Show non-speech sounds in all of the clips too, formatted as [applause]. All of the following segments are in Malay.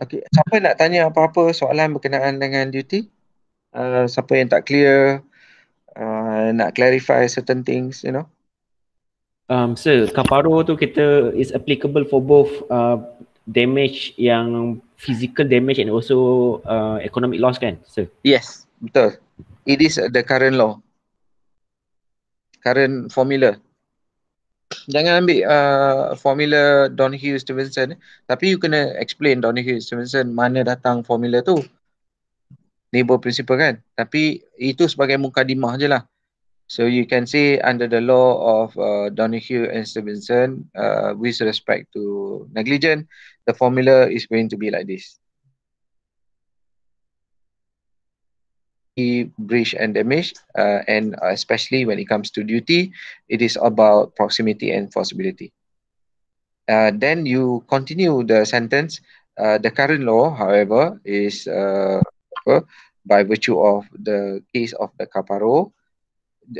Okay, siapa nak tanya apa-apa soalan berkenaan dengan duty? Uh, siapa yang tak clear? Uh, nak clarify certain things, you know? Um, sir, kaparo tu kita is applicable for both uh, damage yang physical damage and also uh, economic loss kan, sir? Yes, betul. It is the current law. Current formula jangan ambil uh, formula Donahue Stevenson tapi you kena explain Donahue Stevenson mana datang formula tu neighbor principle kan tapi itu sebagai mukadimah je lah so you can say under the law of uh, Donahue and Stevenson uh, with respect to negligence the formula is going to be like this E, breach and damage uh, and uh, especially when it comes to duty it is about proximity and possibility. uh, then you continue the sentence uh, the current law however is uh, by virtue of the case of the kaparo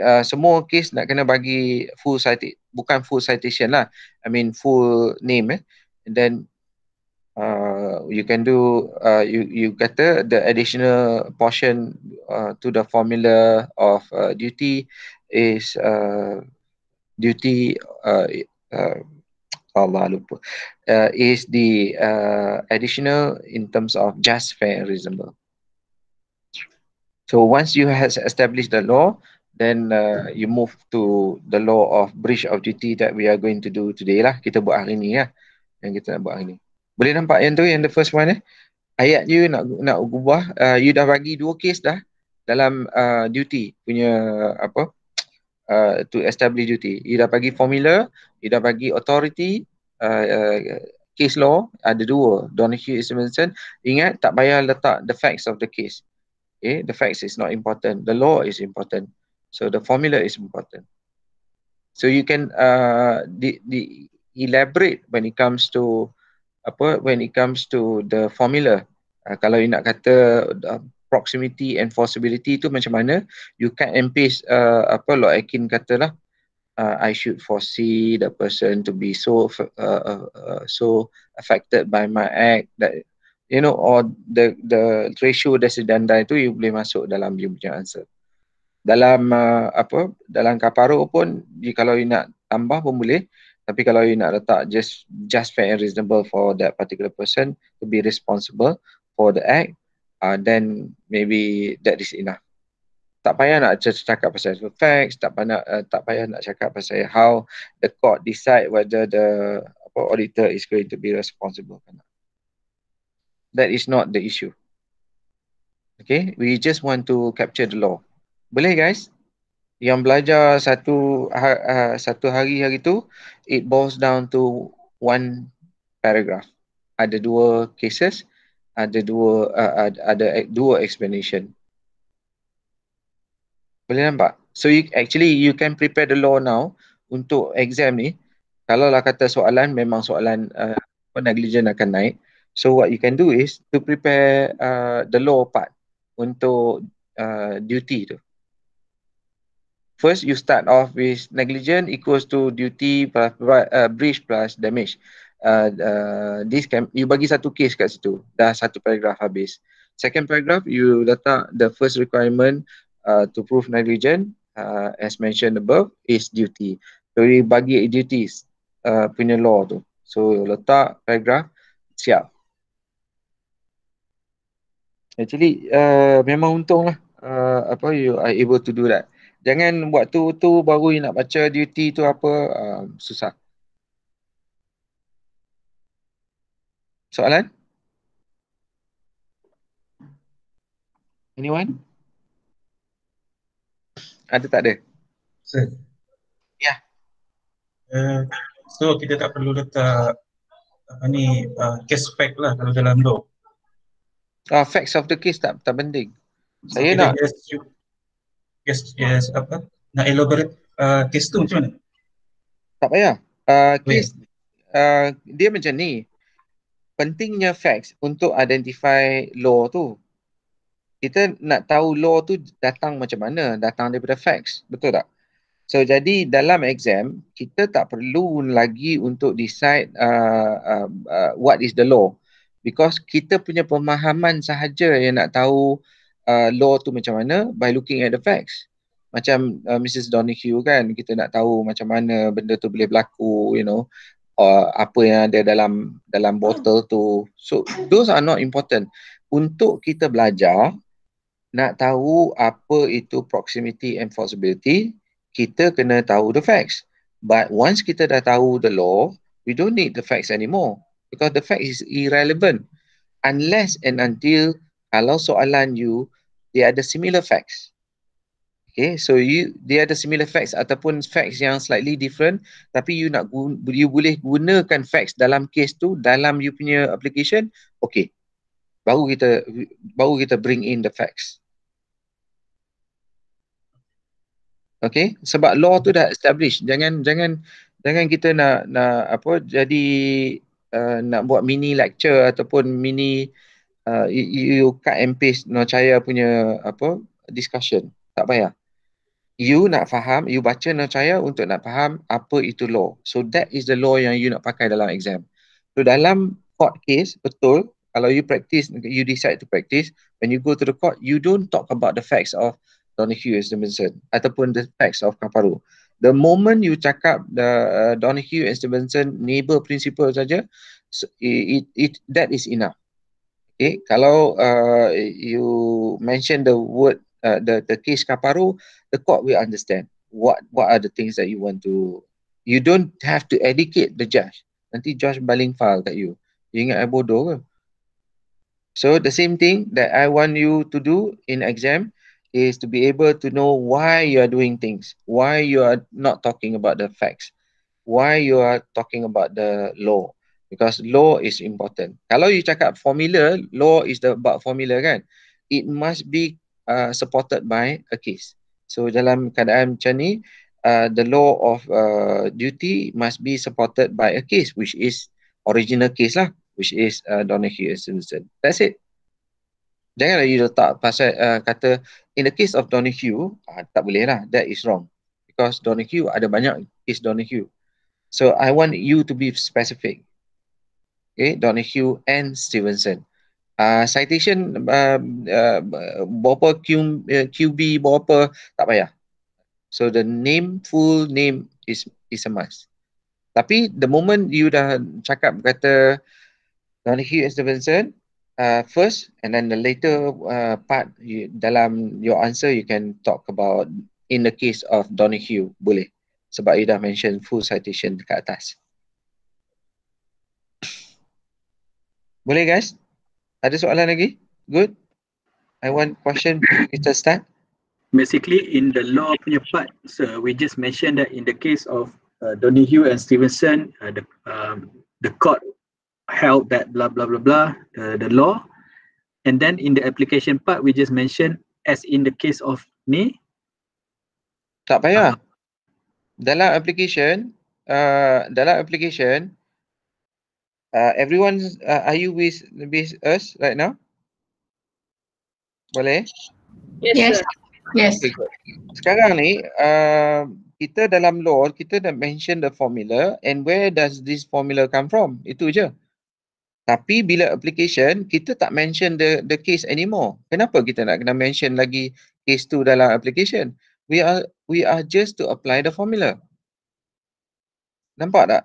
uh, semua case nak kena bagi full citation bukan full citation lah i mean full name eh. and then uh, you can do uh, you you get the additional portion uh, to the formula of uh, duty is uh, duty uh, uh, [tsk] Allah lupa uh, is the uh, additional in terms of just fair and reasonable so once you has established the law then uh, you move to the law of breach of duty that we are going to do today lah kita buat hari ni lah yang kita nak buat hari ni boleh nampak yang tu yang the first one eh. Ayat you nak nak ubah, uh, you dah bagi dua case dah dalam uh, duty punya apa? [tsk] Uh, to establish duty. You dah bagi formula, you dah bagi authority, uh, uh, case law, ada dua. Don't Donahue is Simpson. Ingat tak payah letak the facts of the case. Okay, eh, the facts is not important. The law is important. So the formula is important. So you can uh, di, di elaborate when it comes to apa when it comes to the formula uh, kalau you nak kata uh, proximity and forcibility itu macam mana you can and paste uh, apa Lord Akin katalah uh, I should foresee the person to be so uh, uh, uh, so affected by my act that you know or the the ratio desidanda itu you boleh masuk dalam you punya answer dalam uh, apa dalam kaparo pun jika kalau you nak tambah pun boleh tapi kalau you nak letak just just fair and reasonable for that particular person to be responsible for the act, uh, then maybe that is enough. Tak payah nak cakap pasal the facts, tak payah, uh, tak payah nak cakap pasal how the court decide whether the apa, auditor is going to be responsible or not. That is not the issue. Okay, we just want to capture the law. Boleh guys? yang belajar satu uh, satu hari hari tu it boils down to one paragraph ada dua cases ada dua uh, ada, ada dua explanation boleh nampak so you, actually you can prepare the law now untuk exam ni kalau lah kata soalan memang soalan uh, negligent akan naik so what you can do is to prepare uh, the law part untuk uh, duty tu First, you start off with negligent equals to duty plus uh, breach plus damage. Uh, uh, this can, you bagi satu case kat situ. Dah satu paragraf habis. Second paragraph, you letak the first requirement uh, to prove negligent uh, as mentioned above is duty. So, you bagi duties uh, punya law tu. So, you letak paragraph, siap. Actually, uh, memang untung lah. Uh, apa you are able to do that. Jangan buat tu tu baru nak baca duty tu apa um, susah. Soalan? Anyone? Ada tak ada? Ya. Yeah. Uh, so kita tak perlu letak apa ni uh, case fact lah kalau dalam log. Ah, facts of the case tak tak penting. So, saya nak yes, yes, apa nak elaborate uh, case tu macam mana? Tak payah. Uh, oh, ya. case, uh, dia macam ni. Pentingnya facts untuk identify law tu. Kita nak tahu law tu datang macam mana, datang daripada facts. Betul tak? So jadi dalam exam kita tak perlu lagi untuk decide uh, uh, uh, what is the law because kita punya pemahaman sahaja yang nak tahu uh, uh, law tu macam mana by looking at the facts macam uh, Mrs Donahue kan kita nak tahu macam mana benda tu boleh berlaku you know uh, apa yang ada dalam dalam botol tu so those are not important untuk kita belajar nak tahu apa itu proximity and possibility kita kena tahu the facts but once kita dah tahu the law we don't need the facts anymore because the facts is irrelevant unless and until kalau soalan you dia ada similar facts okay so you dia ada similar facts ataupun facts yang slightly different tapi you nak guna, you boleh gunakan facts dalam case tu dalam you punya application okay baru kita baru kita bring in the facts okay sebab law tu dah establish jangan jangan jangan kita nak nak apa jadi uh, nak buat mini lecture ataupun mini uh, you, you cut and paste Nocaya punya apa discussion tak payah you nak faham you baca Nocaya untuk nak faham apa itu law so that is the law yang you nak pakai dalam exam so dalam court case betul kalau you practice you decide to practice when you go to the court you don't talk about the facts of Donahue and Stevenson ataupun the facts of Kaparu the moment you cakap the uh, Donahue and Stevenson neighbor principle saja so it, it, it that is enough Okay, kalau uh, you mention the word uh, the the case kaparu, the court will understand what what are the things that you want to. You don't have to educate the judge. Nanti judge baling file kat you. You ingat I bodoh ke? So the same thing that I want you to do in exam is to be able to know why you are doing things, why you are not talking about the facts, why you are talking about the law, because law is important. Kalau you cakap formula, law is the about formula kan? It must be uh, supported by a case. So dalam keadaan macam ni, uh, the law of uh, duty must be supported by a case which is original case lah, which is uh, Donahue Simpson. That's it. Janganlah you letak pasal uh, kata in the case of Donahue, uh, ah, tak boleh lah. That is wrong. Because Donahue, ada banyak case Donahue. So I want you to be specific okay, Donahue and Stevenson. Uh, citation uh, uh, berapa Q, uh, eh, QB berapa tak payah. So the name full name is is a must. Tapi the moment you dah cakap kata Donahue and Stevenson uh, first and then the later uh, part you, dalam your answer you can talk about in the case of Donahue boleh sebab you dah mention full citation dekat atas. Boleh guys? Ada soalan lagi? Good? I want question Mr. start. Basically in the law punya part, so we just mentioned that in the case of uh, Hugh and Stevenson, uh, the um, the court held that blah blah blah blah, the, the law. And then in the application part, we just mentioned as in the case of me. Tak payah. Uh, dalam application, uh, dalam application, Uh, everyone, uh, are you with, with us right now? Boleh? Yes. Yes. yes. Okay, Sekarang ni, uh, kita dalam law, kita dah mention the formula and where does this formula come from? Itu je. Tapi bila application, kita tak mention the the case anymore. Kenapa kita nak kena mention lagi case tu dalam application? We are we are just to apply the formula. Nampak tak?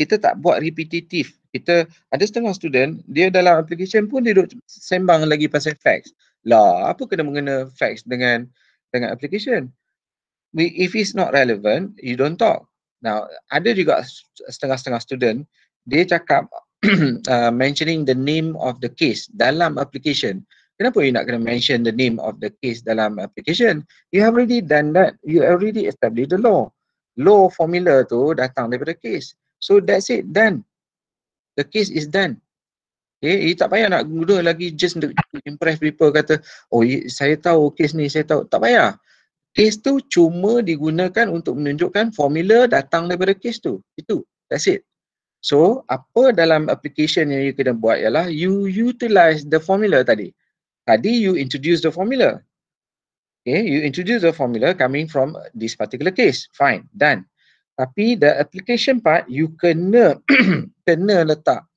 Kita tak buat repetitive kita ada setengah student dia dalam application pun dia duduk sembang lagi pasal fax lah apa kena mengena fax dengan dengan application We, if it's not relevant you don't talk now ada juga setengah-setengah student dia cakap [clears throat] uh, mentioning the name of the case dalam application kenapa you nak kena mention the name of the case dalam application you have already done that you already established the law law formula tu datang daripada case so that's it done the case is done. Okay, you tak payah nak guna lagi just to impress people kata, oh saya tahu case ni, saya tahu. Tak payah. Case tu cuma digunakan untuk menunjukkan formula datang daripada case tu. Itu, that's it. So, apa dalam application yang you kena buat ialah you utilize the formula tadi. Tadi you introduce the formula. Okay, you introduce the formula coming from this particular case. Fine, done. Tapi the application part, you kena [clears throat] kena letak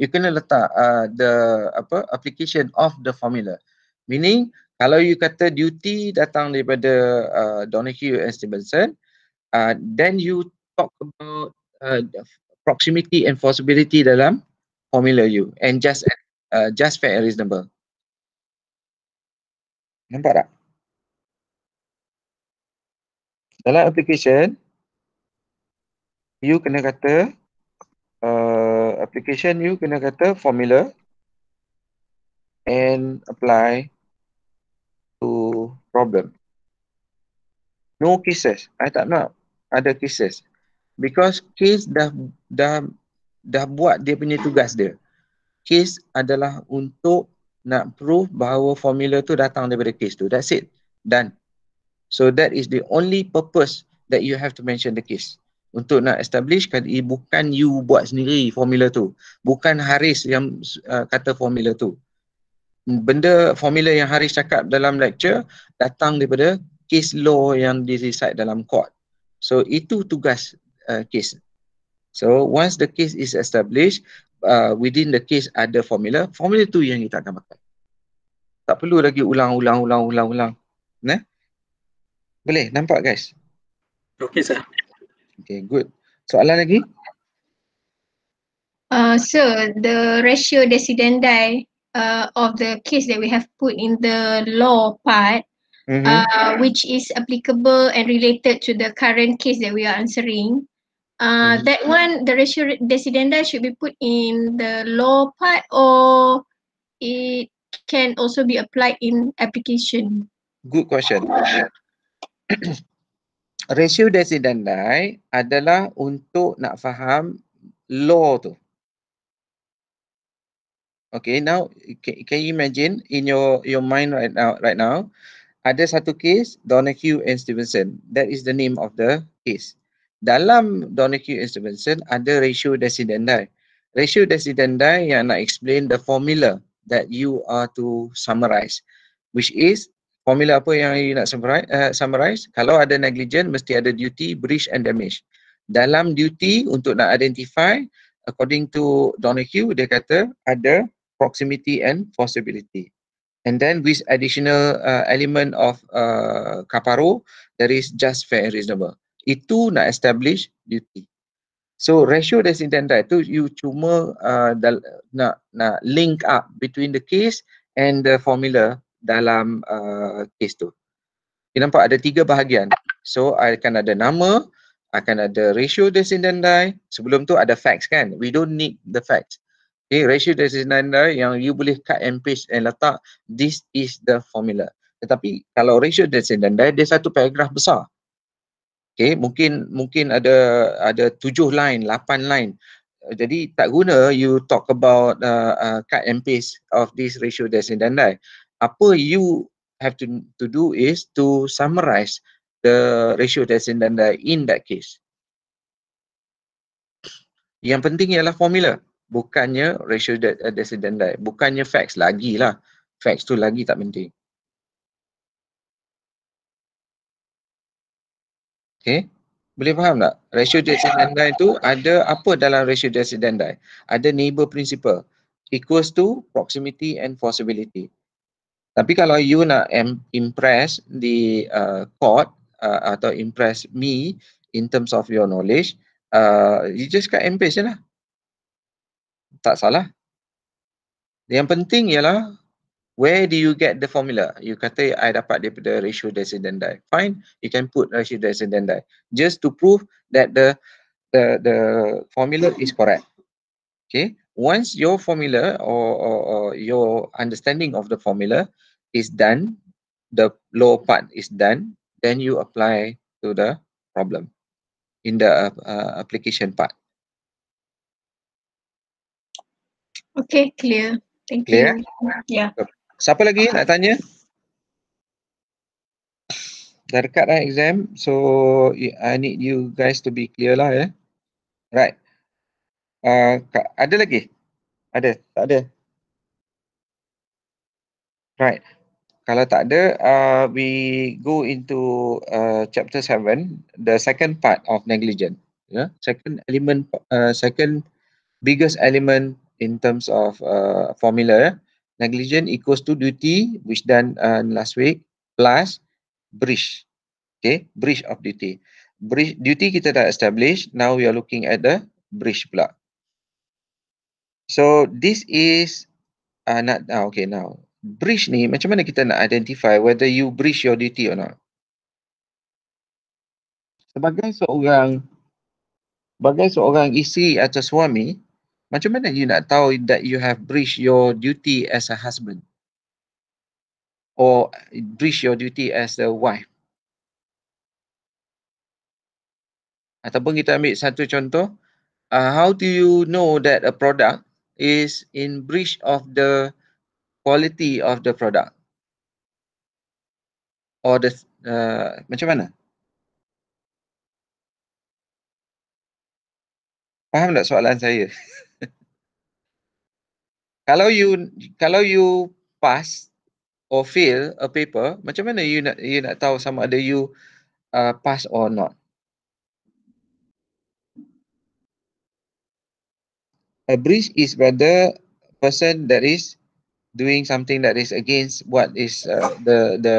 you kena letak uh, the apa application of the formula meaning kalau you kata duty datang daripada uh, Donahue and Stevenson uh, then you talk about uh, proximity enforceability dalam formula you and just uh, just fair and reasonable nampak tak dalam application you kena kata uh, application you kena kata formula and apply to problem. No cases. I tak nak ada cases. Because case dah dah dah buat dia punya tugas dia. Case adalah untuk nak prove bahawa formula tu datang daripada case tu. That's it. Done. So that is the only purpose that you have to mention the case untuk nak establishkan ia eh, bukan you buat sendiri formula tu bukan Haris yang uh, kata formula tu benda formula yang Haris cakap dalam lecture datang daripada case law yang decide dalam court so itu tugas uh, case so once the case is established uh, within the case ada formula formula tu yang kita akan pakai tak perlu lagi ulang ulang ulang ulang ulang nah boleh nampak guys Okay sir Okay, good. Soalan lagi? Uh, so the ratio decidendi uh, of the case that we have put in the law part, mm-hmm. uh, which is applicable and related to the current case that we are answering, uh, mm-hmm. that one the ratio decidendi should be put in the law part, or it can also be applied in application. Good question. Ratio desin dan dai adalah untuk nak faham law tu. Okay, now can, can you imagine in your your mind right now, right now, ada satu case Donahue and Stevenson. That is the name of the case. Dalam Donahue and Stevenson ada ratio desin dan dai. Ratio desin dan dai yang nak explain the formula that you are to summarize, which is formula apa yang you nak summarize, uh, summarize kalau ada negligent mesti ada duty breach and damage dalam duty untuk nak identify according to Donahue dia kata ada proximity and possibility and then with additional uh, element of uh, kaparo there is just fair and reasonable itu nak establish duty so ratio des intenta itu you cuma uh, nak nak link up between the case and the formula dalam uh, kes tu. Kita nampak ada tiga bahagian. So akan ada nama, akan ada ratio desindendai. Sebelum tu ada facts kan? We don't need the facts. Okay, ratio desindendai yang you boleh cut and paste and letak this is the formula. Tetapi kalau ratio desindendai dia satu paragraf besar. Okay, mungkin mungkin ada ada tujuh line, lapan line. Jadi tak guna you talk about uh, uh, cut and paste of this ratio desindendai apa you have to to do is to summarize the ratio tension dan the in that case. Yang penting ialah formula, bukannya ratio tension uh, dan die, bukannya facts lagi lah. Facts tu lagi tak penting. Okay, boleh faham tak? Ratio tension itu ada apa dalam ratio tension Ada neighbor principle equals to proximity and possibility. Tapi kalau you nak impress di uh, court uh, atau impress me in terms of your knowledge, uh, you just cut and paste je lah. Tak salah. Yang penting ialah where do you get the formula? You kata I dapat daripada ratio decedent die. Fine, you can put ratio decedent die. Just to prove that the the the formula is correct. Okay. once your formula or, or, or your understanding of the formula is done, the lower part is done, then you apply to the problem in the uh, uh application part. Okay, clear. Thank clear? you. Yeah. Siapa lagi nak tanya? Dah dekat lah exam. So, I need you guys to be clear lah. Eh? Right. Ah, Kak, ada lagi? Ada? Tak ada? Right. Kalau tak ada, uh, we go into uh, chapter 7, the second part of negligence. Yeah, second element, uh, second biggest element in terms of uh, formula. Yeah? Negligence equals to duty, which done uh, last week, plus breach. Okay, breach of duty. Breach, duty kita dah establish, now we are looking at the breach block. So this is uh, not now. Uh, ah, okay, now breach ni macam mana kita nak identify whether you breach your duty or not? Sebagai seorang sebagai seorang isteri atau suami, macam mana you nak tahu that you have breached your duty as a husband or breach your duty as a wife? Ataupun kita ambil satu contoh, uh, how do you know that a product is in breach of the quality of the product or the uh, macam mana faham tak soalan saya [laughs] kalau you kalau you pass or fail a paper macam mana you nak you nak tahu sama ada you uh, pass or not a breach is whether person that is doing something that is against what is uh, the the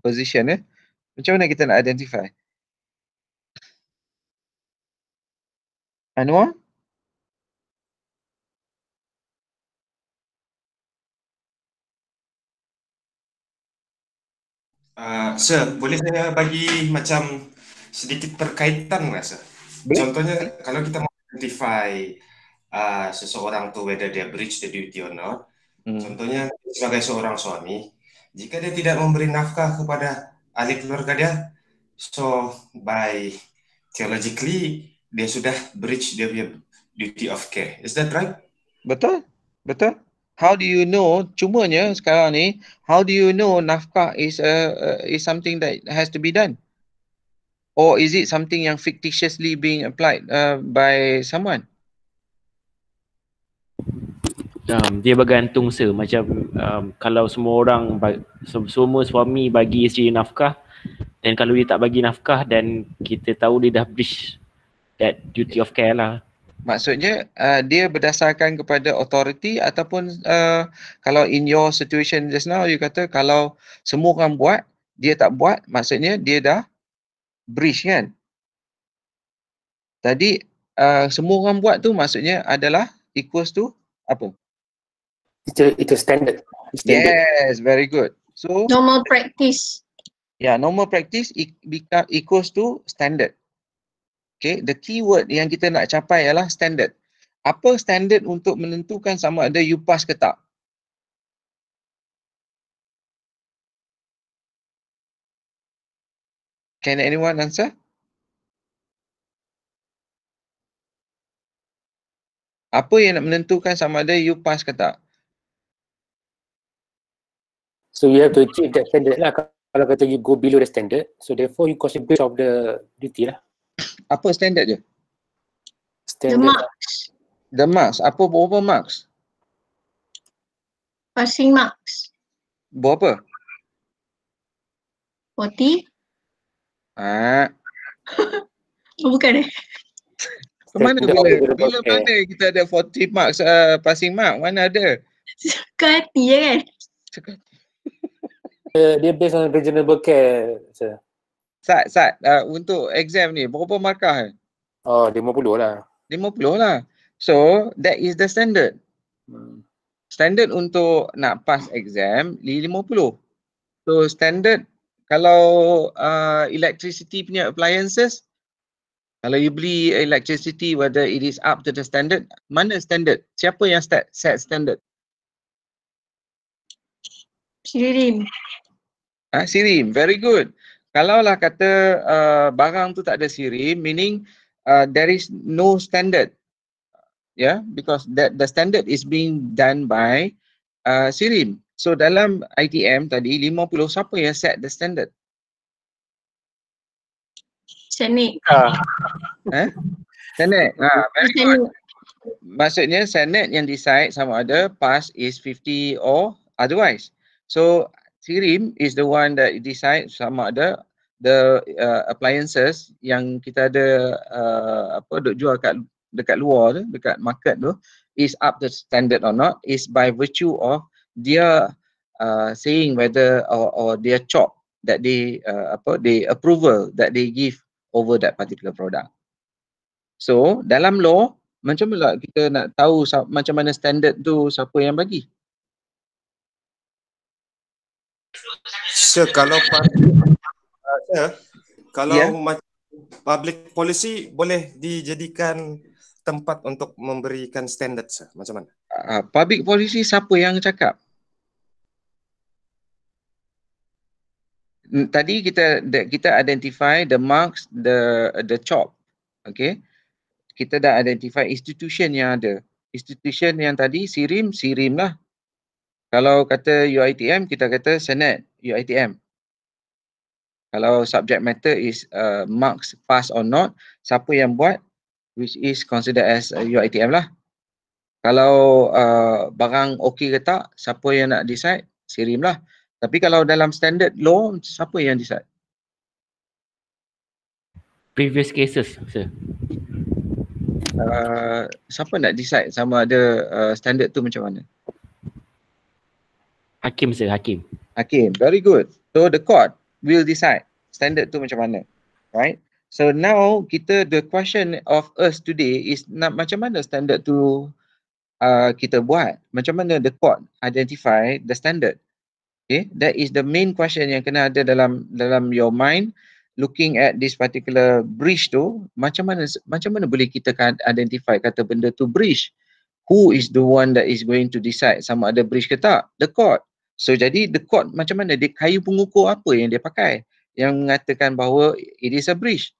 position eh macam mana kita nak identify Anwar Uh, sir, boleh saya bagi macam sedikit perkaitan nggak, sir? Contohnya, kalau kita mau identify uh, seseorang tuh whether dia breach the duty or not. Hmm. Contohnya sebagai seorang suami, jika dia tidak memberi nafkah kepada ahli keluarga dia, so by theologically dia sudah breach dia punya duty of care. Is that right? Betul. Betul. How do you know? Cuma Cumanya sekarang ni, how do you know nafkah is a uh, is something that has to be done? Or is it something yang fictitiously being applied uh, by someone? um, dia bergantung se macam um, kalau semua orang semua suami bagi isteri nafkah dan kalau dia tak bagi nafkah dan kita tahu dia dah breach that duty of care lah maksudnya uh, dia berdasarkan kepada authority ataupun uh, kalau in your situation just now you kata kalau semua orang buat dia tak buat maksudnya dia dah breach kan tadi uh, semua orang buat tu maksudnya adalah equals to apa it's a, it's a standard. Yes, very good. So normal practice. Yeah, normal practice become equals to standard. Okay, the keyword yang kita nak capai ialah standard. Apa standard untuk menentukan sama ada you pass ke tak? Can anyone answer? Apa yang nak menentukan sama ada you pass ke tak? So you have to achieve that standard lah. Kalau kata you go below the standard, so therefore you cost a bit of the duty lah. Apa standard je? Standard the lah. marks. Lah. The marks. Apa berapa marks? Passing marks. Berapa? 40. Ah. [laughs] Oh, bukan eh. Ke mana bila, lah, bila mana kita ada 40 marks uh, passing mark? Mana ada? [laughs] Suka hati ya kan? Suka hati uh, dia based on reasonable care Sat, Sat, uh, untuk exam ni berapa markah ni? Oh, puluh lah lima puluh lah So, that is the standard hmm. Standard untuk nak pass exam, lima puluh, So, standard kalau uh, electricity punya appliances kalau you beli electricity whether it is up to the standard mana standard siapa yang set set standard Shirin Ha, sirim, very good. Kalaulah kata uh, barang tu tak ada sirim, meaning uh, there is no standard. Yeah, because that the standard is being done by uh, sirim. So dalam ITM tadi, 50 siapa yang set the standard? Senik. Ah. Eh? Senik. Ah, very good. Maksudnya Senate yang decide sama ada pass is 50 or otherwise. So Sirim is the one that decide sama ada the uh, appliances yang kita ada uh, apa duk jual kat dekat luar tu dekat market tu is up to standard or not is by virtue of dia uh, saying whether or, or dia chop that they uh, apa they approval that they give over that particular product so dalam law macam mana kita nak tahu macam mana standard tu siapa yang bagi So kalau ya. kalau yeah. macam public policy boleh dijadikan tempat untuk memberikan standard sir. macam mana? Uh, public policy siapa yang cakap? Hmm, tadi kita kita identify the marks the the chop. Okay. Kita dah identify institution yang ada. Institution yang tadi SIRIM, SIRIM lah. Kalau kata UITM, kita kata Senet UITM. Kalau subject matter is uh, marks pass or not, siapa yang buat which is considered as UITM lah. Kalau uh, barang okey ke tak, siapa yang nak decide, SIRIM lah. Tapi kalau dalam standard law, siapa yang decide? Previous cases, sir. Uh, siapa nak decide sama ada uh, standard tu macam mana? Hakim sir, Hakim. Hakim, very good. So the court will decide standard tu macam mana. Right? So now kita the question of us today is not, macam mana standard tu uh, kita buat? Macam mana the court identify the standard? Okay, that is the main question yang kena ada dalam dalam your mind looking at this particular breach tu macam mana macam mana boleh kita kan identify kata benda tu breach who is the one that is going to decide sama ada breach ke tak the court So jadi the court macam mana dia kayu pengukur apa yang dia pakai yang mengatakan bahawa it is a breach.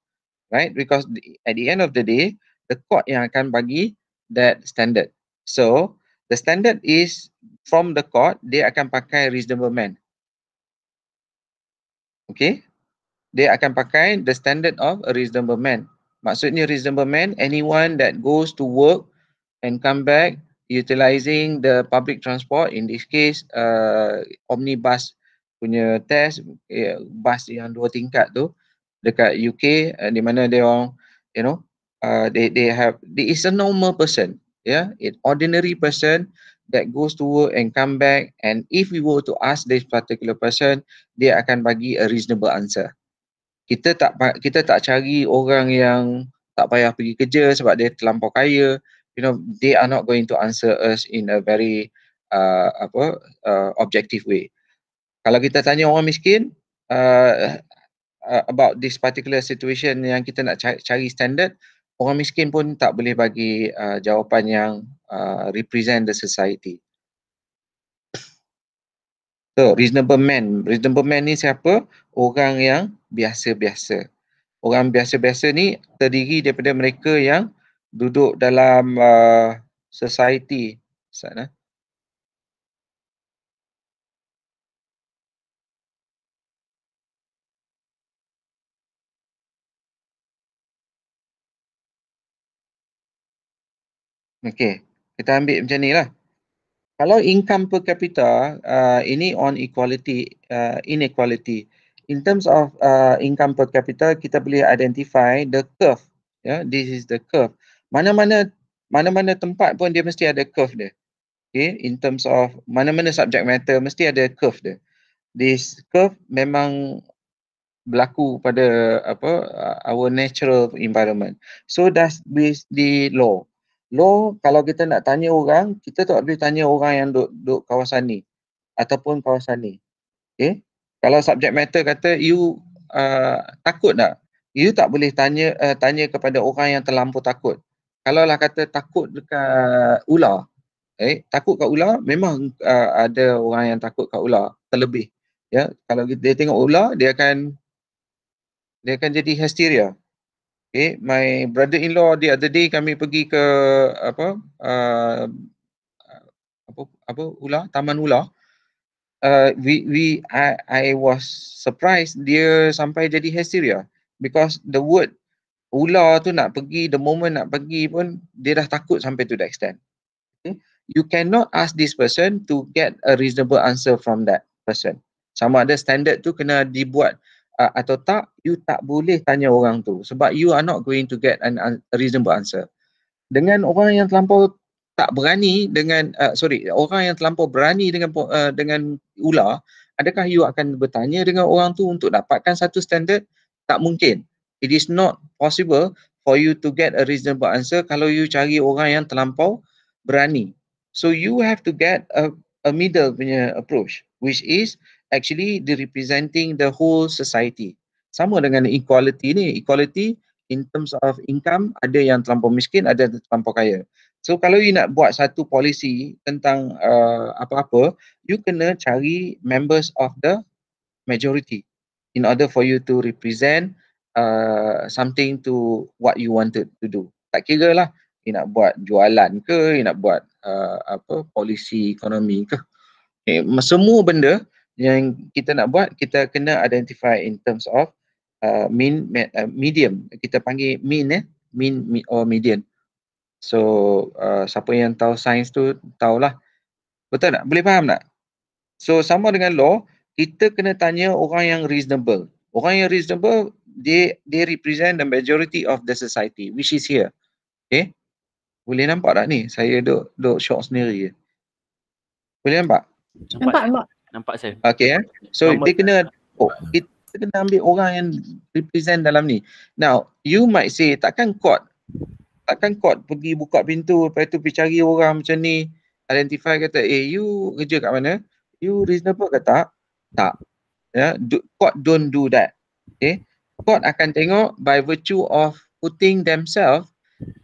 Right? Because the, at the end of the day, the court yang akan bagi that standard. So the standard is from the court dia akan pakai reasonable man. Okay? Dia akan pakai the standard of a reasonable man. Maksudnya reasonable man anyone that goes to work and come back utilizing the public transport in this case uh, omnibus punya test eh, bus yang dua tingkat tu dekat UK uh, eh, di mana dia orang you know uh, they they have they is a normal person yeah it ordinary person that goes to work and come back and if we were to ask this particular person dia akan bagi a reasonable answer kita tak kita tak cari orang yang tak payah pergi kerja sebab dia terlampau kaya you know they are not going to answer us in a very uh, apa uh, objective way kalau kita tanya orang miskin uh, uh, about this particular situation yang kita nak cari, cari standard orang miskin pun tak boleh bagi uh, jawapan yang uh, represent the society so reasonable man reasonable man ni siapa orang yang biasa-biasa orang biasa-biasa ni terdiri daripada mereka yang duduk dalam uh, society sana. Eh? Okay, kita ambil macam ni lah. Kalau income per capita, uh, ini on equality, uh, inequality. In terms of uh, income per capita, kita boleh identify the curve. Yeah, this is the curve mana-mana mana-mana tempat pun dia mesti ada curve dia. Okay, in terms of mana-mana subject matter mesti ada curve dia. This curve memang berlaku pada apa uh, our natural environment. So that's this the law. Law kalau kita nak tanya orang, kita tak boleh tanya orang yang duduk, duduk kawasan ni ataupun kawasan ni. Okay? Kalau subject matter kata you uh, takut tak? You tak boleh tanya uh, tanya kepada orang yang terlampau takut kalau lah kata takut dekat ular eh takut kat ular memang uh, ada orang yang takut kat ular terlebih ya kalau dia tengok ular dia akan dia akan jadi hysteria okay my brother in law the other day kami pergi ke apa uh, apa apa ular taman ular uh, we we I, i was surprised dia sampai jadi hysteria because the word ular tu nak pergi, the moment nak pergi pun dia dah takut sampai to the extent. Okay? You cannot ask this person to get a reasonable answer from that person. Sama ada standard tu kena dibuat uh, atau tak, you tak boleh tanya orang tu sebab you are not going to get an, a reasonable answer. Dengan orang yang terlampau tak berani dengan, uh, sorry, orang yang terlampau berani dengan uh, dengan ular, adakah you akan bertanya dengan orang tu untuk dapatkan satu standard? Tak mungkin it is not possible for you to get a reasonable answer kalau you cari orang yang terlampau berani so you have to get a a middle punya approach which is actually the representing the whole society sama dengan equality ni equality in terms of income ada yang terlampau miskin ada yang terlampau kaya so kalau you nak buat satu policy tentang uh, apa-apa you kena cari members of the majority in order for you to represent uh, something to what you wanted to do. Tak kira lah, you nak buat jualan ke, you nak buat uh, apa polisi ekonomi ke. Okay. Eh, semua benda yang kita nak buat, kita kena identify in terms of uh, mean, uh, medium. Kita panggil mean eh, mean or median. So, uh, siapa yang tahu sains tu, tahulah. Betul tak? Boleh faham tak? So, sama dengan law, kita kena tanya orang yang reasonable. Orang yang reasonable they they represent the majority of the society which is here okay boleh nampak tak ni saya duk duk syok sendiri je boleh nampak nampak nampak nampak saya okay eh? so nampak. dia kena oh, kita kena ambil orang yang represent dalam ni now you might say takkan court takkan court pergi buka pintu lepas tu pergi cari orang macam ni identify kata eh you kerja kat mana you reasonable kata tak tak ya yeah? court don't do that okay court akan tengok by virtue of putting themselves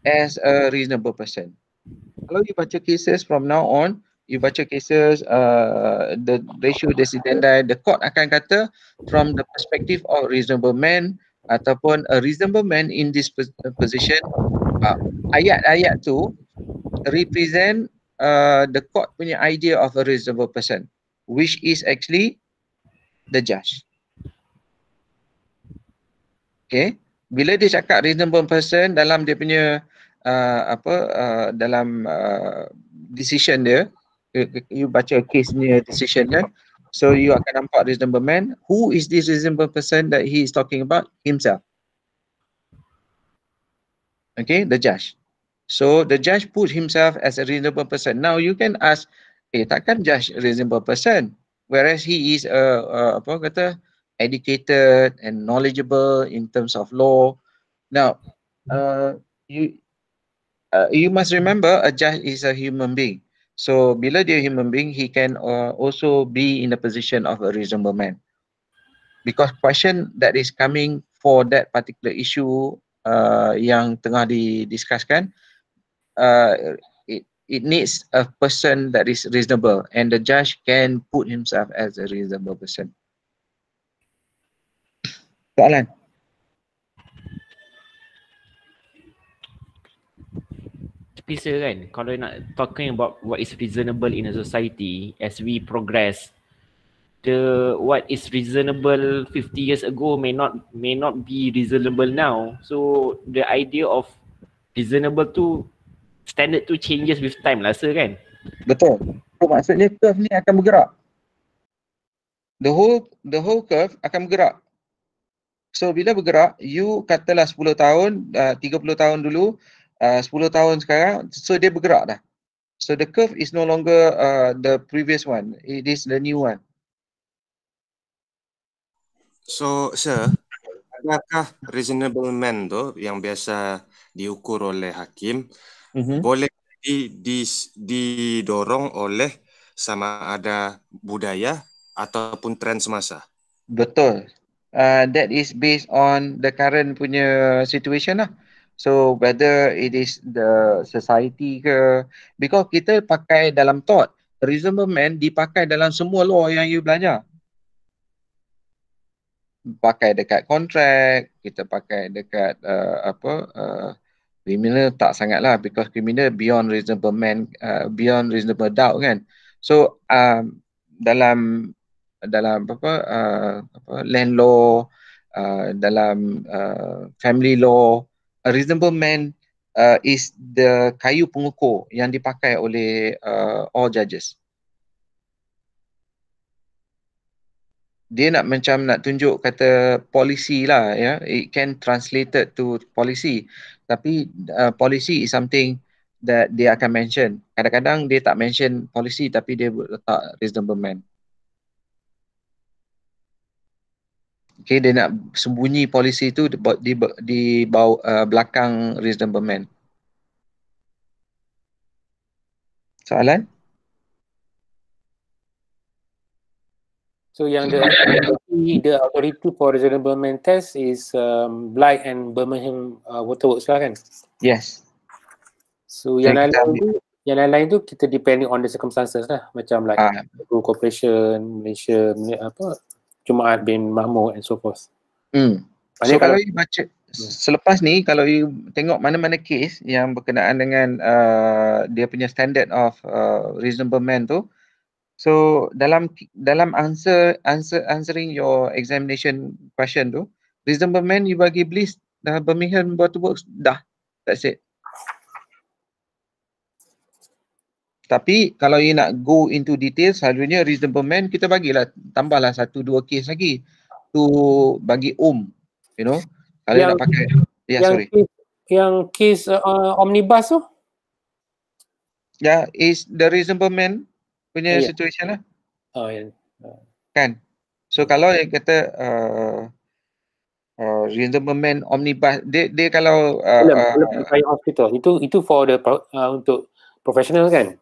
as a reasonable person. Kalau you baca cases from now on, you baca cases, uh, the ratio decidendi, the court akan kata from the perspective of reasonable man ataupun a reasonable man in this position, uh, ayat-ayat tu represent uh, the court punya idea of a reasonable person which is actually the judge. Okay. Bila dia cakap reasonable person dalam dia punya uh, apa uh, dalam uh, decision dia, you baca case ni decision dia, so you akan nampak reasonable man. Who is this reasonable person that he is talking about? Himself. Okay, the judge. So the judge put himself as a reasonable person. Now you can ask, eh takkan judge reasonable person? Whereas he is a, a apa kata, educated and knowledgeable in terms of law. Now, uh, you uh, you must remember a judge is a human being. So bila dia human being, he can uh, also be in the position of a reasonable man. Because question that is coming for that particular issue uh, yang tengah didiscusskan, uh, it, it needs a person that is reasonable and the judge can put himself as a reasonable person. soalan terpisah kan kalau nak talking about what is reasonable in a society as we progress the what is reasonable 50 years ago may not may not be reasonable now so the idea of reasonable tu standard tu changes with time lah sir kan betul so, maksudnya curve ni akan bergerak the whole the whole curve akan bergerak So bila bergerak, you katalah 10 tahun, uh, 30 tahun dulu, uh, 10 tahun sekarang, so dia bergerak dah. So the curve is no longer uh, the previous one, it is the new one. So sir, adakah reasonable man tu yang biasa diukur oleh hakim mm-hmm. boleh di, di, didorong oleh sama ada budaya ataupun trend semasa? Betul, uh, that is based on the current punya situation lah. So whether it is the society ke, because kita pakai dalam thought, reasonable man dipakai dalam semua law yang you belajar. Pakai dekat kontrak, kita pakai dekat uh, apa, uh, criminal tak sangat lah because criminal beyond reasonable man, uh, beyond reasonable doubt kan. So um, dalam dalam apa uh, apa land law uh, dalam uh, family law a reasonable man uh, is the kayu pengukur yang dipakai oleh uh, all judges dia nak macam nak tunjuk kata policy lah ya yeah? it can translated to policy tapi uh, policy is something that dia akan mention kadang-kadang dia tak mention policy tapi dia letak reasonable man Okay, dia nak sembunyi polisi itu di, di, di bawah, uh, belakang reasonable man. Soalan? So yang the the authority for reasonable man test is um, Blight and Birmingham uh, Waterworks lah kan? Yes. So yang lain tu, yang lain lain tu kita depending on the circumstances lah macam like uh. corporation Malaysia apa Jumaat bin Mahmud and so forth. Hmm. Maksudnya so kalau, kalau you baca hmm. selepas ni kalau you tengok mana-mana kes yang berkenaan dengan uh, dia punya standard of uh, reasonable man tu so dalam dalam answer answer answering your examination question tu reasonable man you bagi bliss dah uh, Birmingham buat tu dah that's it Tapi kalau you nak go into detail, selalunya reasonable man kita bagilah tambahlah satu dua case lagi tu bagi om, you know. Kalau yang, nak pakai, ya yeah, sorry. Case, yang kes uh, omnibus tu? Ya, yeah, is the reasonable man punya yeah. situation lah. Oh ya. Yeah. Kan? So kalau yang kata uh, uh, reasonable man omnibus, dia, dia kalau... Uh, belum, belum uh, itu. itu. Itu for the uh, untuk professional kan?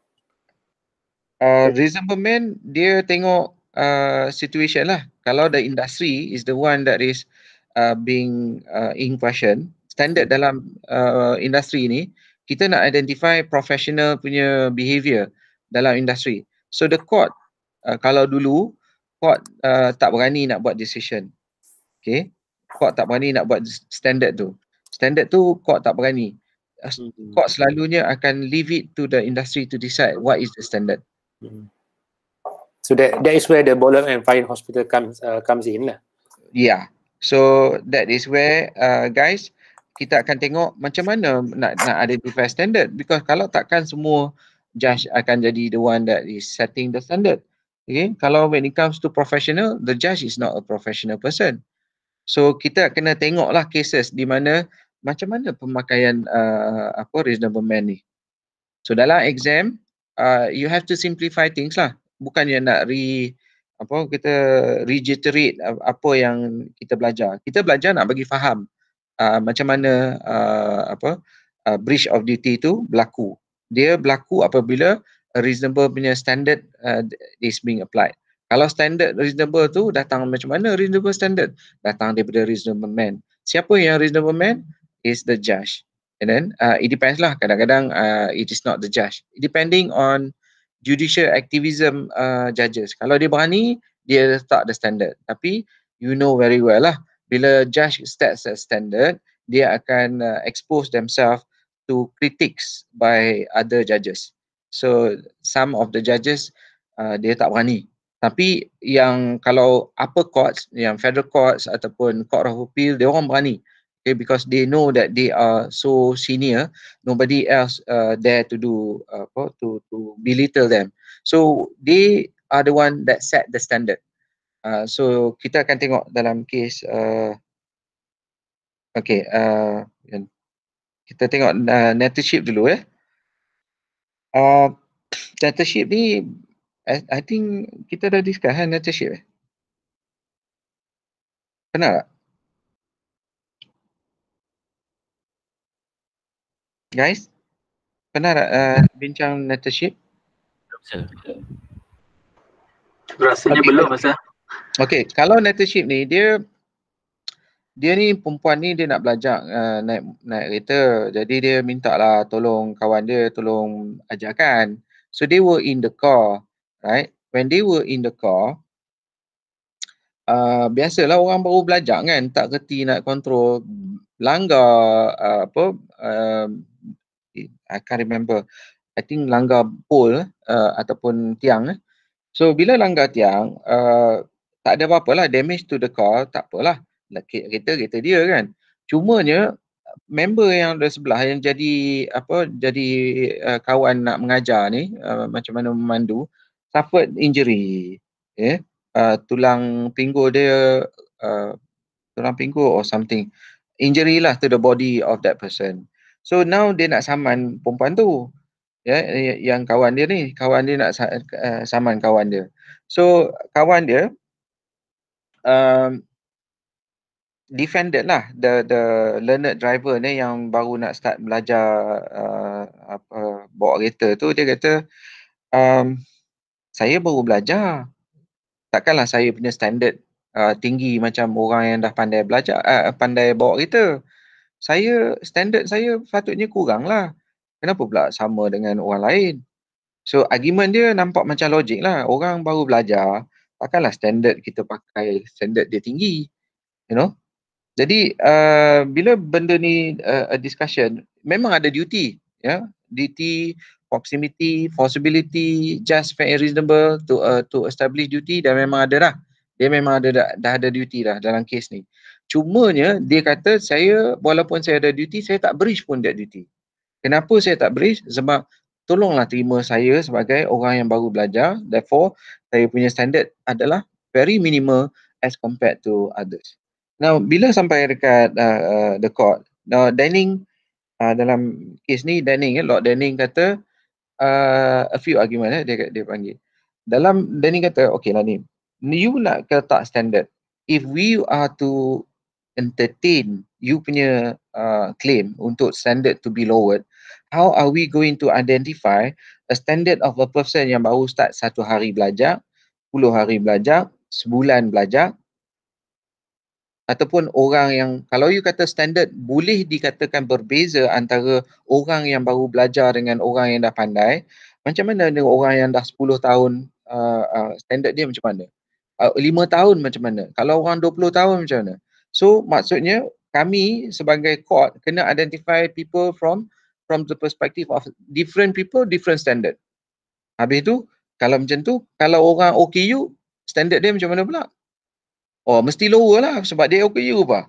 reasonable uh, man dia tengok uh, situation lah. Kalau the industry is the one that is uh, being uh, in question, standard dalam uh, industri ni kita nak identify professional punya behavior dalam industri. So the court uh, kalau dulu court uh, tak berani nak buat decision. Okay. Court tak berani nak buat standard tu. Standard tu court tak berani. Hmm. Court selalunya akan leave it to the industry to decide what is the standard. Uh, Hmm. So that that is where the Bolam and Fine Hospital comes uh, comes in lah. Yeah. So that is where uh, guys kita akan tengok macam mana nak nak ada dua standard because kalau takkan semua judge akan jadi the one that is setting the standard. Okay, kalau when it comes to professional, the judge is not a professional person. So kita kena tengoklah cases di mana macam mana pemakaian uh, apa reasonable man ni. So dalam exam, Uh, you have to simplify things lah. Bukan yang nak re apa kita reiterate apa yang kita belajar. Kita belajar nak bagi faham uh, macam mana uh, apa uh, breach of duty itu berlaku. Dia berlaku apabila a reasonable punya standard uh, is being applied. Kalau standard reasonable tu datang macam mana reasonable standard? Datang daripada reasonable man. Siapa yang reasonable man? Is the judge and then uh, it depends lah kadang-kadang uh, it is not the judge depending on judicial activism uh, judges kalau dia berani dia tak the standard tapi you know very well lah bila judge sets a standard dia akan uh, expose themselves to critics by other judges so some of the judges uh, dia tak berani tapi yang kalau upper courts yang federal courts ataupun court of appeal dia orang berani okay because they know that they are so senior nobody else uh, dare to do apa uh, to to belittle them so they are the one that set the standard uh, so kita akan tengok dalam case uh, okay uh, kita tengok uh, netership dulu ya eh. uh, netership ni I, I think kita dah discuss kan eh, netership eh? pernah tak? Guys, pernah uh, bincang leadership? Rasanya okay. belum masa. Okay, kalau leadership ni dia dia ni perempuan ni dia nak belajar uh, naik naik kereta. Jadi dia minta lah tolong kawan dia tolong ajarkan. So they were in the car, right? When they were in the car, Uh, biasalah orang baru belajar kan tak kerti nak kontrol langgar uh, apa uh, I can't remember. I think langgar pole uh, ataupun tiang. Eh. So bila langgar tiang, uh, tak ada apa-apa lah. Damage to the car, tak apalah. Kereta, kereta dia kan. Cumanya, member yang ada sebelah yang jadi apa jadi uh, kawan nak mengajar ni uh, macam mana memandu suffered injury ya eh? uh, tulang pinggul dia uh, tulang pinggul or something injury lah to the body of that person So now dia nak saman perempuan tu. Ya, yeah, yang kawan dia ni, kawan dia nak eh, saman kawan dia. So kawan dia um, defended lah the the learned driver ni yang baru nak start belajar uh, apa bawa kereta tu dia kata um, saya baru belajar takkanlah saya punya standard uh, tinggi macam orang yang dah pandai belajar uh, pandai bawa kereta saya standard saya sepatutnya kurang lah. Kenapa pula sama dengan orang lain? So argument dia nampak macam logik lah. Orang baru belajar, takkanlah standard kita pakai standard dia tinggi. You know? Jadi uh, bila benda ni uh, a discussion, memang ada duty. ya, yeah? Duty, proximity, possibility, just fair and reasonable to uh, to establish duty dan memang ada lah. Dia memang ada dah, dah ada duty lah dalam kes ni. Cumanya dia kata saya walaupun saya ada duty saya tak breach pun that duty. Kenapa saya tak breach? Sebab tolonglah terima saya sebagai orang yang baru belajar. Therefore saya punya standard adalah very minimal as compared to others. Now bila sampai dekat uh, uh, the court. Now Denning uh, dalam kes ni Denning ya eh, Lord Denning kata uh, a few argument eh, dia dia panggil. Dalam Denning kata okay lah ni. You nak letak standard. If we are to entertain you punya uh, claim untuk standard to be lowered, how are we going to identify a standard of a person yang baru start satu hari belajar, puluh hari belajar, sebulan belajar, ataupun orang yang kalau you kata standard boleh dikatakan berbeza antara orang yang baru belajar dengan orang yang dah pandai, macam mana dengan orang yang dah 10 tahun uh, uh, standard dia macam mana? Uh, 5 tahun macam mana? Kalau orang 20 tahun macam mana? So maksudnya kami sebagai court kena identify people from from the perspective of different people, different standard. Habis tu kalau macam tu, kalau orang OKU, standard dia macam mana pula? Oh mesti lower lah sebab dia OKU apa?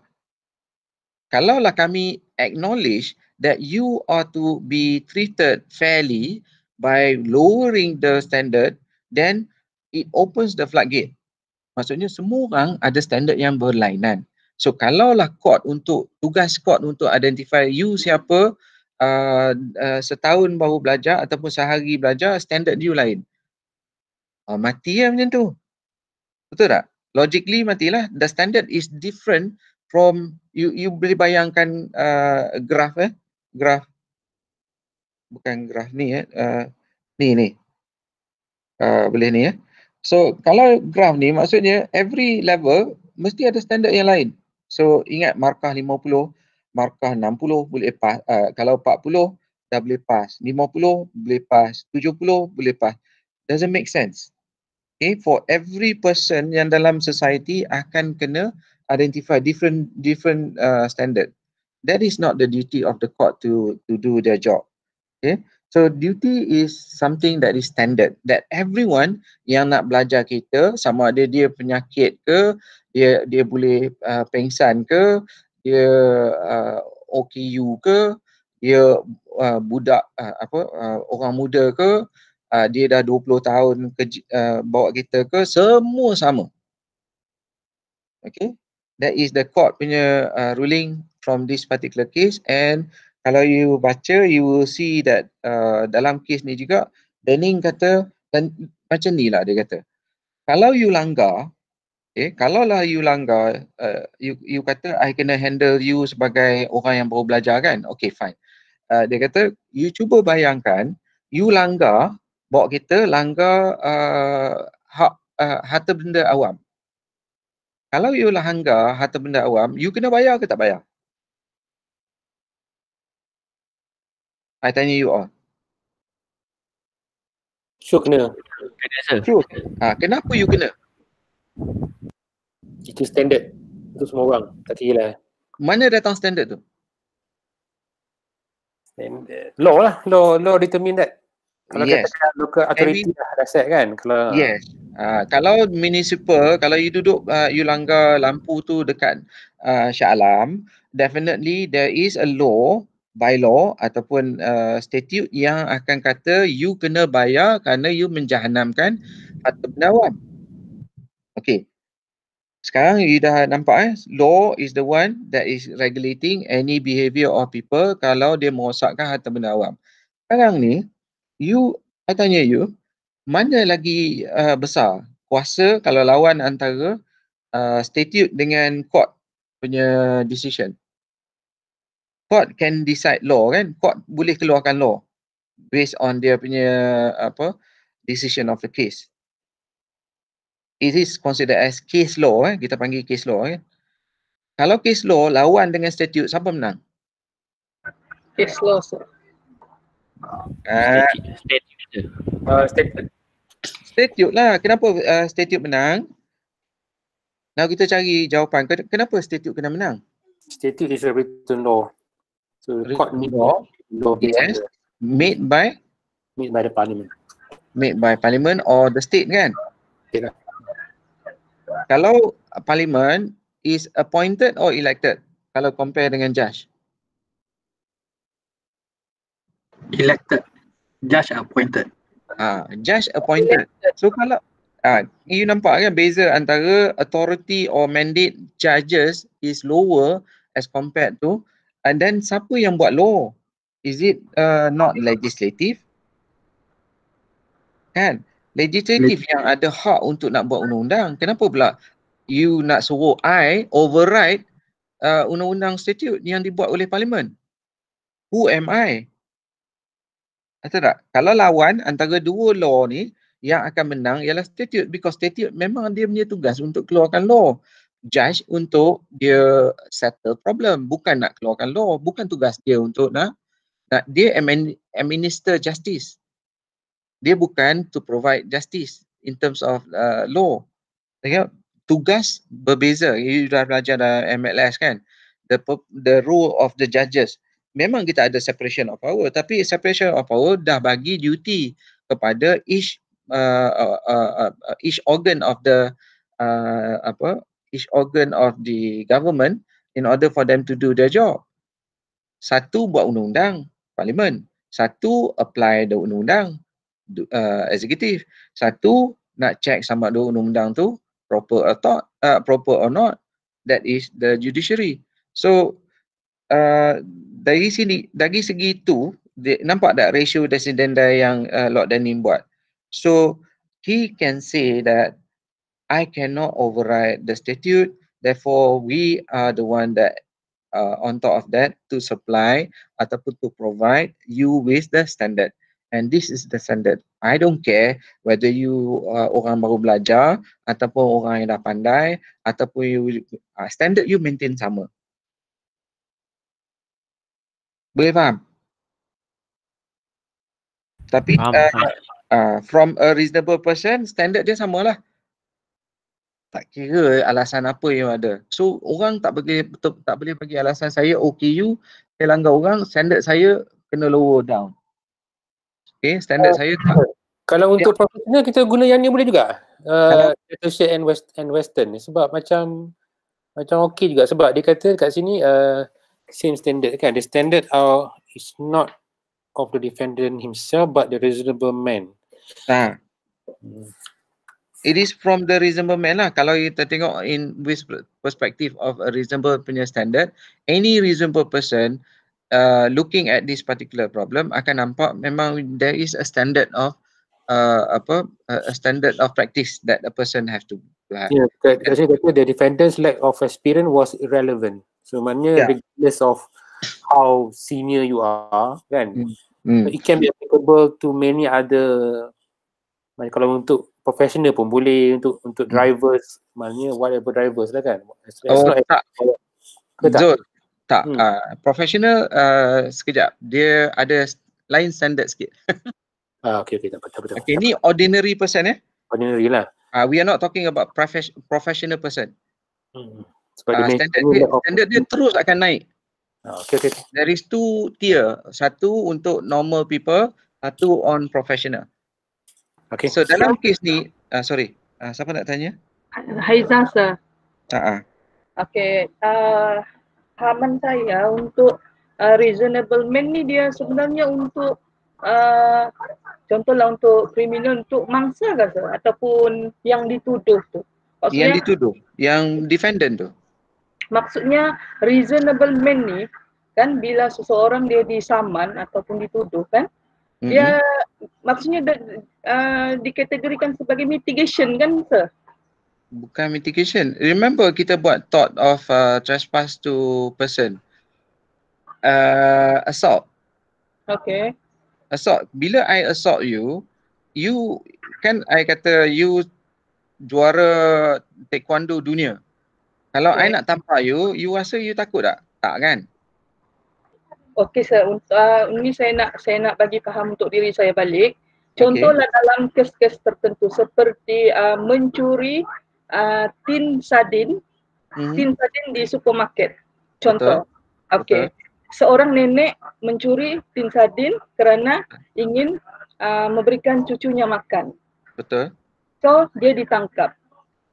lah kami acknowledge that you are to be treated fairly by lowering the standard, then it opens the floodgate. Maksudnya semua orang ada standard yang berlainan. So kalaulah court untuk tugas court untuk identify you siapa uh, uh, setahun baru belajar ataupun sehari belajar standard you lain. Oh, mati ya macam tu. Betul tak? Logically matilah. The standard is different from you you boleh bayangkan uh, graf eh. Graf. Bukan graf ni eh. Uh, ni ni. Uh, boleh ni eh. So kalau graf ni maksudnya every level mesti ada standard yang lain. So ingat markah 50, markah 60 boleh pass. Uh, eh, kalau 40 dah boleh pass. 50 boleh pass. 70 boleh pass. Doesn't make sense. Okay, for every person yang dalam society akan kena identify different different uh, standard. That is not the duty of the court to to do their job. Okay, So duty is something that is standard that everyone yang nak belajar kita sama ada dia penyakit ke dia dia boleh uh, pengsan ke dia uh, OKU ke dia uh, budak uh, apa uh, orang muda ke uh, dia dah 20 tahun ke, uh, bawa kita ke semua sama. Okay, that is the court punya uh, ruling from this particular case and kalau you baca you will see that uh, dalam kes ni juga Denning kata dan macam ni lah dia kata kalau you langgar okay, eh, kalau lah you langgar uh, you, you kata I kena handle you sebagai orang yang baru belajar kan okay fine uh, dia kata you cuba bayangkan you langgar bawa kita langgar uh, hak uh, harta benda awam kalau you langgar harta benda awam you kena bayar ke tak bayar I tanya you all. Sure kena. Kena sir. Sure. Ha, kenapa you kena? Itu standard untuk semua orang. Tak kira lah. Mana datang standard tu? Standard. Law lah. Law, law determine that. Kalau yes. kata local authority Every... dah set kan? Kalau... Yes. Uh, kalau municipal, kalau you duduk, uh, you langgar lampu tu dekat uh, Shah Alam, definitely there is a law By law ataupun uh, statute yang akan kata you kena bayar kerana you menjahanamkan harta benawan. Okay. Sekarang you dah nampak eh, law is the one that is regulating any behavior of people kalau dia merosakkan harta benda awam. Sekarang ni, you, I tanya you, mana lagi uh, besar kuasa kalau lawan antara uh, statute dengan court punya decision? court can decide law kan court boleh keluarkan law based on dia punya apa decision of the case it is considered as case law eh kita panggil case law kan kalau case law lawan dengan statute siapa menang case law sir uh, statute Statute lah kenapa uh, statute menang Now kita cari jawapan kenapa statute kena menang statute is a written law So record ni law, law PS made by made by the parliament. Made by parliament or the state kan? Okay lah. Kalau parliament is appointed or elected? Kalau compare dengan judge. Elected. Judge appointed. Ah, judge appointed. So kalau ah, you nampak kan beza antara authority or mandate judges is lower as compared to And then siapa yang buat law? Is it uh, not legislative? Kan? Legislative yang ada hak untuk nak buat undang-undang. Kenapa pula you nak suruh I override uh, undang-undang statute yang dibuat oleh parlimen? Who am I? Atau tak? Kalau lawan antara dua law ni yang akan menang ialah statute because statute memang dia punya tugas untuk keluarkan law judge untuk dia settle problem bukan nak keluarkan law bukan tugas dia untuk nak nak dia administer justice dia bukan to provide justice in terms of uh, law tengok tugas berbeza you dah belajar dalam MLS kan the the role of the judges memang kita ada separation of power tapi separation of power dah bagi duty kepada each uh, uh, uh, uh, each organ of the uh, apa uh, each organ of the government in order for them to do their job. Satu buat undang-undang, parlimen. Satu apply the undang-undang, uh, executive. Satu nak check sama ada undang-undang tu proper or, not, uh, proper or not, that is the judiciary. So uh, dari sini, dari segi itu, nampak tak ratio dia yang uh, Lord Denim buat? So he can say that I cannot override the statute. Therefore, we are the one that uh, on top of that to supply ataupun to provide you with the standard. And this is the standard. I don't care whether you uh, orang baru belajar ataupun orang yang dah pandai ataupun you, uh, standard you maintain sama. Boleh faham? Tapi uh, Uh, from a reasonable person, standard dia samalah tak kira alasan apa yang ada. So orang tak boleh tak boleh bagi alasan saya OKU saya langgar orang standard saya kena lower down. Okay, standard uh, saya tak. Oh. Kalau ya. untuk yeah. profesional kita guna yang ni boleh juga. Uh, associate and, West, and Western sebab macam macam okey juga sebab dia kata kat sini uh, same standard kan. The standard uh, is not of the defendant himself but the reasonable man. Ha. Hmm it is from the reasonable man lah. Kalau kita tengok in with perspective of a reasonable punya standard, any reasonable person uh, looking at this particular problem akan nampak memang there is a standard of uh, apa uh, a standard of practice that a person have to have. Yeah, kata the defendant's lack of experience was irrelevant. So maknanya yeah. regardless of how senior you are, kan? Mm. Mm. It can be applicable to many other. Like, kalau untuk professional pun boleh untuk untuk hmm. drivers hmm. maknanya whatever drivers lah kan as, as oh, tak. As, tak Zul tak hmm. uh, professional uh, sekejap dia ada lain standard sikit [laughs] ah okay okay tak apa tak apa okey ni ordinary person eh ordinary lah ah uh, we are not talking about profes- professional person hmm. uh, standard dia, standard dia terus akan naik Okay, okay. There is two tier. Satu untuk normal people, satu on professional. Okay. So dalam kes ni, uh, sorry, uh, siapa nak tanya? Haizah, sir. Uh-huh. Okay, uh, haman saya untuk uh, reasonable man ni dia sebenarnya untuk uh, contohlah untuk kriminal untuk mangsa ke sir? Ataupun yang dituduh tu? Maksudnya, yang dituduh, yang defendant tu? Maksudnya reasonable man ni kan bila seseorang dia disaman ataupun dituduh kan Ya, mm-hmm. Dia maksudnya uh, dikategorikan sebagai mitigation kan sir? Bukan mitigation. Remember kita buat thought of uh, trespass to person. Uh, assault. Okay. Assault. Bila I assault you, you kan I kata you juara taekwondo dunia. Kalau okay. I nak tampar you, you rasa you takut tak? Tak kan? okey saya uh, ini saya nak saya nak bagi faham untuk diri saya balik contohlah okay. dalam kes-kes tertentu seperti uh, mencuri uh, tin sardin mm-hmm. tin sardin di supermarket contoh okey seorang nenek mencuri tin sardin kerana ingin uh, memberikan cucunya makan betul so dia ditangkap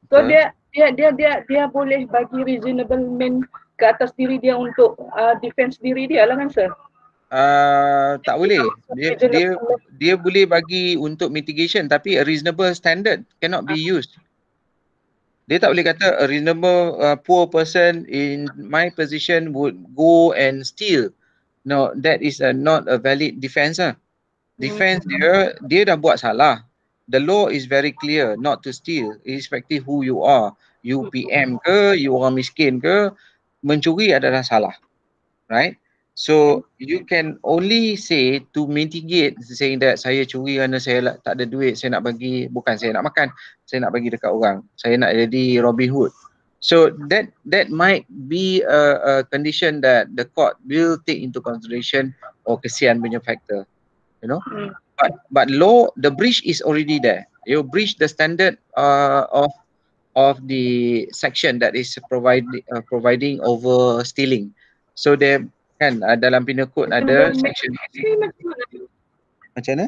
so betul. dia dia dia dia dia boleh bagi reasonable man ke atas diri dia untuk uh, defense diri dia lah kan sir? Uh, tak boleh. Dia, dia dia boleh bagi untuk mitigation tapi a reasonable standard cannot be ah. used. Dia tak boleh kata a reasonable uh, poor person in my position would go and steal. No, that is a not a valid defense. Uh. Defense hmm. dia, dia dah buat salah. The law is very clear not to steal irrespective who you are. UPM ke, you orang miskin ke, mencuri adalah salah. Right? So you can only say to mitigate saying that saya curi kerana saya tak ada duit, saya nak bagi, bukan saya nak makan, saya nak bagi dekat orang. Saya nak jadi Robin Hood. So that that might be a, a condition that the court will take into consideration or kesian punya factor. You know? Hmm. But but law, the breach is already there. You breach the standard uh, of of the section that is provide, uh, providing over stealing. So there kan uh, dalam penal code ada section. Macam mana?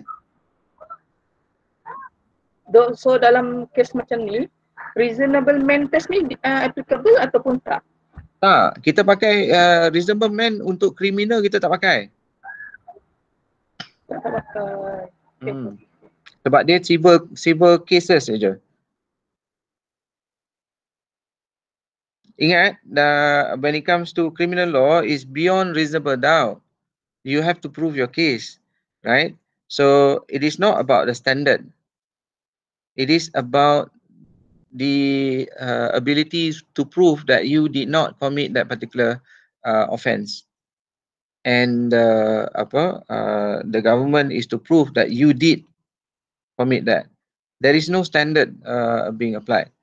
So dalam kes macam ni, reasonable man test ni uh, applicable ataupun tak? Tak. Kita pakai uh, reasonable man untuk kriminal kita tak pakai. Tak pakai. Hmm. Sebab dia civil civil cases saja. Hmm. ingat the when it comes to criminal law is beyond reasonable doubt you have to prove your case right so it is not about the standard it is about the uh, ability to prove that you did not commit that particular uh, offense and uh, apa uh, the government is to prove that you did commit that there is no standard uh, being applied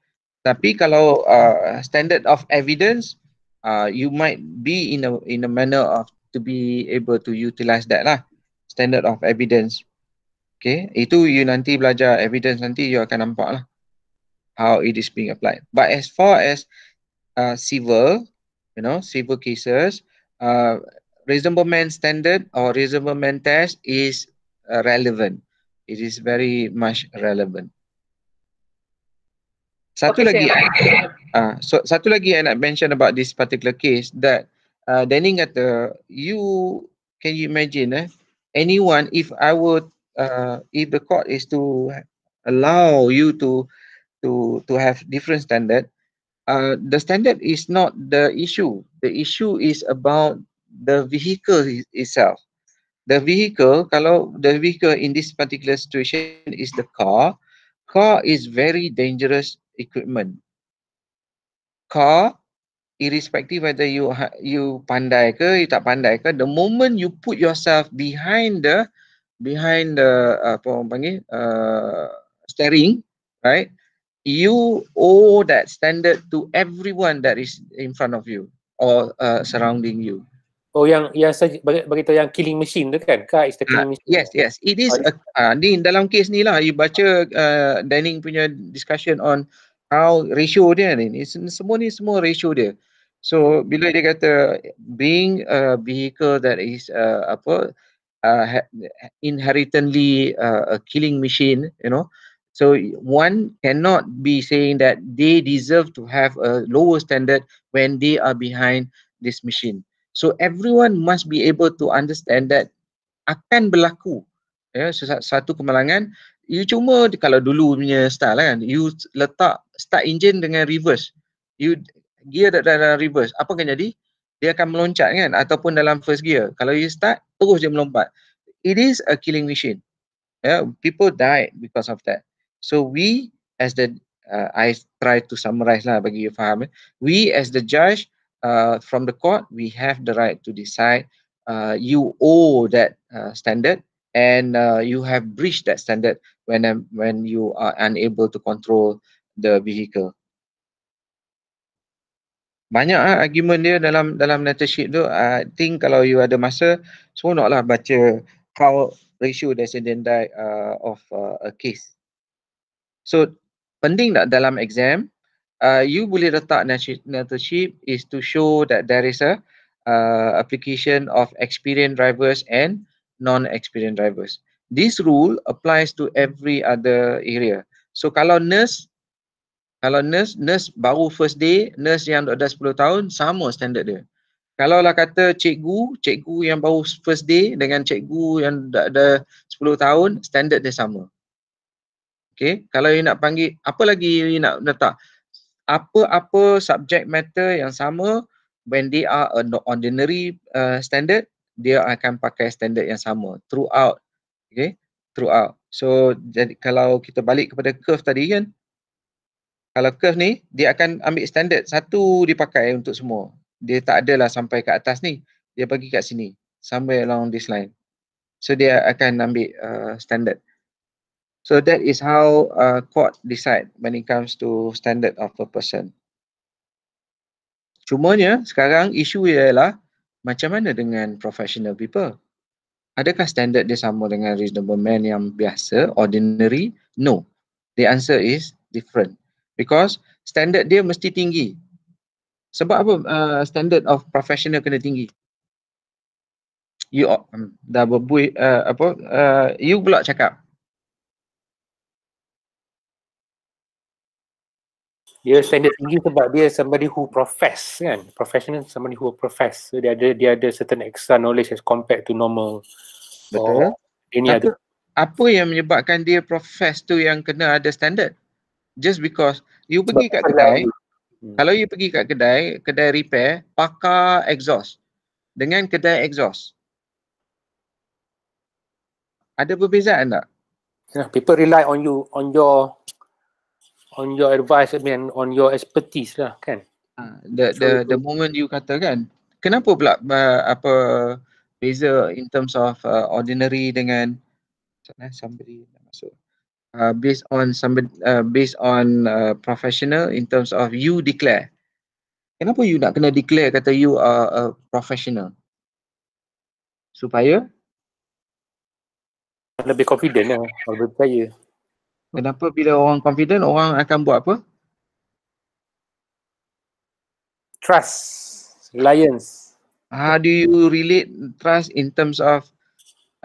tapi kalau uh, standard of evidence uh, you might be in a in a manner of to be able to utilize that lah standard of evidence okay itu you nanti belajar evidence nanti you akan nampak lah how it is being applied but as far as uh, civil you know civil cases uh, reasonable man standard or reasonable man test is uh, relevant it is very much relevant satu okay, lagi sure. uh, ah, so, satu lagi I nak mention about this particular case that uh, Danning kata you can you imagine eh, anyone if I would uh, if the court is to allow you to to to have different standard uh, the standard is not the issue the issue is about the vehicle itself the vehicle kalau the vehicle in this particular situation is the car car is very dangerous equipment. Car, irrespective whether you ha, you pandai ke, you tak pandai ke, the moment you put yourself behind the behind the apa orang panggil uh, steering, right? You owe that standard to everyone that is in front of you or uh, surrounding you. Oh yang yang saya berita yang killing machine tu kan? Kak is the killing ah, machine. Yes, yes. It is a, uh, ni dalam case ni lah you baca uh, ah, dining punya discussion on how ratio dia ni. ni semua ni semua ratio dia. So bila dia kata being a vehicle that is uh, apa uh, inherently uh, a killing machine, you know. So one cannot be saying that they deserve to have a lower standard when they are behind this machine. So everyone must be able to understand that akan berlaku ya satu kemalangan you cuma kalau dulu punya style kan you letak start engine dengan reverse you gear dalam, dalam reverse apa akan jadi dia akan meloncat kan ataupun dalam first gear kalau you start terus dia melompat it is a killing machine yeah people die because of that so we as the uh, i try to summarize lah bagi you faham eh. we as the judge uh, from the court, we have the right to decide uh, you owe that uh, standard and uh, you have breached that standard when, um, when you are unable to control the vehicle. Banyak lah argument dia dalam dalam netership tu. I think kalau you ada masa, semua nak lah baca how ratio descendant die uh, of uh, a case. So, penting tak dalam exam uh, uh, you boleh letak national chip is to show that there is a uh, application of experienced drivers and non-experienced drivers. This rule applies to every other area. So kalau nurse, kalau nurse, nurse baru first day, nurse yang dah 10 tahun, sama standard dia. Kalau lah kata cikgu, cikgu yang baru first day dengan cikgu yang dah ada 10 tahun, standard dia sama. Okay, kalau you nak panggil, apa lagi you nak letak? apa-apa subject matter yang sama when they are an ordinary uh, standard dia akan pakai standard yang sama throughout okay throughout so jadi kalau kita balik kepada curve tadi kan kalau curve ni dia akan ambil standard satu dipakai untuk semua dia tak adalah sampai ke atas ni dia bagi kat sini sampai along this line so dia akan ambil uh, standard So that is how uh, court decide when it comes to standard of a person. Cumanya sekarang isu ialah macam mana dengan professional people? Adakah standard dia sama dengan reasonable man yang biasa, ordinary? No. The answer is different. Because standard dia mesti tinggi. Sebab apa uh, standard of professional kena tinggi? You um, dah berbuih, uh, apa, uh, you pula cakap. dia standard tinggi sebab dia somebody who profess kan professional somebody who profess so dia ada dia ada certain extra knowledge as compared to normal betul oh, ini ada apa yang menyebabkan dia profess tu yang kena ada standard just because you pergi sebab kat kedai hmm. kalau you pergi kat kedai kedai repair pakar exhaust dengan kedai exhaust ada perbezaan tak people rely on you on your on your advice I mean on your expertise lah kan ah, the the the moment you kata kan kenapa pula uh, apa beza in terms of uh, ordinary dengan sana somebody masuk uh, based on somebody uh, based on uh, professional in terms of you declare kenapa you nak kena declare kata you are a professional supaya lebih confident lah, lebih percaya. Kenapa bila orang confident orang akan buat apa? Trust, reliance. How do you relate trust in terms of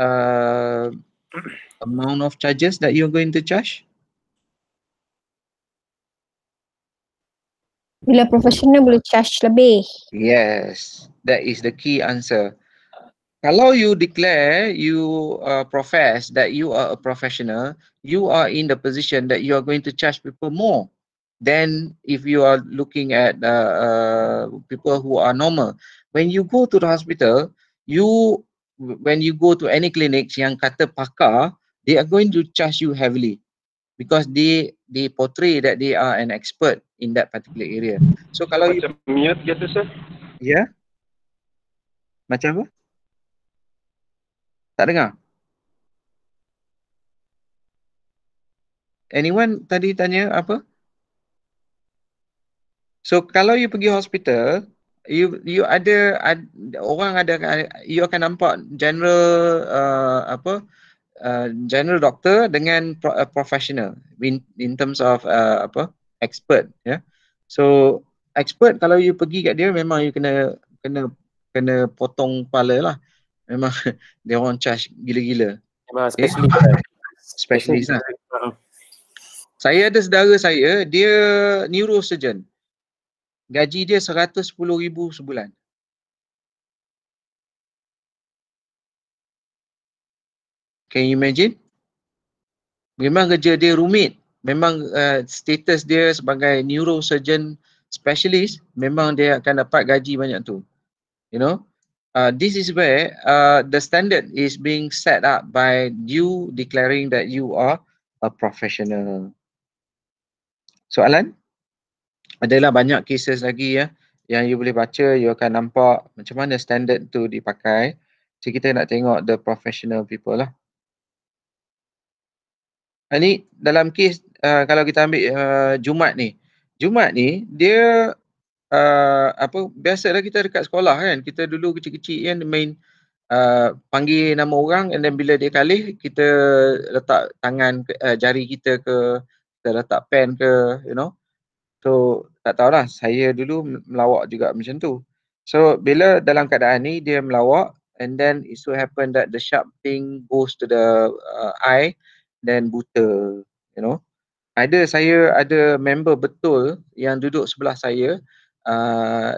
uh, amount of charges that you're going to charge? Bila profesional boleh charge lebih. Yes, that is the key answer kalau you declare you uh, profess that you are a professional you are in the position that you are going to charge people more than if you are looking at uh, uh, people who are normal when you go to the hospital you when you go to any clinic yang kata pakar they are going to charge you heavily because they they portray that they are an expert in that particular area so kalau macam you mute gitu sir ya yeah. macam apa tak dengar? Anyone tadi tanya apa? So kalau you pergi hospital, you you ada, ada orang ada you akan nampak general uh, apa uh, general doctor dengan pro, uh, professional in, in terms of uh, apa expert ya yeah. so expert kalau you pergi kat dia memang you kena kena kena potong kepala lah memang [laughs] dia orang charge gila-gila. Memang specialist. Eh, specialist lah. uh Saya ada saudara saya, dia neurosurgeon. Gaji dia seratus rm ribu sebulan. Can you imagine? Memang kerja dia rumit. Memang uh, status dia sebagai neurosurgeon specialist, memang dia akan dapat gaji banyak tu. You know? uh, this is where uh, the standard is being set up by you declaring that you are a professional. Soalan? Adalah banyak cases lagi ya yang you boleh baca, you akan nampak macam mana standard tu dipakai. Jadi kita nak tengok the professional people lah. Ini dalam kes uh, kalau kita ambil uh, Jumat ni. Jumat ni dia uh, apa biasalah kita dekat sekolah kan kita dulu kecil-kecil kan main uh, panggil nama orang and then bila dia kalih kita letak tangan uh, jari kita ke kita letak pen ke you know so tak tahulah saya dulu melawak juga macam tu so bila dalam keadaan ni dia melawak and then it so happen that the sharp thing goes to the uh, eye then buta you know ada saya ada member betul yang duduk sebelah saya uh,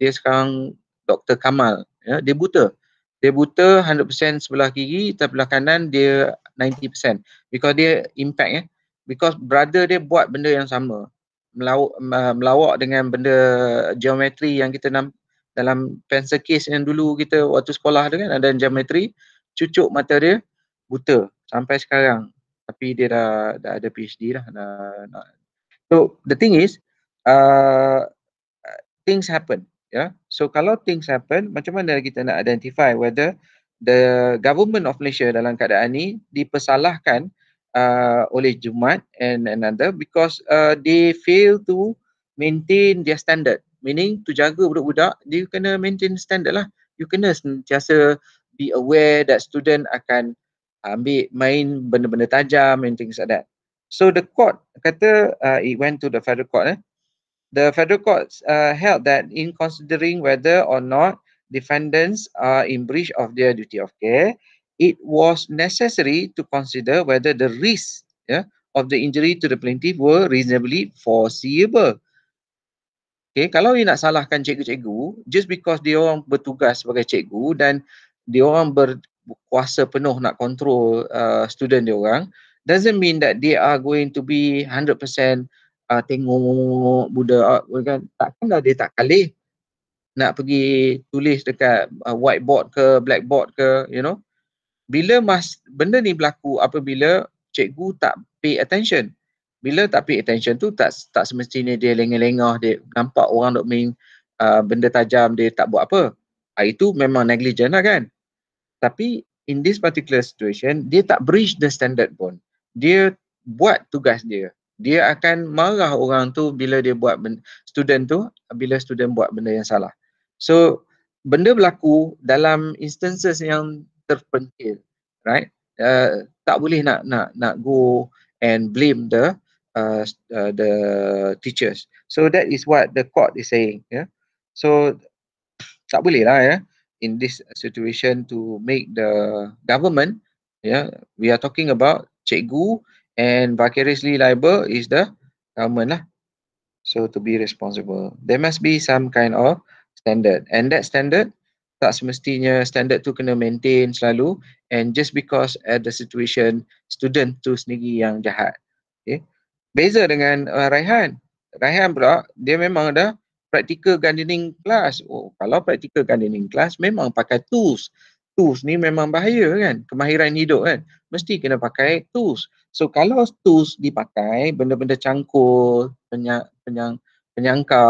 dia sekarang Dr. Kamal ya dia buta dia buta 100% sebelah kiri sebelah kanan dia 90% because dia impact ya eh? because brother dia buat benda yang sama melawak, uh, melawak dengan benda geometri yang kita nam dalam pencil case yang dulu kita waktu sekolah tu kan ada geometri cucuk mata dia buta sampai sekarang tapi dia dah, dah ada PhD lah dah, dah. so the thing is uh, things happen ya yeah? so kalau things happen macam mana kita nak identify whether the government of Malaysia dalam keadaan ini dipersalahkan uh, oleh Jumaat and another because uh, they fail to maintain their standard meaning to jaga budak-budak you kena maintain standard lah you kena sentiasa be aware that student akan ambil main benda-benda tajam and things like that so the court kata uh, it went to the federal court eh the federal courts uh, held that in considering whether or not defendants are in breach of their duty of care, it was necessary to consider whether the risk yeah, of the injury to the plaintiff were reasonably foreseeable. Okay, kalau you nak salahkan cikgu-cikgu, just because dia orang bertugas sebagai cikgu dan dia orang berkuasa penuh nak kontrol uh, student dia orang, doesn't mean that they are going to be 100% uh, tengok budak uh, ah, kan takkanlah dia tak kalih nak pergi tulis dekat uh, whiteboard ke blackboard ke you know bila mas benda ni berlaku apabila cikgu tak pay attention bila tak pay attention tu tak tak semestinya dia lengah-lengah dia nampak orang dok main uh, benda tajam dia tak buat apa uh, itu memang negligent lah kan tapi in this particular situation dia tak breach the standard pun dia buat tugas dia dia akan marah orang tu bila dia buat ben- student tu bila student buat benda yang salah so benda berlaku dalam instances yang terpencil right uh, tak boleh nak nak nak go and blame the uh, uh, the teachers so that is what the court is saying yeah so tak boleh lah ya yeah? in this situation to make the government yeah we are talking about cikgu and vicariously liable is the government lah. So to be responsible, there must be some kind of standard and that standard tak semestinya standard tu kena maintain selalu and just because at the situation student tu sendiri yang jahat. Okay. Beza dengan uh, Raihan. Raihan pula dia memang ada practical gardening class. Oh, kalau practical gardening class memang pakai tools. Tools ni memang bahaya kan. Kemahiran hidup kan mesti kena pakai tools. So kalau tools dipakai, benda-benda cangkul, penyang, penyang, penyangka,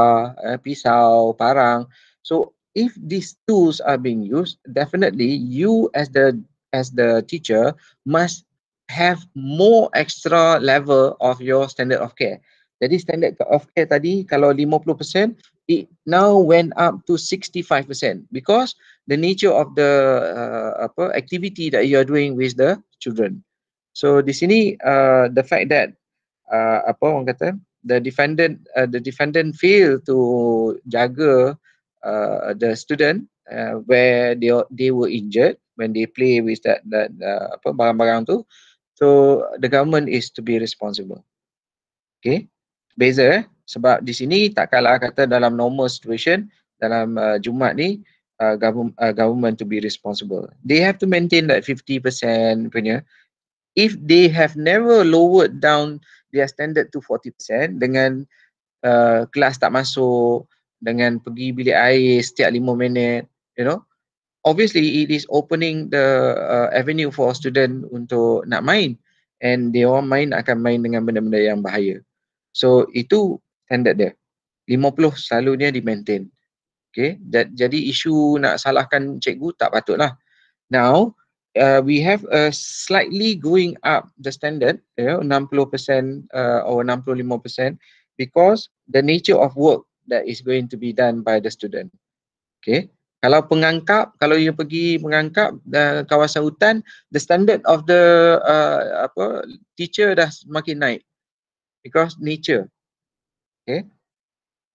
eh, pisau, parang. So if these tools are being used, definitely you as the as the teacher must have more extra level of your standard of care. Jadi standard of care tadi kalau 50% it now went up to 65% because the nature of the uh, apa activity that you are doing with the children. So di sini uh, the fact that uh, apa orang kata the defendant uh, the defendant fail to jaga uh, the student uh, where they they were injured when they play with that that uh, apa barang-barang tu so the government is to be responsible okay beza eh sebab di sini tak kalah kata dalam normal situation dalam uh, Jumat ni uh, government, uh, government to be responsible they have to maintain that 50% punya if they have never lowered down their standard to 40% dengan uh, kelas tak masuk dengan pergi bilik air setiap lima minit you know obviously it is opening the uh, avenue for student untuk nak main and they want main akan main dengan benda-benda yang bahaya So itu standard dia. 50 selalunya di maintain. Okay, That, jadi isu nak salahkan cikgu tak patutlah. Now, uh, we have a slightly going up the standard, yeah, 60% uh, or 65% because the nature of work that is going to be done by the student. Okay, kalau pengangkap, kalau you pergi mengangkap uh, kawasan hutan, the standard of the uh, apa teacher dah semakin naik because nature okay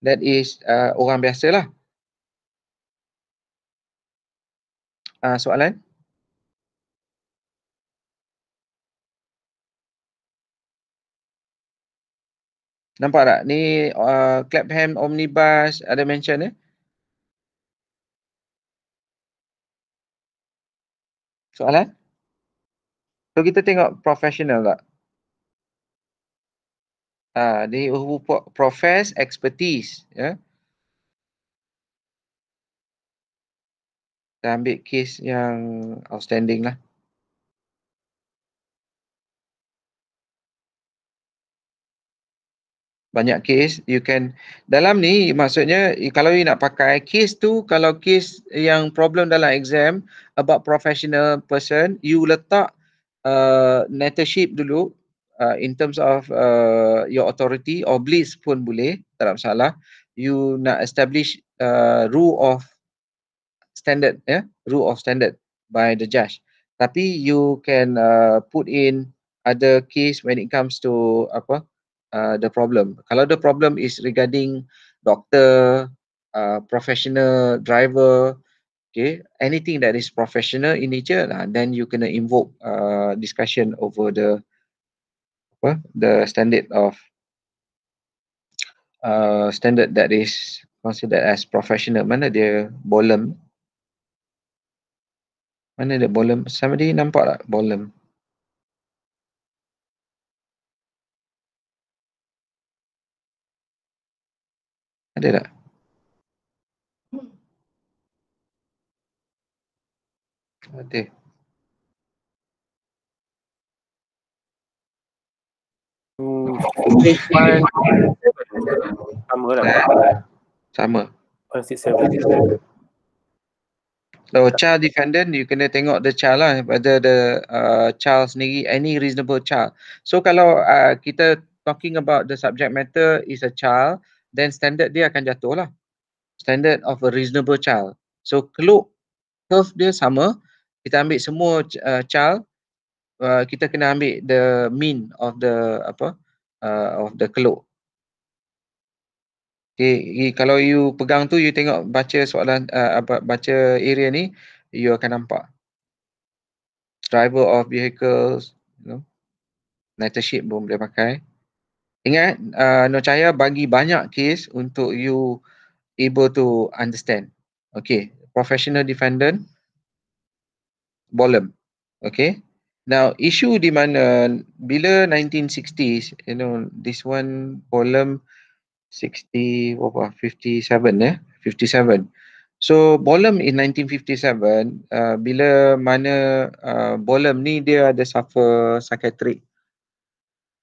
that is uh, orang biasa lah uh, soalan Nampak tak? Ni uh, Clapham Omnibus ada mention eh. Soalan? So kita tengok professional tak? Ha, di hubung profes expertise. Ya. Kita ambil kes yang outstanding lah. Banyak kes, you can, dalam ni maksudnya kalau you nak pakai kes tu, kalau kes yang problem dalam exam about professional person, you letak uh, natorship dulu, uh, in terms of uh, your authority or bliss pun boleh tak ada masalah you nak establish uh, rule of standard ya yeah? rule of standard by the judge tapi you can uh, put in other case when it comes to apa uh, the problem kalau the problem is regarding doctor uh, professional driver okay anything that is professional in nature nah, then you can invoke uh, discussion over the uh, apa the standard of uh, standard that is considered as professional mana dia bolem mana dia bolem somebody nampak tak bolem ada tak ada okay. Hmm. Sama lah. Sama. Oh, so, child defendant, you kena tengok the child lah, whether the uh, child sendiri, any reasonable child. So, kalau uh, kita talking about the subject matter is a child, then standard dia akan jatuh lah. Standard of a reasonable child. So, clue, curve dia sama. Kita ambil semua uh, child, Uh, kita kena ambil the mean of the apa uh, of the keluk. Okay, kalau you pegang tu, you tengok baca soalan uh, apa baca area ni, you akan nampak driver of vehicles, you know, letter sheet pun boleh pakai. Ingat, uh, Nur Cahaya bagi banyak case untuk you able to understand. Okay, professional defendant, bolem. Okay, Now, isu di mana bila 1960s, you know, this one problem 60, apa, 57, ya, 57. So, Bolem in 1957, uh, bila mana uh, ni dia ada suffer psychiatric,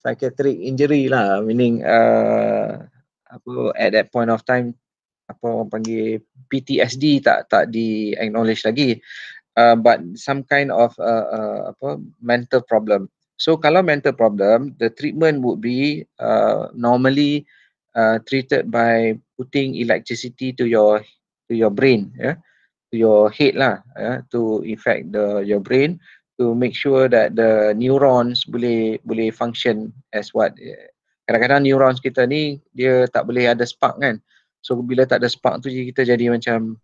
psychiatric injury lah, meaning uh, apa, at that point of time apa orang panggil PTSD tak tak di acknowledge lagi uh, but some kind of uh, uh, apa mental problem. So kalau mental problem, the treatment would be uh, normally uh, treated by putting electricity to your to your brain, yeah, to your head lah, yeah, to affect the your brain to make sure that the neurons boleh boleh function as what eh, kadang-kadang neurons kita ni dia tak boleh ada spark kan. So bila tak ada spark tu kita jadi macam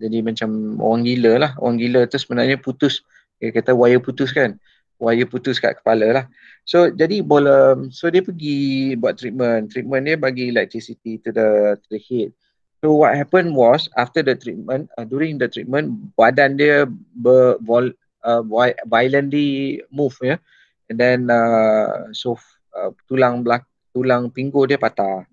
jadi macam orang gila lah orang gila tu sebenarnya putus dia kata wire putus kan wire putus kat kepala lah so jadi bola so dia pergi buat treatment treatment dia bagi electricity to the to the head so what happened was after the treatment uh, during the treatment badan dia ber, vol, uh, violently move ya yeah? and then uh, so uh, tulang belakang, tulang pinggul dia patah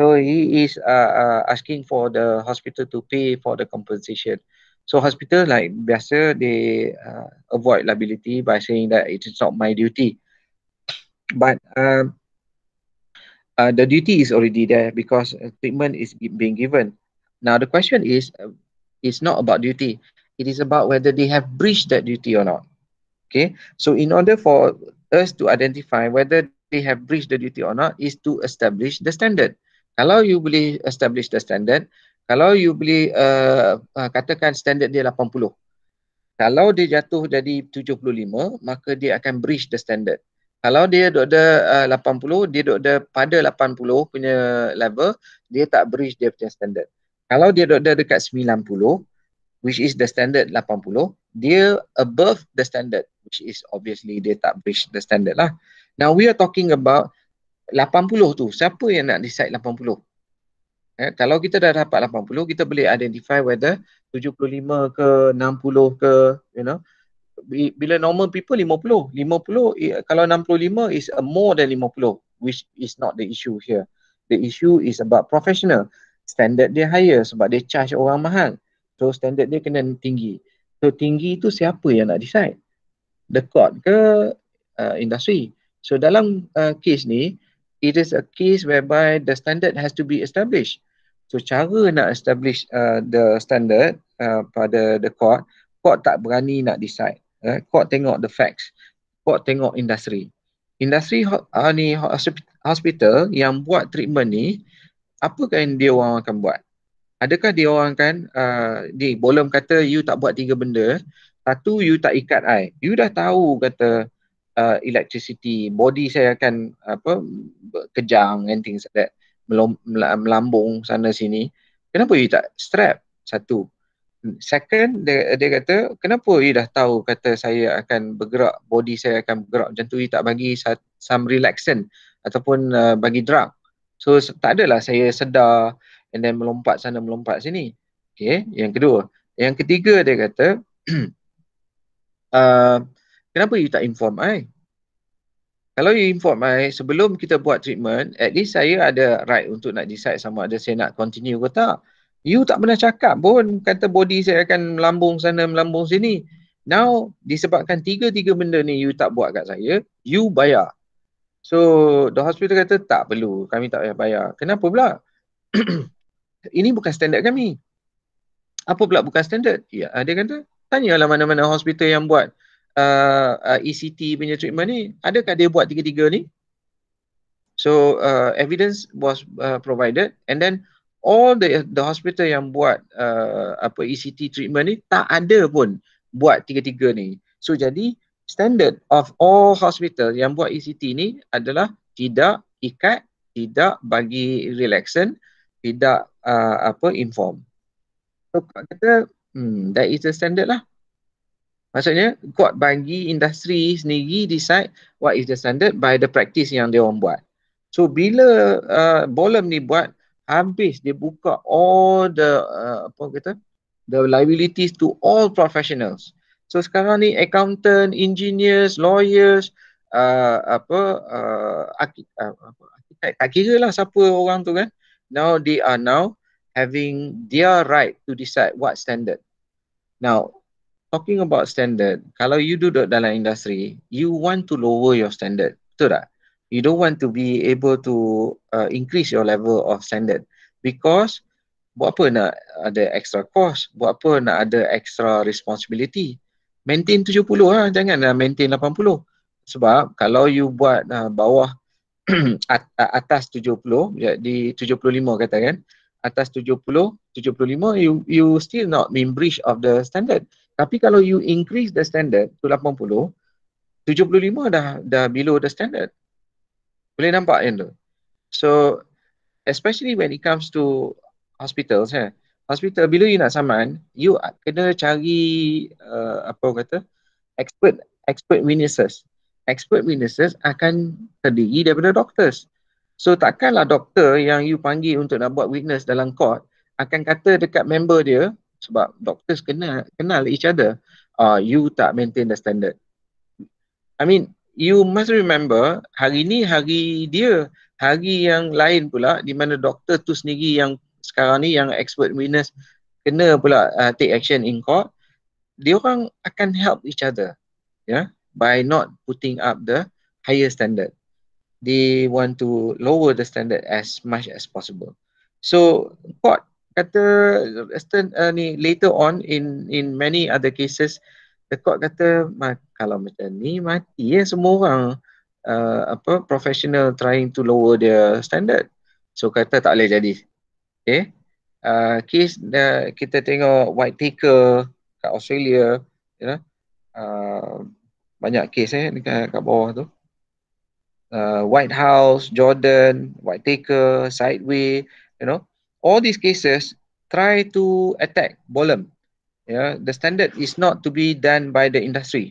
So he is uh, uh, asking for the hospital to pay for the compensation. So hospital like biasa they uh, avoid liability by saying that it is not my duty. But um, uh, the duty is already there because uh, treatment is being given. Now the question is, uh, it's not about duty. It is about whether they have breached that duty or not. Okay. So in order for us to identify whether they have breached the duty or not is to establish the standard. kalau you boleh establish the standard kalau you boleh uh, uh, katakan standard dia 80 kalau dia jatuh jadi 75 maka dia akan breach the standard kalau dia dok ada uh, 80 dia dok ada pada 80 punya level dia tak breach dia punya standard kalau dia dok ada dekat 90 which is the standard 80 dia above the standard which is obviously dia tak breach the standard lah now we are talking about 80 tu siapa yang nak decide 80 eh, kalau kita dah dapat 80 kita boleh identify whether 75 ke 60 ke you know bila normal people 50 50 kalau 65 is uh, more than 50 which is not the issue here the issue is about professional standard dia higher sebab dia charge orang mahal so standard dia kena tinggi so tinggi tu siapa yang nak decide the court ke uh, industri so dalam uh, case ni it is a case whereby the standard has to be established. So cara nak establish uh, the standard uh, pada the court, court tak berani nak decide. Uh, court tengok the facts. Court tengok industry. Industry uh, ah, ni hospital yang buat treatment ni, apa yang dia orang akan buat? Adakah dia orang akan, uh, ni uh, kata you tak buat tiga benda, satu you tak ikat I. You dah tahu kata uh, electricity body saya akan apa kejang and things like that melambung sana sini kenapa you tak strap satu second dia, dia kata kenapa you dah tahu kata saya akan bergerak body saya akan bergerak macam tu you tak bagi some relaxation ataupun uh, bagi drug so tak adalah saya sedar and then melompat sana melompat sini okay yang kedua yang ketiga dia kata [clears throat] uh, kenapa you tak inform I? Kalau you inform I, sebelum kita buat treatment, at least saya ada right untuk nak decide sama ada saya nak continue ke tak. You tak pernah cakap pun, kata body saya akan melambung sana, melambung sini. Now, disebabkan tiga-tiga benda ni you tak buat kat saya, you bayar. So, the hospital kata tak perlu, kami tak payah bayar. Kenapa pula? [clears throat] Ini bukan standard kami. Apa pula bukan standard? Ya, dia kata, tanyalah mana-mana hospital yang buat uh, uh ECT punya treatment ni adakah dia buat tiga-tiga ni so uh, evidence was uh, provided and then all the the hospital yang buat uh, apa ECT treatment ni tak ada pun buat tiga-tiga ni so jadi standard of all hospital yang buat ECT ni adalah tidak ikat tidak bagi relaxan tidak uh, apa inform so kata hmm that is the standard lah Maksudnya kuat bagi industri sendiri decide what is the standard by the practice yang dia orang buat. So bila uh, Bolem ni buat habis dia buka all the uh, apa kata the liabilities to all professionals. So sekarang ni accountant, engineers, lawyers, uh, apa uh, uh, apa tak kira lah siapa orang tu kan. Now they are now having their right to decide what standard. Now talking about standard, kalau you duduk dalam industri, you want to lower your standard, betul tak? You don't want to be able to uh, increase your level of standard because buat apa nak ada extra cost, buat apa nak ada extra responsibility. Maintain 70 lah, jangan lah maintain 80. Sebab kalau you buat uh, bawah [clears throat] uh, atas 70, jadi 75 kata kan, atas 70, 75 you you still not in breach of the standard. Tapi kalau you increase the standard to 80, 75 dah dah below the standard. Boleh nampak kan tu? So, especially when it comes to hospitals, eh? hospital bila you nak saman, you kena cari uh, apa kata, expert expert witnesses. Expert witnesses akan terdiri daripada doctors. So takkanlah doktor yang you panggil untuk nak buat witness dalam court akan kata dekat member dia, sebab doctors kenal kenal each other uh, you tak maintain the standard i mean you must remember hari ni hari dia hari yang lain pula di mana doktor tu sendiri yang sekarang ni yang expert witness kena pula uh, take action in court dia orang akan help each other ya yeah, by not putting up the higher standard they want to lower the standard as much as possible so court kata stern uh, ni later on in in many other cases the court kata kalau macam ni mati ya semua orang uh, apa professional trying to lower their standard so kata tak boleh jadi okay uh, case uh, kita tengok white taker kat Australia you know uh, banyak case eh dekat kat bawah tu Uh, White House, Jordan, White Taker, Sideway, you know, all these cases try to attack bolem yeah the standard is not to be done by the industry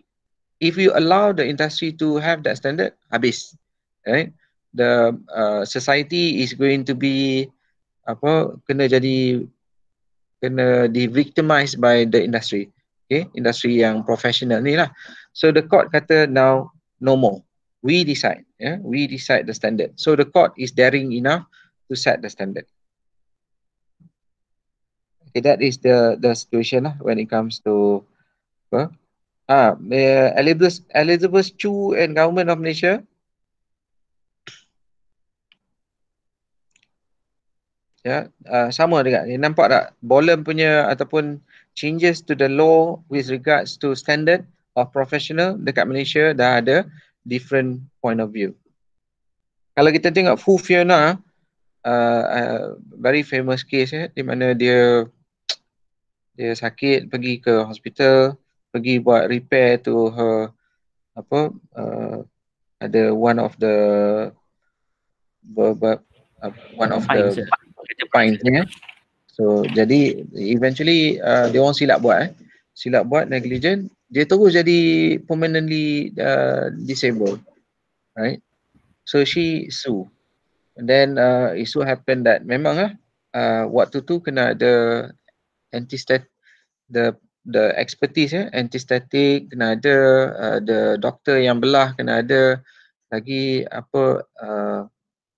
if you allow the industry to have that standard habis right the uh, society is going to be apa kena jadi kena di victimized by the industry okay industry yang professional ni lah so the court kata now no more we decide yeah we decide the standard so the court is daring enough to set the standard Okay, that is the the situation lah when it comes to apa? Ha, uh, Elizabeth Elizabeth Chu and government of Malaysia. Ya, yeah, uh, sama dekat ni. Nampak tak Bolem punya ataupun changes to the law with regards to standard of professional dekat Malaysia dah ada different point of view. Kalau kita tengok Fu Fiona, uh, uh, very famous case eh, di mana dia dia sakit pergi ke hospital pergi buat repair to her apa uh, ada one of the berba, uh, one of the pint yeah. so jadi eventually uh, dia orang silap buat eh silap buat negligent dia terus jadi permanently uh, disabled right so she sue and then uh, it so happened that memang ah uh, waktu tu kena ada anti-stat- the the expertise ya eh? antistatik kena ada uh, the doktor yang belah kena ada lagi apa uh,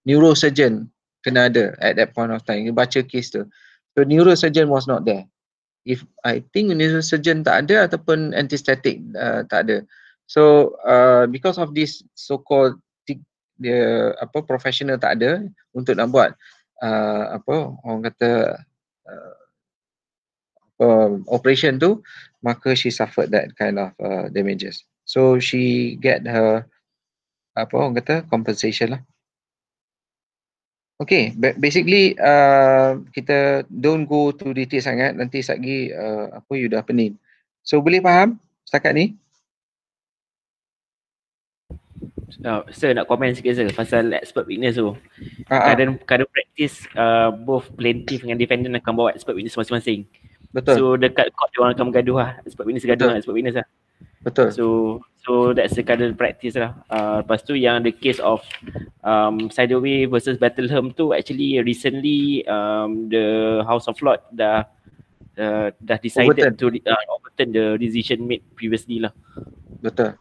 neurosurgeon kena ada at that point of time you baca case tu so neurosurgeon was not there if i think neurosurgeon tak ada ataupun antistatik uh, tak ada so uh, because of this so called the apa professional tak ada untuk nak buat uh, apa orang kata uh, um, operation tu maka she suffered that kind of uh, damages so she get her apa orang kata compensation lah Okay, basically uh, kita don't go to detail sangat nanti satgi uh, apa you dah pening. So boleh faham setakat ni? Oh, sir nak komen sikit sir pasal expert witness tu. Kadang-kadang ah, ah. uh-huh. practice uh, both plaintiff dengan defendant akan bawa expert witness masing-masing. Betul. So dekat court dia orang akan bergaduh lah. Sebab witness gaduh lah. Sebab witness lah. Betul. So so that's the current practice lah. Uh, lepas tu yang the case of um, Sideway versus Battleham tu actually recently um, the House of Lord dah uh, dah decided overturn. to uh, overturn the decision made previously lah. Betul.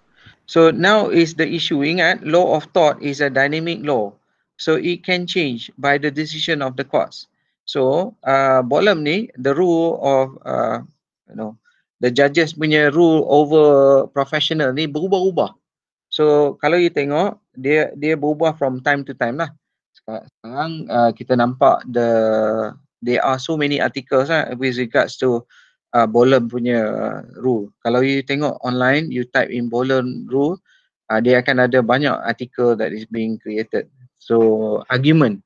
So now is the issue. Ingat, law of thought is a dynamic law. So it can change by the decision of the courts. So uh, Bolam ni the rule of uh, you know the judges punya rule over professional ni berubah-ubah. So kalau you tengok dia dia berubah from time to time lah. Sekarang uh, kita nampak the there are so many articles lah with regards to uh, Bolam punya uh, rule. Kalau you tengok online you type in Bolam rule uh, dia akan ada banyak artikel that is being created. So argument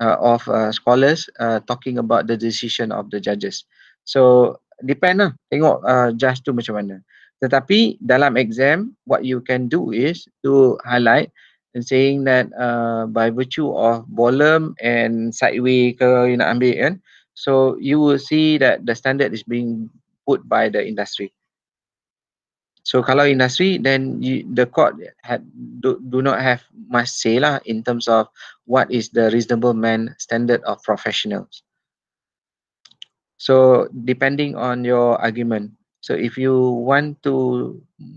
uh, of uh, scholars uh, talking about the decision of the judges. So depend lah, tengok uh, judge tu macam mana. Tetapi dalam exam, what you can do is to highlight and saying that uh, by virtue of bolam and sideway ke you nak ambil kan. So you will see that the standard is being put by the industry. so kalau industry then you, the court had, do, do not have much say lah in terms of what is the reasonable man standard of professionals so depending on your argument so if you want to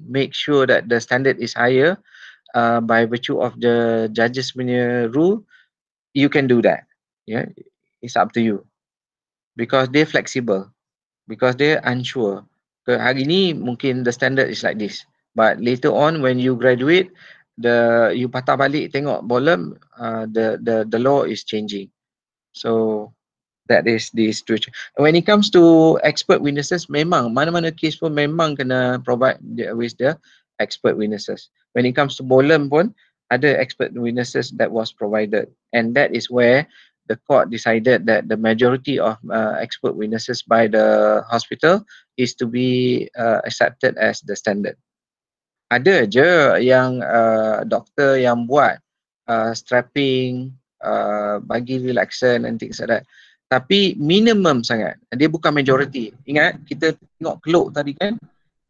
make sure that the standard is higher uh, by virtue of the judges punya rule you can do that yeah it's up to you because they're flexible because they're unsure So, hari ni mungkin the standard is like this. But later on when you graduate, the you patah balik tengok bolam, uh, the the the law is changing. So that is the situation. When it comes to expert witnesses, memang mana-mana case pun memang kena provide with the expert witnesses. When it comes to bolam pun, ada expert witnesses that was provided. And that is where the court decided that the majority of uh, expert witnesses by the hospital is to be uh, accepted as the standard. Ada je yang uh, doktor yang buat uh, strapping, uh, bagi relaxant and things like that. Tapi minimum sangat. Dia bukan majority. Ingat kita tengok keluk tadi kan?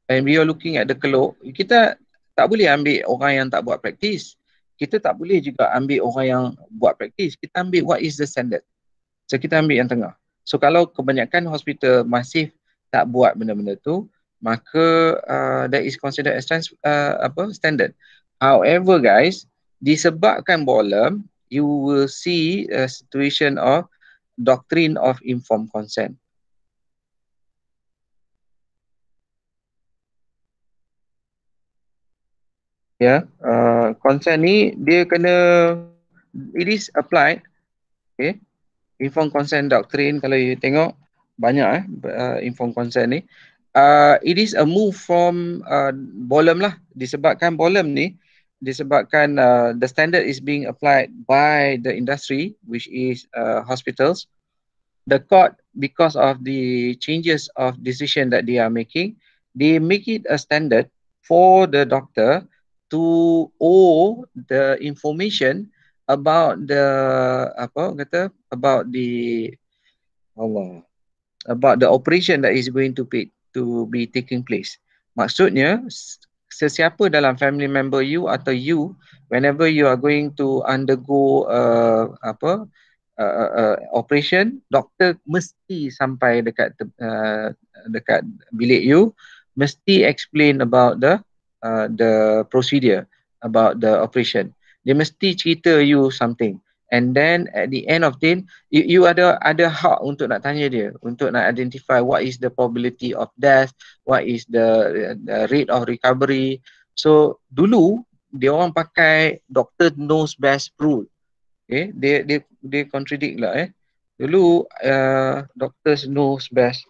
And we are looking at the keluk. Kita tak boleh ambil orang yang tak buat praktis. Kita tak boleh juga ambil orang yang buat praktis. Kita ambil what is the standard. So kita ambil yang tengah. So kalau kebanyakan hospital masih tak buat benda-benda tu maka uh, that is considered as trans, uh, apa standard however guys disebabkan problem you will see a situation of doctrine of informed consent ya yeah, uh, consent ni dia kena it is applied okay inform consent doctrine kalau you tengok banyak eh uh, inform consent ni uh, it is a move from uh, bolem lah disebabkan bolem ni disebabkan uh, the standard is being applied by the industry which is uh, hospitals the court because of the changes of decision that they are making they make it a standard for the doctor to owe the information about the apa kata about the Allah about the operation that is going to be to be taking place. Maksudnya sesiapa dalam family member you atau you whenever you are going to undergo uh, apa uh, uh, uh operation doktor mesti sampai dekat uh, dekat bilik you mesti explain about the uh, the procedure about the operation dia mesti cerita you something And then at the end of thing, you, you ada ada hak untuk nak tanya dia, untuk nak identify what is the probability of death, what is the, the rate of recovery. So dulu dia orang pakai doctor knows best rule. Okay, dia dia dia contradict lah eh. Dulu uh, doctors knows best.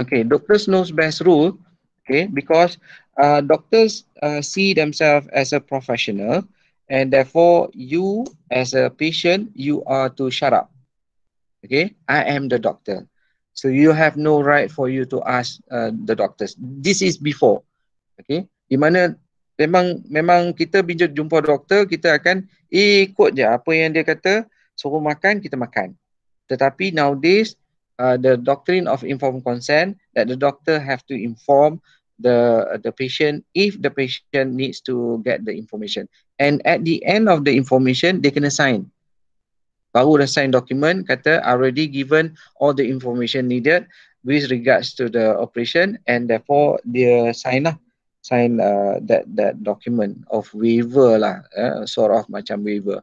Okay, doctors knows best rule. Okay, because uh, doctors uh, see themselves as a professional and therefore you as a patient you are to shut up okay i am the doctor so you have no right for you to ask uh, the doctors this is before okay di mana memang memang kita bila jumpa doktor kita akan ikut je apa yang dia kata suruh makan kita makan tetapi nowadays uh, the doctrine of informed consent that the doctor have to inform the the patient if the patient needs to get the information and at the end of the information they can sign, baru dah sign document kata already given all the information needed with regards to the operation and therefore dia sign lah sign uh, that that document of waiver lah uh, sort of macam waiver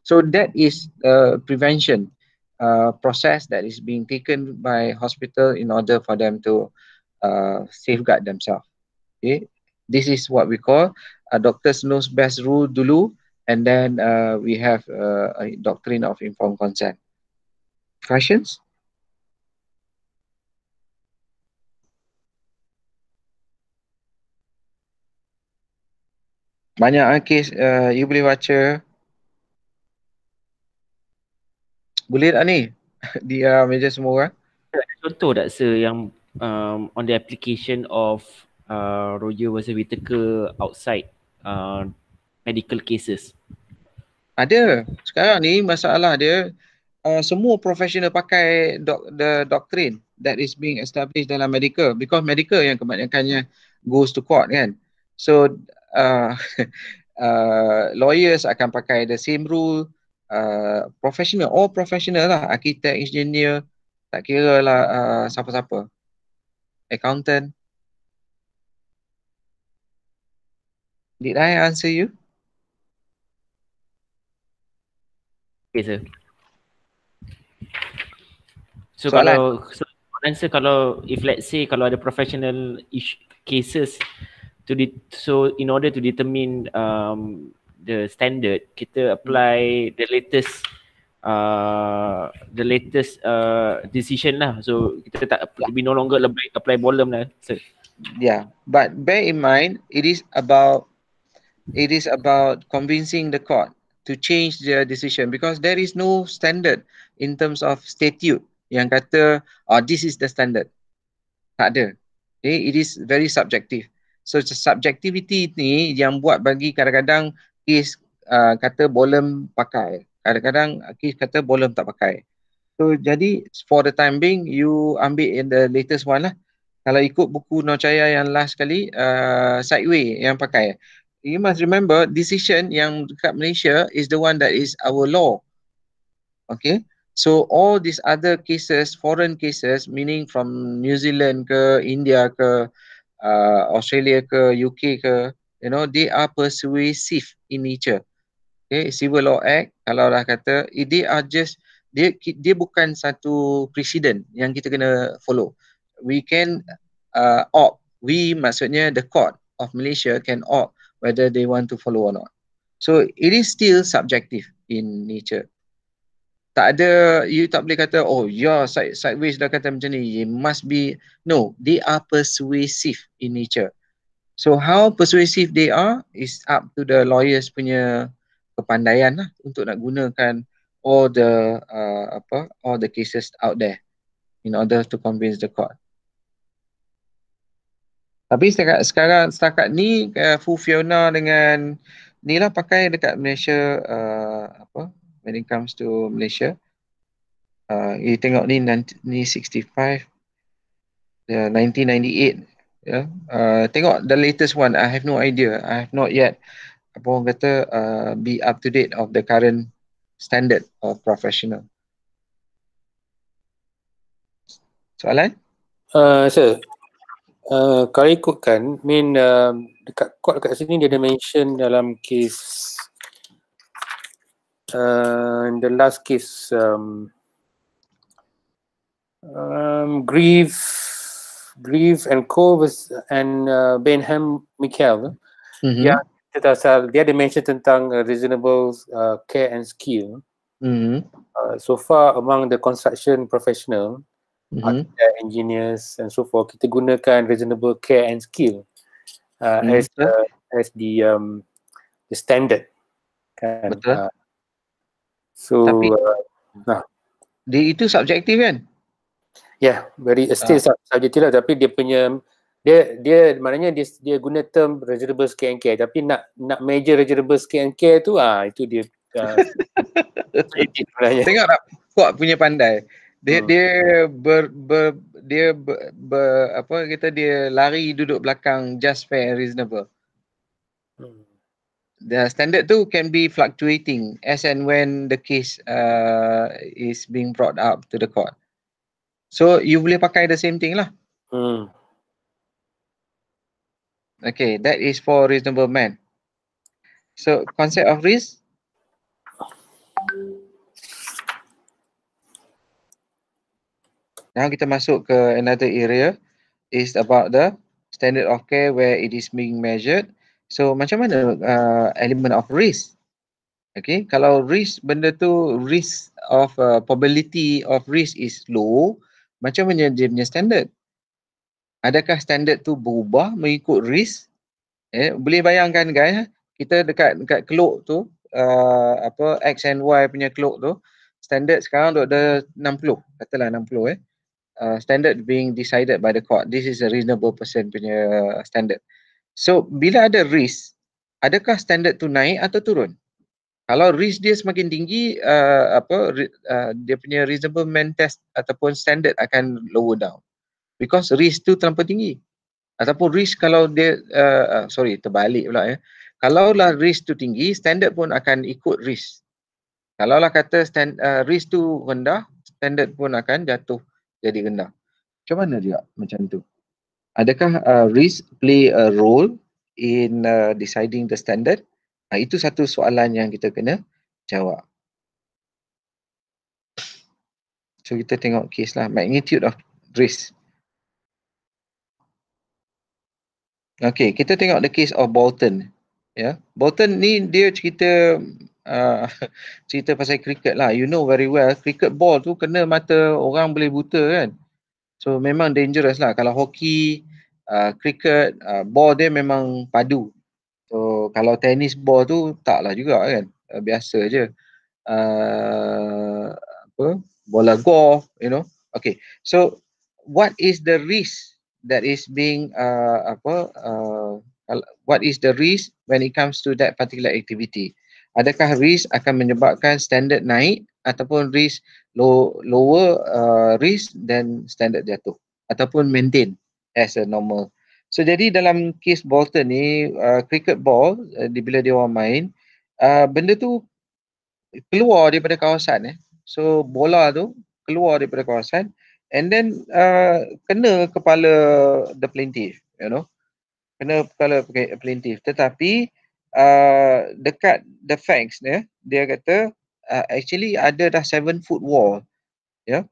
so that is uh, prevention uh, process that is being taken by hospital in order for them to uh, safeguard themselves. Okay, this is what we call a uh, doctor's knows best rule dulu, and then uh, we have uh, a doctrine of informed consent. Questions? Banyak ah kes, uh, you boleh baca. Boleh tak ni? [laughs] Di uh, meja semua orang. Ah? Contoh tak sir yang um, on the application of uh, Roger versus Whittaker outside uh, medical cases? Ada. Sekarang ni masalah dia uh, semua profesional pakai doc- the doctrine that is being established dalam medical because medical yang kebanyakannya goes to court kan. So uh, [laughs] uh, lawyers akan pakai the same rule uh, professional, all professional lah, architect, engineer, tak kira lah uh, siapa-siapa accountant. Did I answer you? Okay, sir. So, kalau, so answer kalau if let's say kalau ada professional issue, cases to the, so in order to determine um, the standard kita apply the latest Uh, the latest uh, decision lah. So kita tak yeah. be no longer lebih apply bolam lah. So. Yeah, but bear in mind, it is about it is about convincing the court to change their decision because there is no standard in terms of statute yang kata oh, this is the standard. Tak ada. Okay? Eh, it is very subjective. So the subjectivity ni yang buat bagi kadang-kadang case uh, kata bolam pakai kadang-kadang Akif uh, kata boleh tak pakai. So jadi for the time being you ambil in the latest one lah. Kalau ikut buku Nocaya yang last sekali uh, sideway yang pakai. You must remember decision yang dekat Malaysia is the one that is our law. Okay. So all these other cases, foreign cases, meaning from New Zealand ke, India ke, uh, Australia ke, UK ke, you know, they are persuasive in nature okay, civil law act kalau dah kata ide eh, are just dia dia bukan satu presiden yang kita kena follow we can uh, opt we maksudnya the court of malaysia can opt whether they want to follow or not so it is still subjective in nature tak ada you tak boleh kata oh ya side sideways dah kata macam ni it must be no they are persuasive in nature so how persuasive they are is up to the lawyers punya kepandaian lah untuk nak gunakan all the uh, apa all the cases out there in order to convince the court. Tapi setakat, sekarang setakat ni uh, Fu Fiona dengan ni lah pakai dekat Malaysia uh, apa when it comes to Malaysia. Uh, you tengok ni nanti ni 65 yeah, 1998 Yeah. Uh, tengok the latest one. I have no idea. I have not yet apa orang kata uh, be up to date of the current standard of professional. Soalan? Uh, sir, uh, kalau ikutkan, mean uh, dekat court dekat sini dia ada mention dalam case uh, the last case um, um, Grieve Grieve and Co and uh, Benham Michael mm-hmm. yang cerita pasal dia ada mention tentang uh, reasonable uh, care and skill. Mm-hmm. Uh, so far among the construction professional, mm-hmm. engineers and so forth, kita gunakan reasonable care and skill uh, mm-hmm. as uh, as the um, the standard. Kan? Betul. Uh, so, uh, nah. Dia itu subjektif kan? Ya, yeah, very uh. still ah. subjektif lah tapi dia punya dia dia maknanya dia dia guna term reasonable scan care tapi nak nak major reasonable scan care tu ah itu dia uh, [laughs] tengok tak kuat punya pandai dia hmm. dia ber, ber dia ber, ber, apa kita dia lari duduk belakang just fair and reasonable hmm. the standard tu can be fluctuating as and when the case uh, is being brought up to the court. So you boleh pakai the same thing lah. Hmm. Okay, that is for reasonable man. So concept of risk. Now kita masuk ke another area is about the standard of care where it is being measured. So macam mana uh, element of risk? Okay, kalau risk benda tu risk of uh, probability of risk is low, macam mana dia punya standard? adakah standard tu berubah mengikut risk eh, boleh bayangkan guys kita dekat dekat keluk tu uh, apa x and y punya keluk tu standard sekarang tu ada 60 katalah 60 eh uh, standard being decided by the court this is a reasonable person punya standard so bila ada risk adakah standard tu naik atau turun kalau risk dia semakin tinggi uh, apa uh, dia punya reasonable man test ataupun standard akan lower down because risk tu terlalu tinggi ataupun risk kalau dia uh, uh, sorry terbalik pula ya kalaulah risk tu tinggi standard pun akan ikut risk kalaulah kata stand, uh, risk tu rendah standard pun akan jatuh jadi rendah macam mana dia macam tu adakah uh, risk play a role in uh, deciding the standard uh, itu satu soalan yang kita kena jawab so kita tengok case lah magnitude of risk Okay, kita tengok the case of Bolton. Ya, yeah. Bolton ni dia cerita uh, [laughs] cerita pasal cricket lah. You know very well, cricket ball tu kena mata orang boleh buta kan. So memang dangerous lah. Kalau hoki, uh, cricket, uh, ball dia memang padu. So kalau tennis ball tu tak lah juga kan. Uh, biasa je. Uh, apa? Bola golf, you know. Okay, so what is the risk that is being uh, apa uh, what is the risk when it comes to that particular activity adakah risk akan menyebabkan standard naik ataupun risk low, lower uh, risk dan standard jatuh ataupun maintain as a normal so jadi dalam case Bolton ni uh, cricket ball uh, bila dia orang main uh, benda tu keluar daripada kawasan eh so bola tu keluar daripada kawasan uh, and then uh, kena kepala the plaintiff you know kena kepala plaintiff tetapi uh, dekat the facts ya yeah, dia kata uh, actually ada dah seven foot wall ya yeah.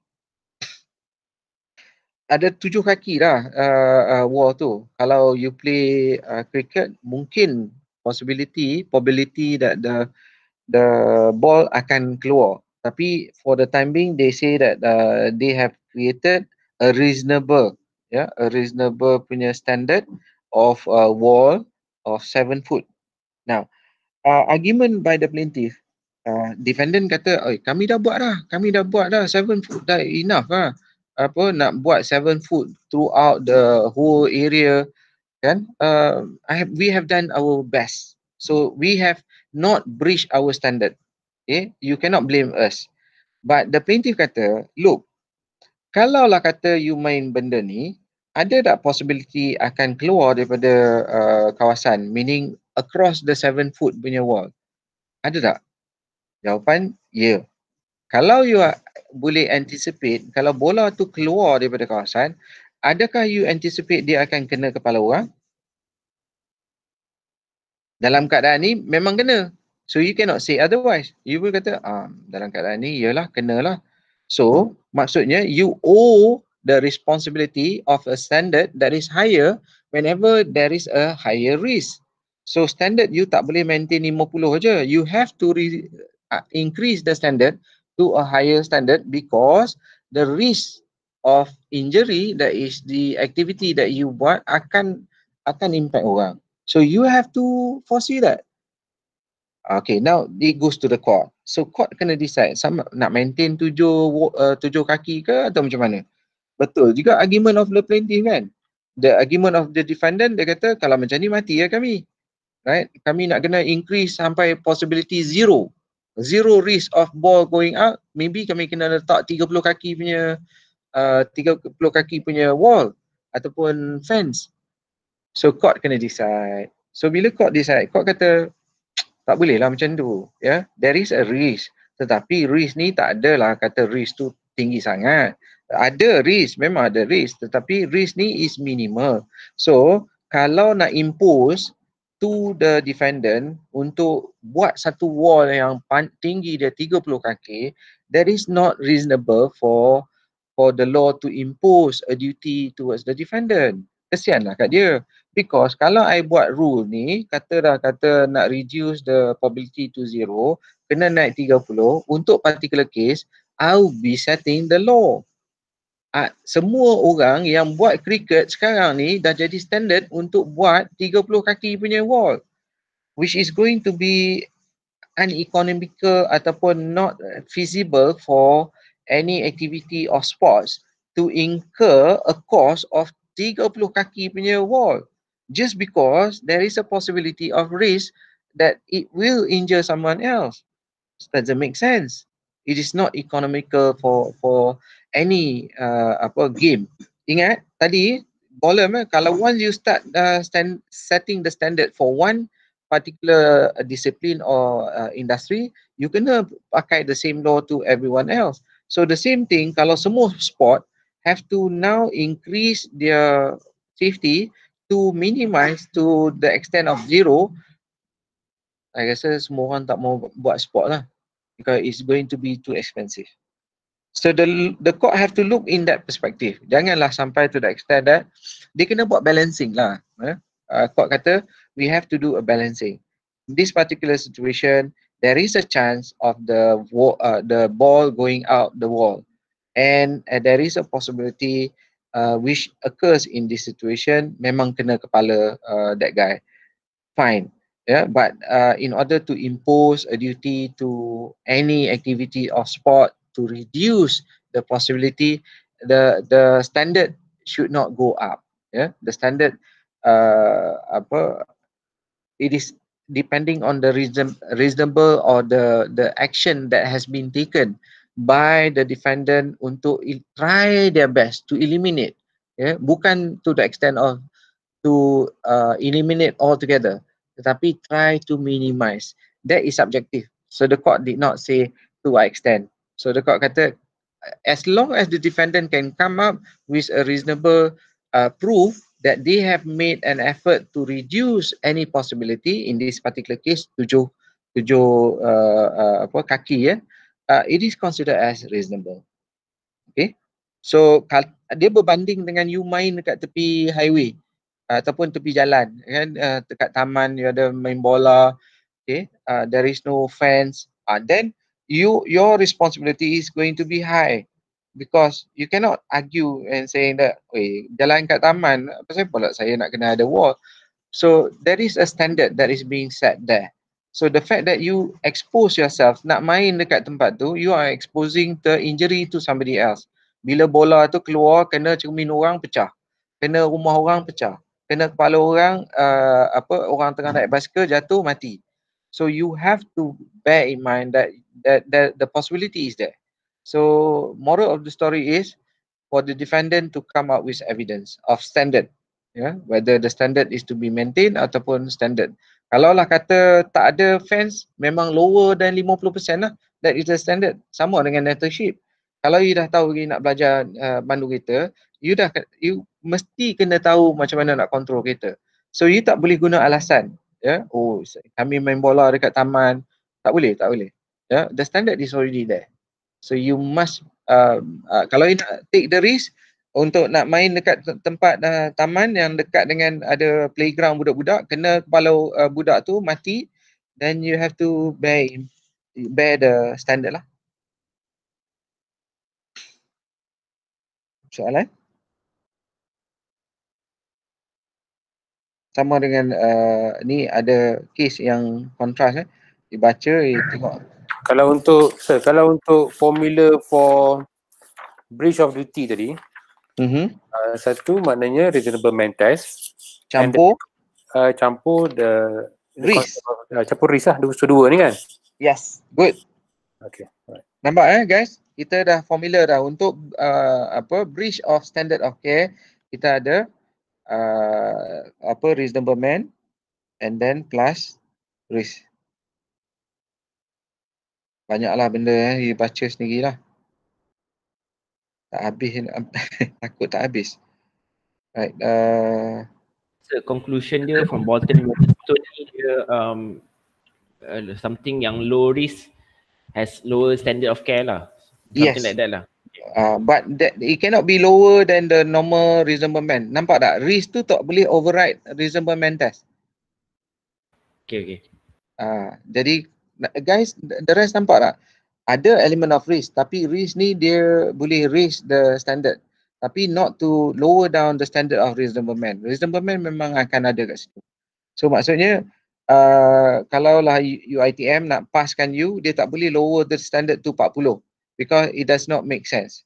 ada tujuh kaki dah uh, uh, wall tu kalau you play uh, cricket mungkin possibility probability that the the ball akan keluar tapi for the time being they say that uh, they have created a reasonable yeah a reasonable punya standard of a wall of seven foot now uh, argument by the plaintiff uh, defendant kata oi kami dah buat dah kami dah buat dah seven foot dah enough lah apa nak buat seven foot throughout the whole area kan uh, I have, we have done our best so we have not breached our standard okay you cannot blame us but the plaintiff kata look kalaulah kata you main benda ni ada tak possibility akan keluar daripada uh, kawasan meaning across the seven foot punya wall ada tak jawapan ya yeah. kalau you are, boleh anticipate kalau bola tu keluar daripada kawasan adakah you anticipate dia akan kena kepala orang dalam keadaan ni memang kena so you cannot say otherwise you boleh kata ah, dalam keadaan ni ialah kenalah lah So maksudnya you owe the responsibility of a standard that is higher whenever there is a higher risk. So standard you tak boleh maintain 50 aja. You have to re- uh, increase the standard to a higher standard because the risk of injury that is the activity that you buat akan akan impact orang. So you have to foresee that. Okay, now it goes to the court. So court kena decide sama nak maintain tujuh uh, tujuh kaki ke atau macam mana. Betul juga argument of the plaintiff kan. The argument of the defendant dia kata kalau macam ni mati ya kami. Right? Kami nak kena increase sampai possibility zero. Zero risk of ball going out, maybe kami kena letak 30 kaki punya eh, uh, 30 kaki punya wall ataupun fence. So court kena decide. So bila court decide, court kata tak boleh lah macam tu ya yeah? there is a risk tetapi risk ni tak ada lah. kata risk tu tinggi sangat ada risk memang ada risk tetapi risk ni is minimal so kalau nak impose to the defendant untuk buat satu wall yang pan- tinggi dia 30 kaki that is not reasonable for for the law to impose a duty towards the defendant kesianlah kat dia Because kalau I buat rule ni, kata dah kata nak reduce the probability to zero, kena naik 30, untuk particular case, I'll be setting the law. Uh, semua orang yang buat cricket sekarang ni dah jadi standard untuk buat 30 kaki punya wall. Which is going to be uneconomical ataupun not feasible for any activity or sports to incur a cost of 30 kaki punya wall just because there is a possibility of risk that it will injure someone else. Does it make sense? It is not economical for for any uh, apa game. Ingat tadi boleh eh, kalau once you start uh, stand, setting the standard for one particular discipline or uh, industry, you can apply the same law to everyone else. So the same thing kalau semua sport have to now increase their safety to minimize to the extent of zero, I guess, semua orang tak mau buat spot lah. Because it's going to be too expensive. So the the court have to look in that perspective. Janganlah sampai to the extent that dia kena buat balancing lah. Eh? Uh, court kata we have to do a balancing. In this particular situation, there is a chance of the uh, the ball going out the wall, and uh, there is a possibility uh, which occurs in this situation memang kena kepala uh, that guy fine yeah but uh, in order to impose a duty to any activity of sport to reduce the possibility the the standard should not go up yeah the standard uh, apa it is depending on the reason, reasonable or the the action that has been taken by the defendant untuk try their best to eliminate yeah bukan to the extent of to uh, eliminate altogether tetapi try to minimize that is subjective so the court did not say to what extent so the court kata as long as the defendant can come up with a reasonable uh, proof that they have made an effort to reduce any possibility in this particular case tujuh tujuh uh, uh, apa kaki ya yeah uh, it is considered as reasonable. Okay. So dia berbanding dengan you main dekat tepi highway uh, ataupun tepi jalan kan uh, dekat taman you ada main bola okay uh, there is no fence uh, then you your responsibility is going to be high because you cannot argue and saying that wey jalan kat taman apa pula saya nak kena ada wall so there is a standard that is being set there So the fact that you expose yourself nak main dekat tempat tu, you are exposing the injury to somebody else. Bila bola tu keluar kena cermin orang pecah. Kena rumah orang pecah. Kena kepala orang uh, apa orang tengah naik basikal jatuh mati. So you have to bear in mind that that, that the possibility is there. So moral of the story is for the defendant to come up with evidence of standard yeah, whether the standard is to be maintained ataupun standard. Kalaulah kata tak ada fence, memang lower than 50% lah. That is the standard. Sama dengan mentorship. Kalau you dah tahu nak belajar bandu uh, kereta, you dah, you mesti kena tahu macam mana nak control kereta. So you tak boleh guna alasan. Ya, yeah? oh kami main bola dekat taman. Tak boleh, tak boleh. Ya, yeah? the standard is already there. So you must, uh, uh, kalau you nak take the risk, untuk nak main dekat tempat uh, taman yang dekat dengan ada playground budak-budak kena kepala uh, eh, budak tu mati then you have to bear bear the standard lah soalan sama dengan uh, ni ada case yang contrast eh dibaca eh, tengok kalau untuk sir, kalau untuk formula for breach of duty tadi Mm-hmm. Uh, satu maknanya reasonable main test. Campur? The, uh, campur the... Ris. Uh, campur risah lah, dua, dua ni kan? Yes, good. Okay. Right. Nampak eh guys? Kita dah formula dah untuk uh, apa breach of standard of care kita ada uh, apa reasonable man and then plus risk. Banyaklah benda eh, you baca sendirilah tak habis [laughs] takut tak habis right uh, so, conclusion dia from Bolton Motor ni dia um, uh, something yang low risk has lower standard of care lah something yes. like that lah uh, but that it cannot be lower than the normal reasonable man nampak tak risk tu tak boleh override reasonable man test okay okay uh, jadi guys the rest nampak tak ada element of risk tapi risk ni dia boleh raise the standard tapi not to lower down the standard of reasonable man. Reasonable man memang akan ada kat situ. So maksudnya uh, kalaulah UITM nak passkan you, dia tak boleh lower the standard to 40 because it does not make sense.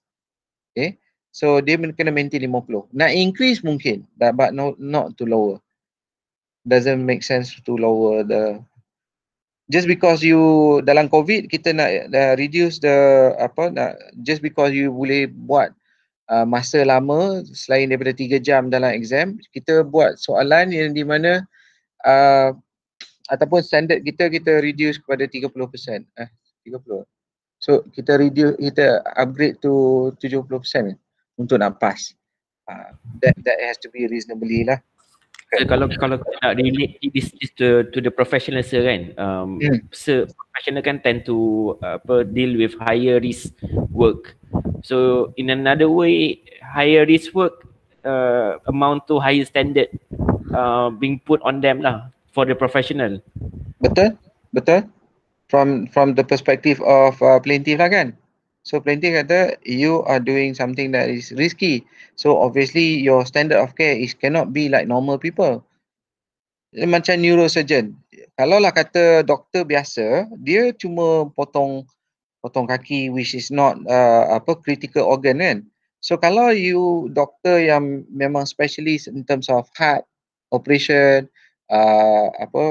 Okay. So dia kena maintain 50. Nak increase mungkin but not, not to lower. Doesn't make sense to lower the just because you dalam covid kita nak uh, reduce the apa nak just because you boleh buat uh, masa lama selain daripada 3 jam dalam exam kita buat soalan yang di mana uh, ataupun standard kita kita reduce kepada 30% eh 30 so kita reduce kita upgrade to 70% untuk nak pass uh, that that has to be reasonably lah kan? kalau kalau nak relate this, this to, to the professional sir kan um yeah. Hmm. sir, professional kan tend to apa uh, deal with higher risk work so in another way higher risk work uh, amount to higher standard uh, being put on them lah for the professional betul betul from from the perspective of uh, plaintiff lah kan So plaintiff kata you are doing something that is risky. So obviously your standard of care is cannot be like normal people. Eh, macam neurosurgeon. Kalau lah kata doktor biasa, dia cuma potong potong kaki which is not uh, apa critical organ kan. So kalau you doktor yang memang specialist in terms of heart operation, uh, apa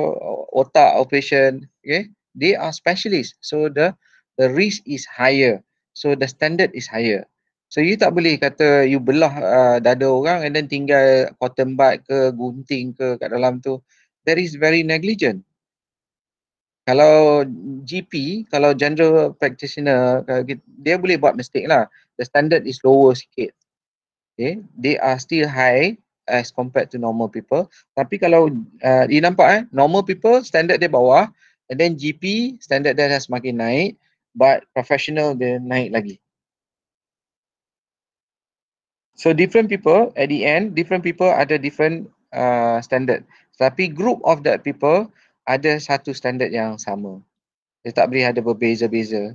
otak operation, okay? They are specialist. So the the risk is higher. So the standard is higher. So you tak boleh kata you belah uh, dada orang and then tinggal cotton bud ke gunting ke kat dalam tu. That is very negligent. Kalau GP, kalau general practitioner, dia boleh buat mistake lah. The standard is lower sikit. Okay, they are still high as compared to normal people. Tapi kalau, uh, you nampak eh, normal people standard dia bawah and then GP standard dia dah semakin naik but professional dia naik lagi. So different people at the end, different people ada different uh, standard. Tapi group of that people ada satu standard yang sama. Dia tak boleh ada berbeza-beza.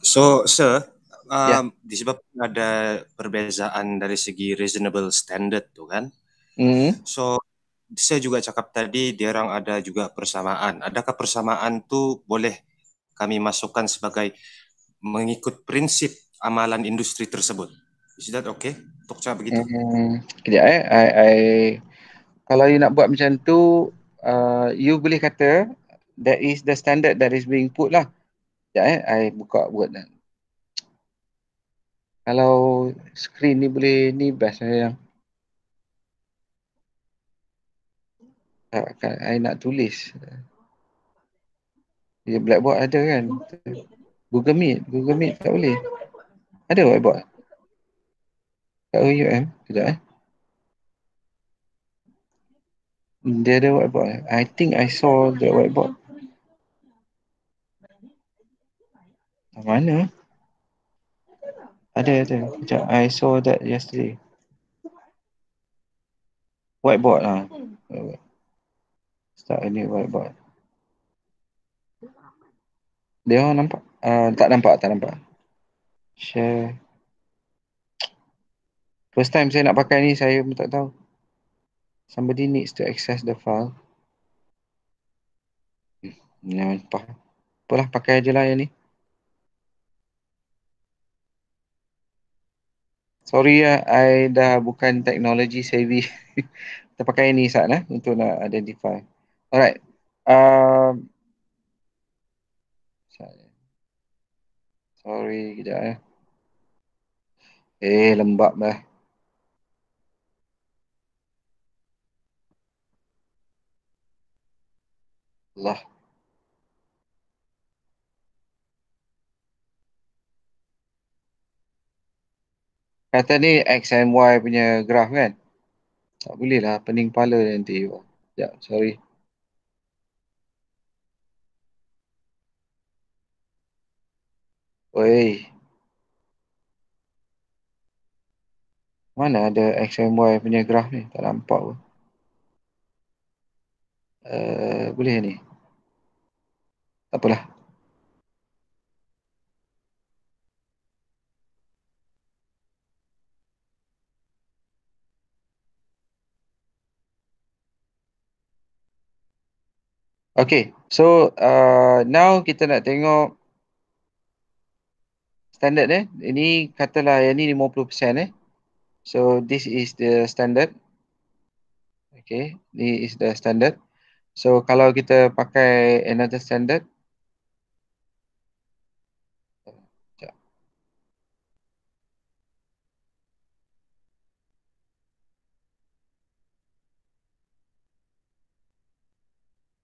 So sir, um, yeah. disebabkan ada perbezaan dari segi reasonable standard tu kan. Mm. So saya juga cakap tadi dia orang ada juga persamaan. Adakah persamaan tu boleh kami masukkan sebagai mengikut prinsip amalan industri tersebut? Is that okay? Untuk cakap begitu. Hmm, kejap eh. I, I, kalau you nak buat macam tu, uh, you boleh kata that is the standard that is being put lah. Sekejap eh. I buka buat dan Kalau screen ni boleh ni best saya yang letakkan I nak tulis Ya blackboard ada kan Google Meet Google Meet tak boleh Ada whiteboard Kat UUM Sekejap eh Dia ada whiteboard eh? I think I saw the whiteboard Tak mana Ada ada Sekejap I saw that yesterday Whiteboard lah whiteboard. Start a new whiteboard. Dia nampak? Uh, tak nampak, tak nampak. Share. First time saya nak pakai ni, saya pun tak tahu. Somebody needs to access the file. Ya, hmm, apa. Apalah, pakai je lah yang ni. Sorry ya, I dah bukan teknologi savvy. [laughs] Kita pakai ni saat eh, untuk nak identify. Alright. Um, sorry, kejap ya. Eh, lembab lah. Allah. Kata ni X and Y punya graf kan? Tak boleh lah, pening kepala nanti. Sekejap, sorry. Oi. Mana ada X and punya graf ni? Tak nampak pun. Uh, boleh ni? Apalah. Okay. So uh, now kita nak tengok standard eh. Ini katalah yang ni 50% eh. So this is the standard. Okay, ni is the standard. So kalau kita pakai another standard.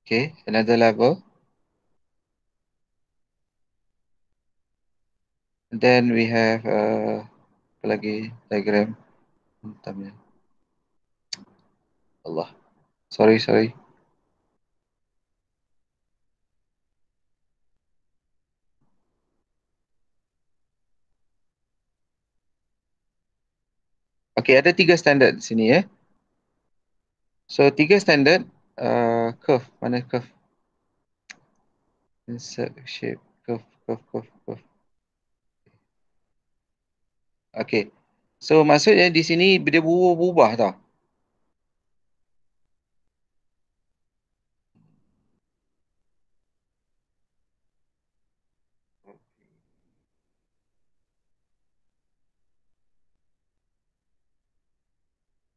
Okay, another level. then we have uh, apa lagi diagram entamnya Allah sorry sorry Okay, ada tiga standard di sini ya. Eh. So tiga standard uh, curve mana curve? Insert shape curve curve curve. Okay. So maksudnya di sini dia berubah-ubah tau.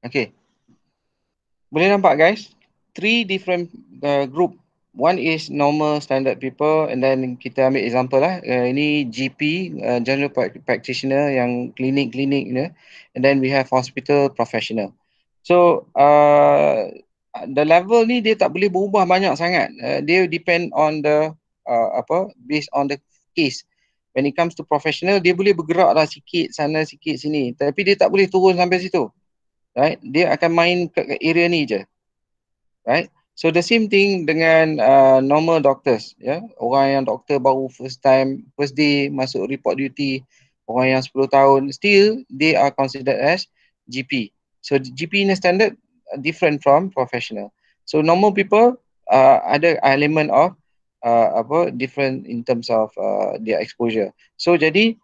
Okay. Boleh nampak guys? Three different uh, group One is normal standard people and then kita ambil example lah. Uh, ini GP, uh, eh, general practitioner yang klinik-klinik ni. And then we have hospital professional. So uh, the level ni dia tak boleh berubah banyak sangat. Uh, dia depend on the uh, apa, based on the case. When it comes to professional, dia boleh bergerak lah sikit sana sikit sini. Tapi dia tak boleh turun sampai situ. Right? Dia akan main kat area ni je. Right? So the same thing dengan uh, normal doctors, ya. Yeah? Orang yang doktor baru first time, first day masuk report duty, orang yang 10 tahun, still they are considered as GP. So GP in ni standard different from professional. So normal people uh, ada element of uh, apa different in terms of uh, their exposure. So jadi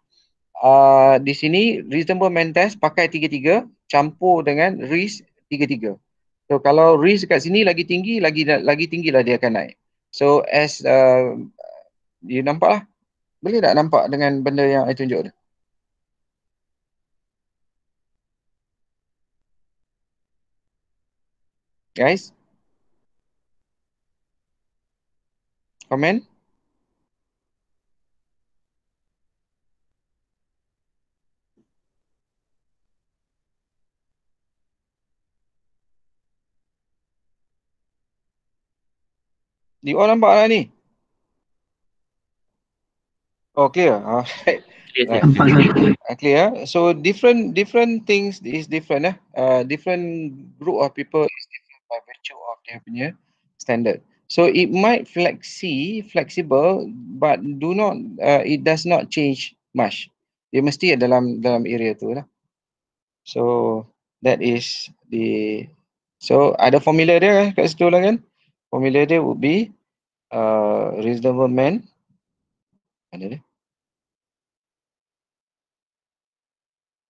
uh, di sini reasonable mentest pakai tiga-tiga campur dengan risk tiga-tiga. So kalau risk kat sini lagi tinggi, lagi lagi tinggi lah dia akan naik. So as uh, you nampak lah. Boleh tak nampak dengan benda yang saya tunjuk tu? Guys? Comment? Di awak nampak lah ni. Okay lah. Okay lah. So different different things is different lah. Uh, different group of people is different by virtue of their punya standard. So it might flexi, flexible but do not, uh, it does not change much. must mesti dalam dalam area tu lah. So that is the, so ada formula dia kan kat situ lah kan. Formula dia would be uh, reasonable man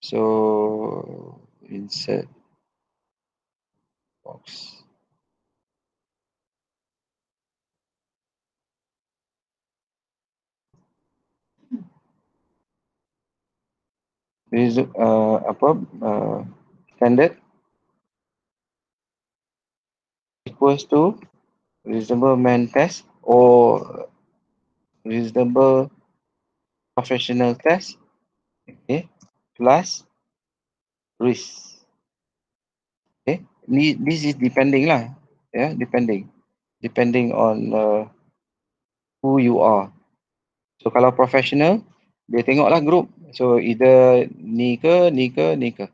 so insert box is uh, apa uh, standard equals to reasonable man test or oh, reasonable professional test okay plus risk okay this is depending lah yeah depending depending on uh, who you are so kalau professional dia tengoklah group so either ni ke ni ke ni ke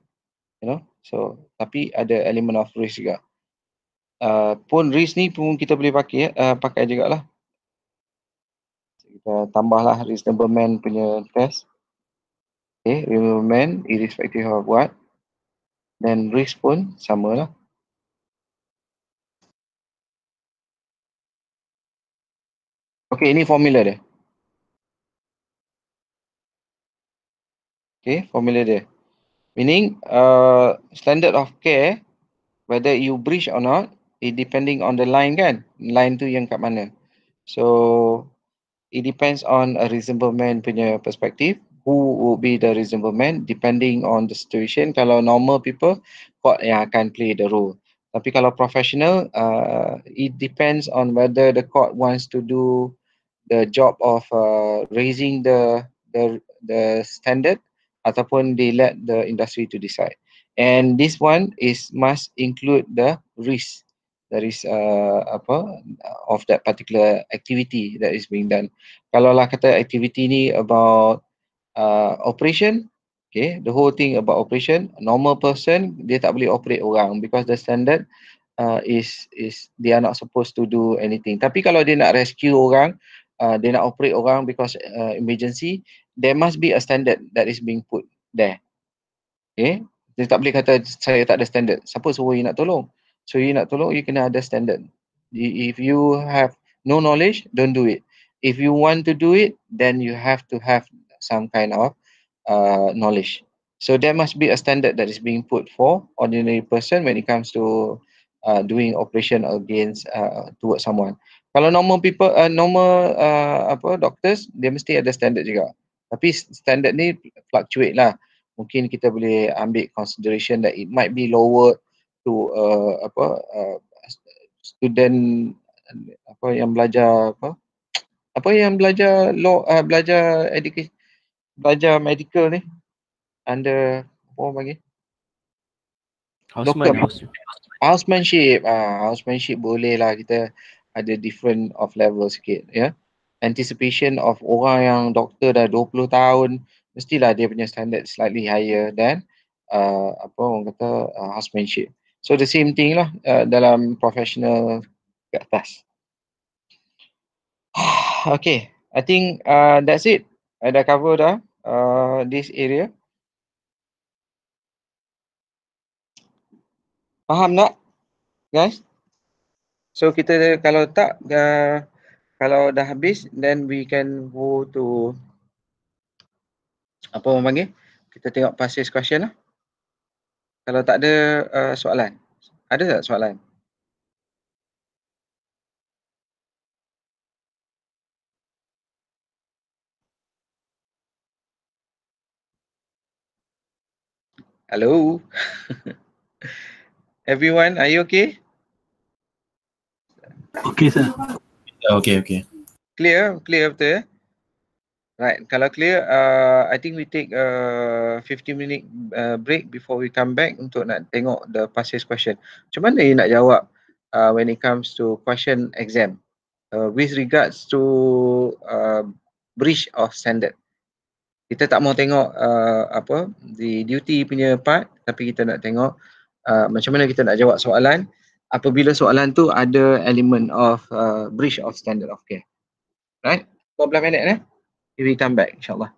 you know so tapi ada element of risk juga Uh, pun risk ni pun kita boleh pakai ya, uh, pakai juga lah. Kita tambahlah reasonable man punya test. Okay, reasonable man irrespective of what. Then risk pun sama lah. Okay, ini formula dia. Okay, formula dia. Meaning, uh, standard of care, whether you breach or not, it depending on the line kan line tu yang kat mana so it depends on a reasonable man punya perspective who will be the reasonable man depending on the situation kalau normal people what yang akan play the role tapi kalau professional uh, it depends on whether the court wants to do the job of uh, raising the the the standard ataupun they let the industry to decide and this one is must include the risk that is uh, apa of that particular activity that is being done. Kalaulah kata activity ni about uh, operation, okay, the whole thing about operation, normal person dia tak boleh operate orang because the standard uh, is is they are not supposed to do anything. Tapi kalau dia nak rescue orang, uh, dia nak operate orang because uh, emergency, there must be a standard that is being put there. Okay, dia tak boleh kata saya tak ada standard. Siapa suruh you nak tolong? So you nak tolong, you kena ada standard. If you have no knowledge, don't do it. If you want to do it, then you have to have some kind of uh, knowledge. So there must be a standard that is being put for ordinary person when it comes to uh, doing operation against uh, towards someone. Kalau normal people, uh, normal uh, apa doctors, they dia mesti ada standard juga. Tapi standard ni fluctuate lah. Mungkin kita boleh ambil consideration that it might be lower to uh, apa uh, student apa yang belajar apa apa yang belajar law uh, belajar education belajar medical ni under apa orang panggil houseman houseman housemanship ah uh, housemanship boleh lah kita ada different of level sikit ya yeah? anticipation of orang yang doktor dah 20 tahun mestilah dia punya standard slightly higher than uh, apa orang kata uh, housemanship So the same thing lah uh, dalam professional ke atas. [sighs] okay, I think uh, that's it. I dah cover dah uh, this area. Faham tak guys? So kita kalau tak, uh, kalau dah habis then we can go to apa orang panggil? Kita tengok pasir question lah. Kalau tak ada uh, soalan. Ada tak soalan? Hello. [laughs] Everyone, are you okay? Okay, sir. Okay, okay. Clear, clear up there. Ya? Right, kalau clear, uh, I think we take uh, 15 minute uh, break before we come back untuk nak tengok the passage question. Macam mana you nak jawab uh, when it comes to question exam uh, with regards to uh, breach of standard. Kita tak mau tengok uh, apa the duty punya part tapi kita nak tengok uh, macam mana kita nak jawab soalan apabila soalan tu ada element of uh, breach of standard of care. Right, 12 minit eh we come back insyaallah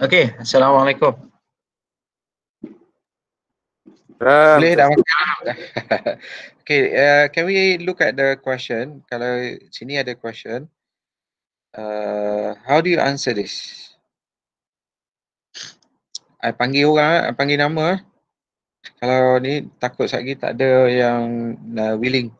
Okey, Assalamualaikum. Um, Boleh dah masuk. [laughs] Okey, uh, can we look at the question? Kalau sini ada question. Uh, how do you answer this? I panggil orang, I panggil nama. Kalau ni takut satgi tak ada yang uh, willing.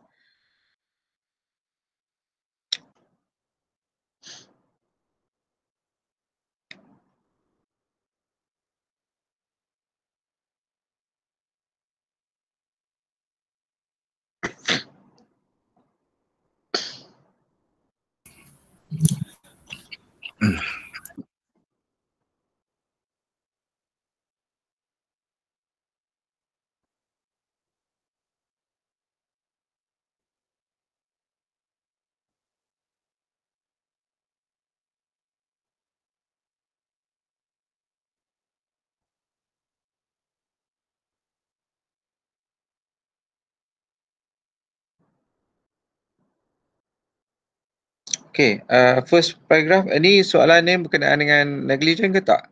Okay, uh, first paragraph. Ini soalan ni berkenaan dengan negligent ke tak?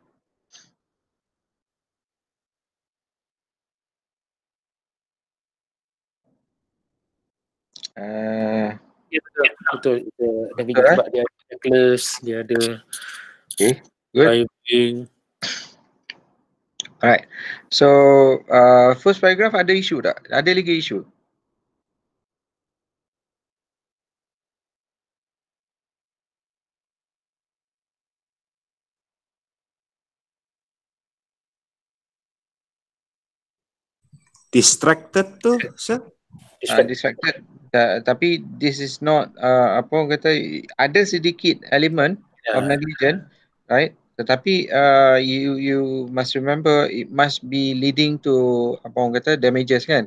Uh, ya, betul. Ya, betul. Dia negligent eh? sebab dia ada necklace, dia ada okay. Good. driving. Alright. So, uh, first paragraph ada isu tak? Ada lagi isu? distracted tu sir uh, distracted uh, tapi this is not uh, apa orang kata ada sedikit elemen yeah. of negligence right tetapi uh, you you must remember it must be leading to apa orang kata damages kan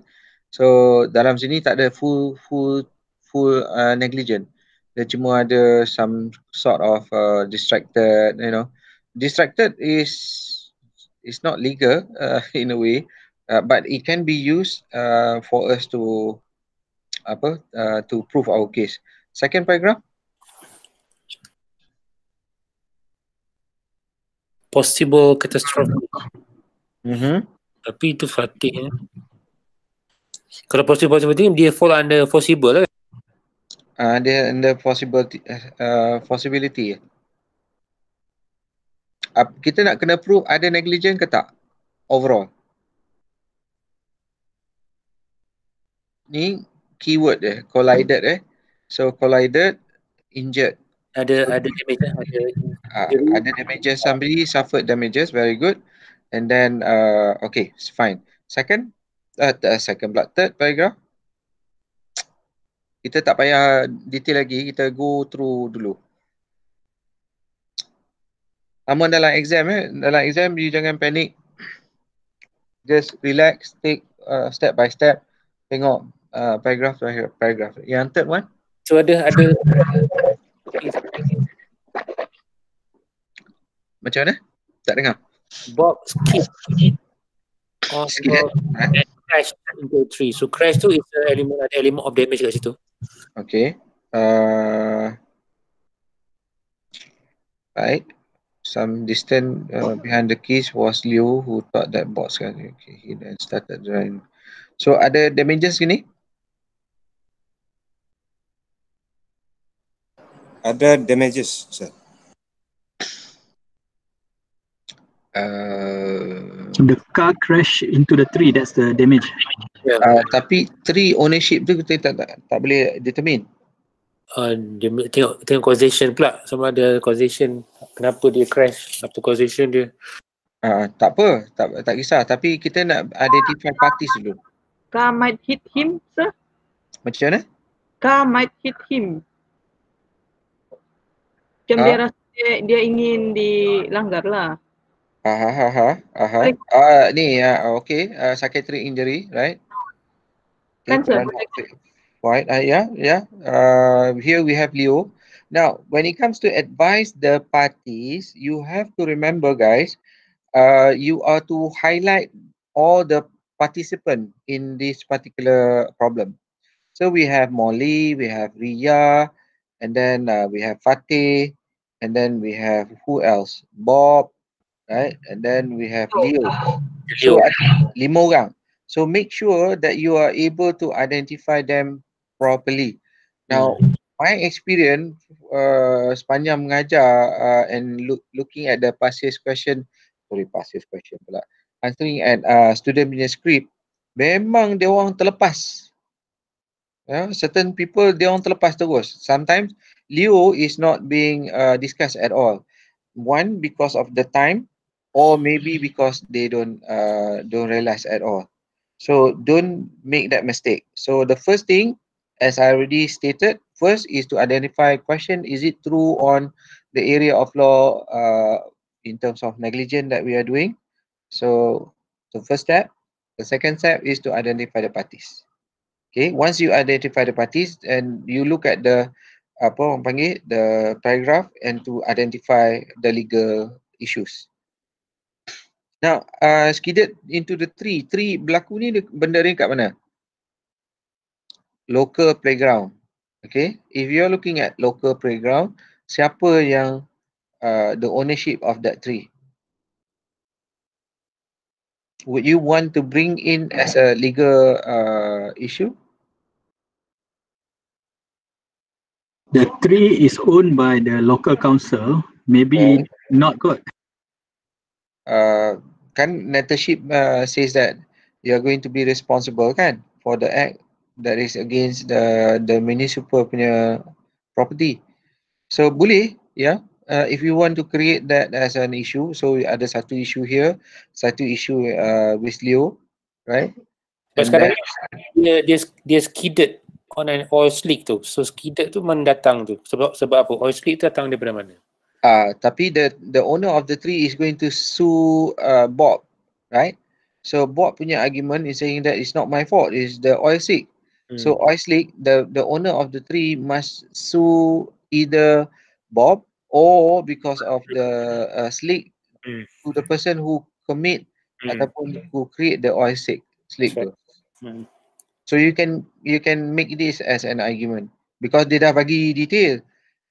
so dalam sini tak ada full full full uh, negligent dia cuma ada some sort of uh, distracted you know distracted is is not legal uh, [laughs] in a way uh, but it can be used uh, for us to apa uh, to prove our case second paragraph possible catastrophe mm-hmm. tapi itu fatih eh. kalau possible possible dia fall under possible eh? Uh, dia under possibility uh, possibility uh, kita nak kena prove ada negligence ke tak overall ni keyword dia collided eh so collided injured ada ada damage ada uh, ada damage somebody suffered damages very good and then uh, okay fine second uh, uh, second blood third paragraph kita tak payah detail lagi kita go through dulu Namun dalam exam eh, dalam exam you jangan panik. Just relax, take uh, step by step tengok uh, paragraph tu akhir paragraph yang third one so ada ada macam mana tak dengar Bob skip eh? crash into tree so crash tu is element ada element of damage kat situ okay uh, Right. Some distance uh, behind the keys was Liu who thought that box. can okay, he then started drawing. So ada damages gini? Ada damages, sir. Uh, the car crash into the tree, that's the damage. Yeah. Uh, tapi tree ownership tu kita tak, tak, tak boleh determine. Uh, dia tengok, tengok causation pula sama ada causation kenapa dia crash apa causation dia uh, tak apa tak, tak kisah tapi kita nak identify parties dulu kau might hit him, sir. Macam mana? Kau might hit him. Macam ha? dia ah. rasa dia, ingin dilanggar lah. Aha, aha, aha. Ah, ni, uh, okay. Uh, secretary injury, right? Okay, right, uh, yeah, yeah. Uh, here we have Leo. Now, when it comes to advise the parties, you have to remember, guys. Uh, you are to highlight all the participant in this particular problem. So we have Molly, we have Ria, and then uh, we have Fatih, and then we have who else? Bob, right? And then we have Leo. So lima orang. So make sure that you are able to identify them properly. Now, hmm. my experience uh, sepanjang mengajar uh, and look, looking at the past question, sorry, past question pula. answering at uh, student punya script memang dia orang terlepas ya yeah, certain people dia orang terlepas terus sometimes leo is not being uh, discussed at all one because of the time or maybe because they don't uh, don't realize at all so don't make that mistake so the first thing as i already stated first is to identify question is it true on the area of law uh, in terms of negligence that we are doing So the first step, the second step is to identify the parties. Okay, once you identify the parties and you look at the apa orang panggil the paragraph and to identify the legal issues. Now, uh, skidded into the tree. Tree berlaku ni benda ni kat mana? Local playground. Okay, if you are looking at local playground, siapa yang uh, the ownership of that tree? would you want to bring in as a legal uh, issue? The tree is owned by the local council. Maybe okay. not good. Uh, can netership uh, says that you are going to be responsible, can for the act that is against the the municipal property. So boleh, yeah uh, if you want to create that as an issue so ada satu issue here satu issue uh, with Leo right But sekarang then, dia dia dia skidded on an oil slick tu so skidded tu mendatang tu sebab sebab apa oil slick tu datang daripada mana ah uh, tapi the the owner of the tree is going to sue uh, Bob right so Bob punya argument is saying that it's not my fault is the oil slick hmm. So oil slick, the the owner of the tree must sue either Bob or because of the uh, slick mm. to the person who commit mm. ataupun mm. who create the oil slick slick right. Hmm. so you can you can make this as an argument because dia dah bagi detail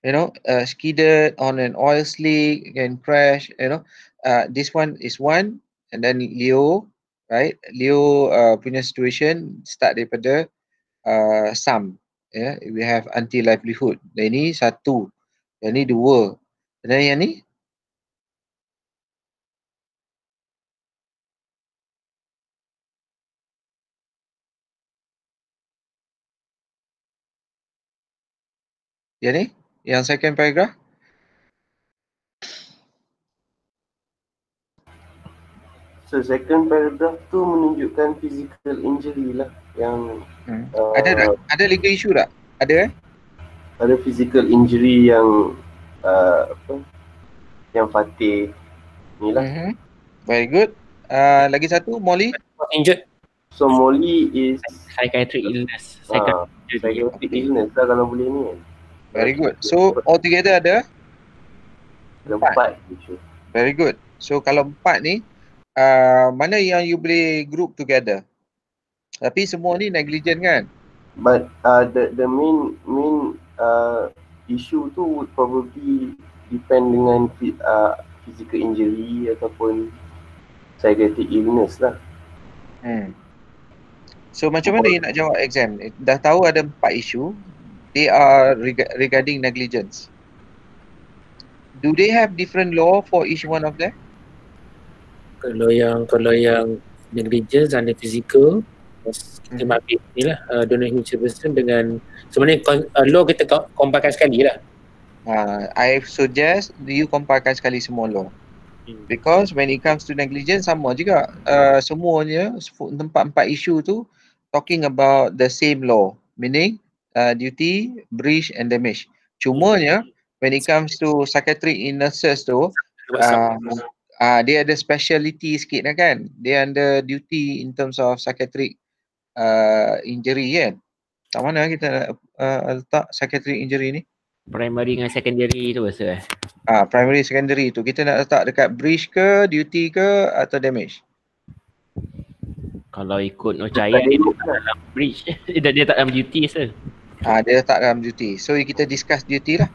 you know uh, skidded on an oil slick can crash you know uh, this one is one and then leo right leo uh, punya situation start daripada uh, sum yeah we have anti livelihood ini satu yang ni dua. Dan yang ni? Yang ni? Yang second paragraph? So second paragraph tu menunjukkan physical injury lah yang hmm. uh, ada tak? Ada legal issue tak? Ada eh? ada physical injury yang uh, apa yang Fatih ni lah. Mm-hmm. Very good. Uh, lagi satu Molly. Injured. So Molly is psychiatric illness. Ah, psychiatric, uh, illness lah kalau boleh ni. Very good. So all together ada? Ada empat. empat. Very good. So kalau empat ni, uh, mana yang you boleh group together? Tapi semua ni negligent kan? But uh, the the main main uh, isu tu would probably depend dengan uh, physical injury ataupun psychiatric illness lah. Hmm. So macam mana oh. nak jawab exam? Dah tahu ada empat isu. They are reg- regarding negligence. Do they have different law for each one of them? Kalau yang kalau yang negligence dan physical, kita mampir ni lah uh, Donahue Stevenson dengan sebenarnya uh, law kita kompakan sekali lah uh, I suggest you kompakan sekali semua law hmm. because when it comes to negligence sama juga uh, semuanya tempat empat isu tu talking about the same law meaning uh, duty, breach and damage cumanya when it comes to psychiatric illnesses tu uh, uh, dia ada speciality sikit lah kan dia under duty in terms of psychiatric uh, injury kan. Tak mana eh kita uh, letak secondary injury ni? Primary dengan secondary tu rasa eh. Ah uh, primary secondary tu kita nak letak dekat breach ke, duty ke atau damage? Kalau ikut Nocaya dia tak dalam breach. [laughs] dia, dia tak dalam duty rasa. Ah uh, dia tak dalam duty. So kita discuss duty lah.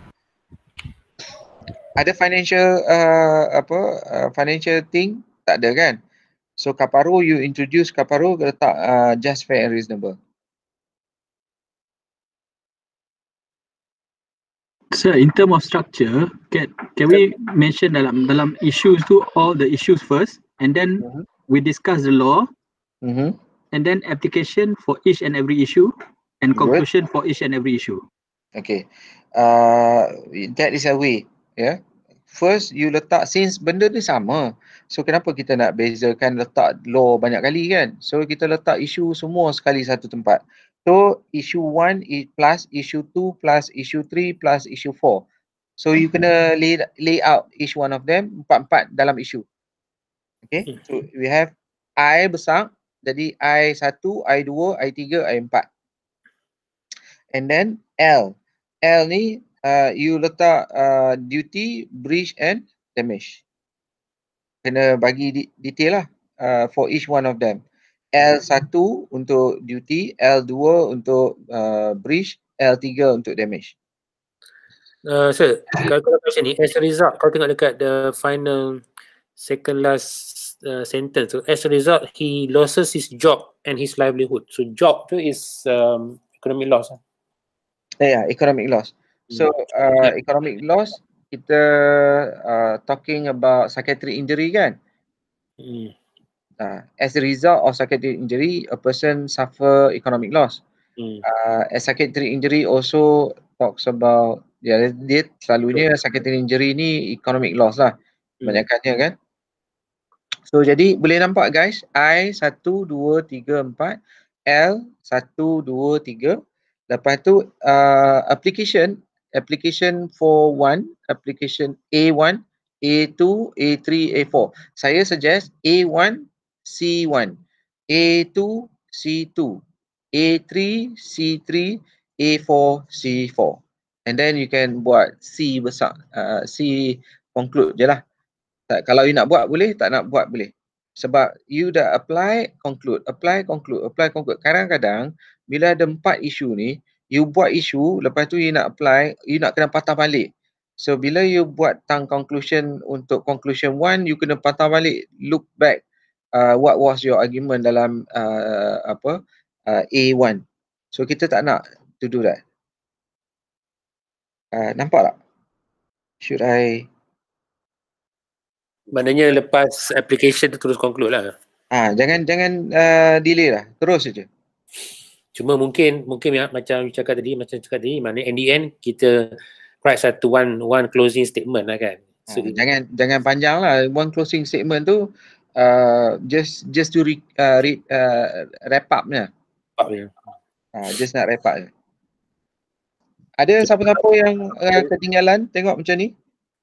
Ada financial uh, apa uh, financial thing tak ada kan? So kaparu you introduce kaparu letak uh, just fair and reasonable. So in term of structure, can can we mention dalam dalam issues tu all the issues first, and then mm-hmm. we discuss the law, mm-hmm. and then application for each and every issue, and conclusion Good. for each and every issue. Okay, uh, that is a way. Yeah, first you letak since benda ni sama, So kenapa kita nak bezakan letak law banyak kali kan? So kita letak isu semua sekali satu tempat. So isu 1 plus isu 2 plus isu 3 plus isu 4. So you kena lay, lay out each one of them, empat-empat dalam isu. Okay, hmm. so we have I besar, jadi I satu, I dua, I tiga, I empat. And then L. L ni uh, you letak uh, duty, breach and damage kena bagi detail lah uh, for each one of them. L1 untuk duty, L2 untuk uh, bridge, L3 untuk damage. Uh, sir, kalau kita macam ni, as a result, kalau tengok dekat the final second last uh, sentence, so as a result, he loses his job and his livelihood. So job tu is um, economic loss. Lah. Yeah, economic loss. So hmm. uh, economic loss kita uh, talking about psychiatric injury kan? Mm. Uh, as a result of psychiatric injury, a person suffer economic loss. Mm. Uh, as psychiatric injury also talks about dia yeah, dia selalunya so, psychiatric injury ni economic loss lah mm. banyakannya kan? So jadi boleh nampak guys, I satu dua tiga empat L satu dua tiga Lepas tu uh, application application for one, application A1, A2, A3, A4. Saya suggest A1, C1, A2, C2, A3, C3, A4, C4. And then you can buat C besar, uh, C conclude je lah. Tak, kalau you nak buat boleh, tak nak buat boleh. Sebab you dah apply, conclude, apply, conclude, apply, conclude. Kadang-kadang bila ada empat isu ni, you buat isu lepas tu you nak apply you nak kena patah balik so bila you buat tang conclusion untuk conclusion one you kena patah balik look back uh, what was your argument dalam uh, apa uh, A1 so kita tak nak to do that uh, nampak tak should I maknanya lepas application tu terus conclude lah ah jangan jangan uh, delay lah terus saja Cuma mungkin mungkin ya, macam you cakap tadi, macam cakap tadi, mana in the end kita write satu one one closing statement lah kan. Hmm, so, ha, jangan jangan panjang lah. One closing statement tu uh, just just to re, uh, read uh, wrap upnya. Uh, ha, just nak wrap up. Ada siapa-siapa yang uh, ketinggalan tengok macam ni?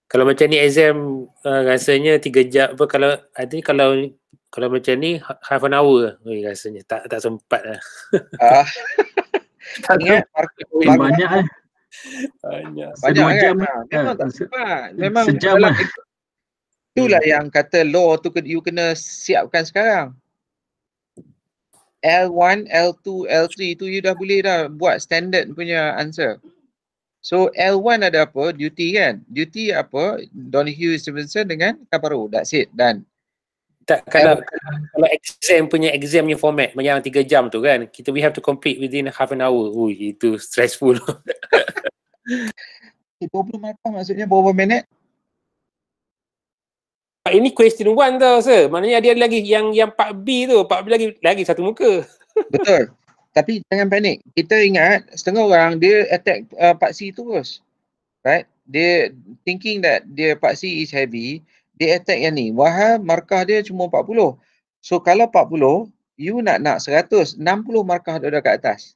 kalau macam ni exam uh, rasanya tiga jam apa kalau ada kalau kalau macam ni ha, half an hour Ui, rasanya tak tak sempat lah. Ah. [laughs] banyak eh. Banyak. Banyak, banyak kan? Jam, kan? Memang eh. tak sempat. Memang sejam lah. Itulah hmm. yang kata law tu you kena siapkan sekarang. L1, L2, L3 tu you dah boleh dah buat standard punya answer. Hmm. So L1 ada apa? Duty kan? Duty apa? Donahue Stevenson dengan Kaparo. That's it. Dan tak kalau, kalau exam punya exam punya format macam tiga jam tu kan kita we have to complete within half an hour. Ui itu stressful. 20 [laughs] markah maksudnya berapa minit? Ah, ini question one tau sir. Maknanya ada lagi yang yang part B tu, part B lagi lagi satu muka. Betul. [laughs] Tapi jangan panik. Kita ingat setengah orang dia attack uh, Pak C terus. Right? Dia thinking that dia Pak C is heavy, dia attack yang ni. Wahal markah dia cuma 40. So kalau 40, you nak nak 160 markah dia dah dekat atas.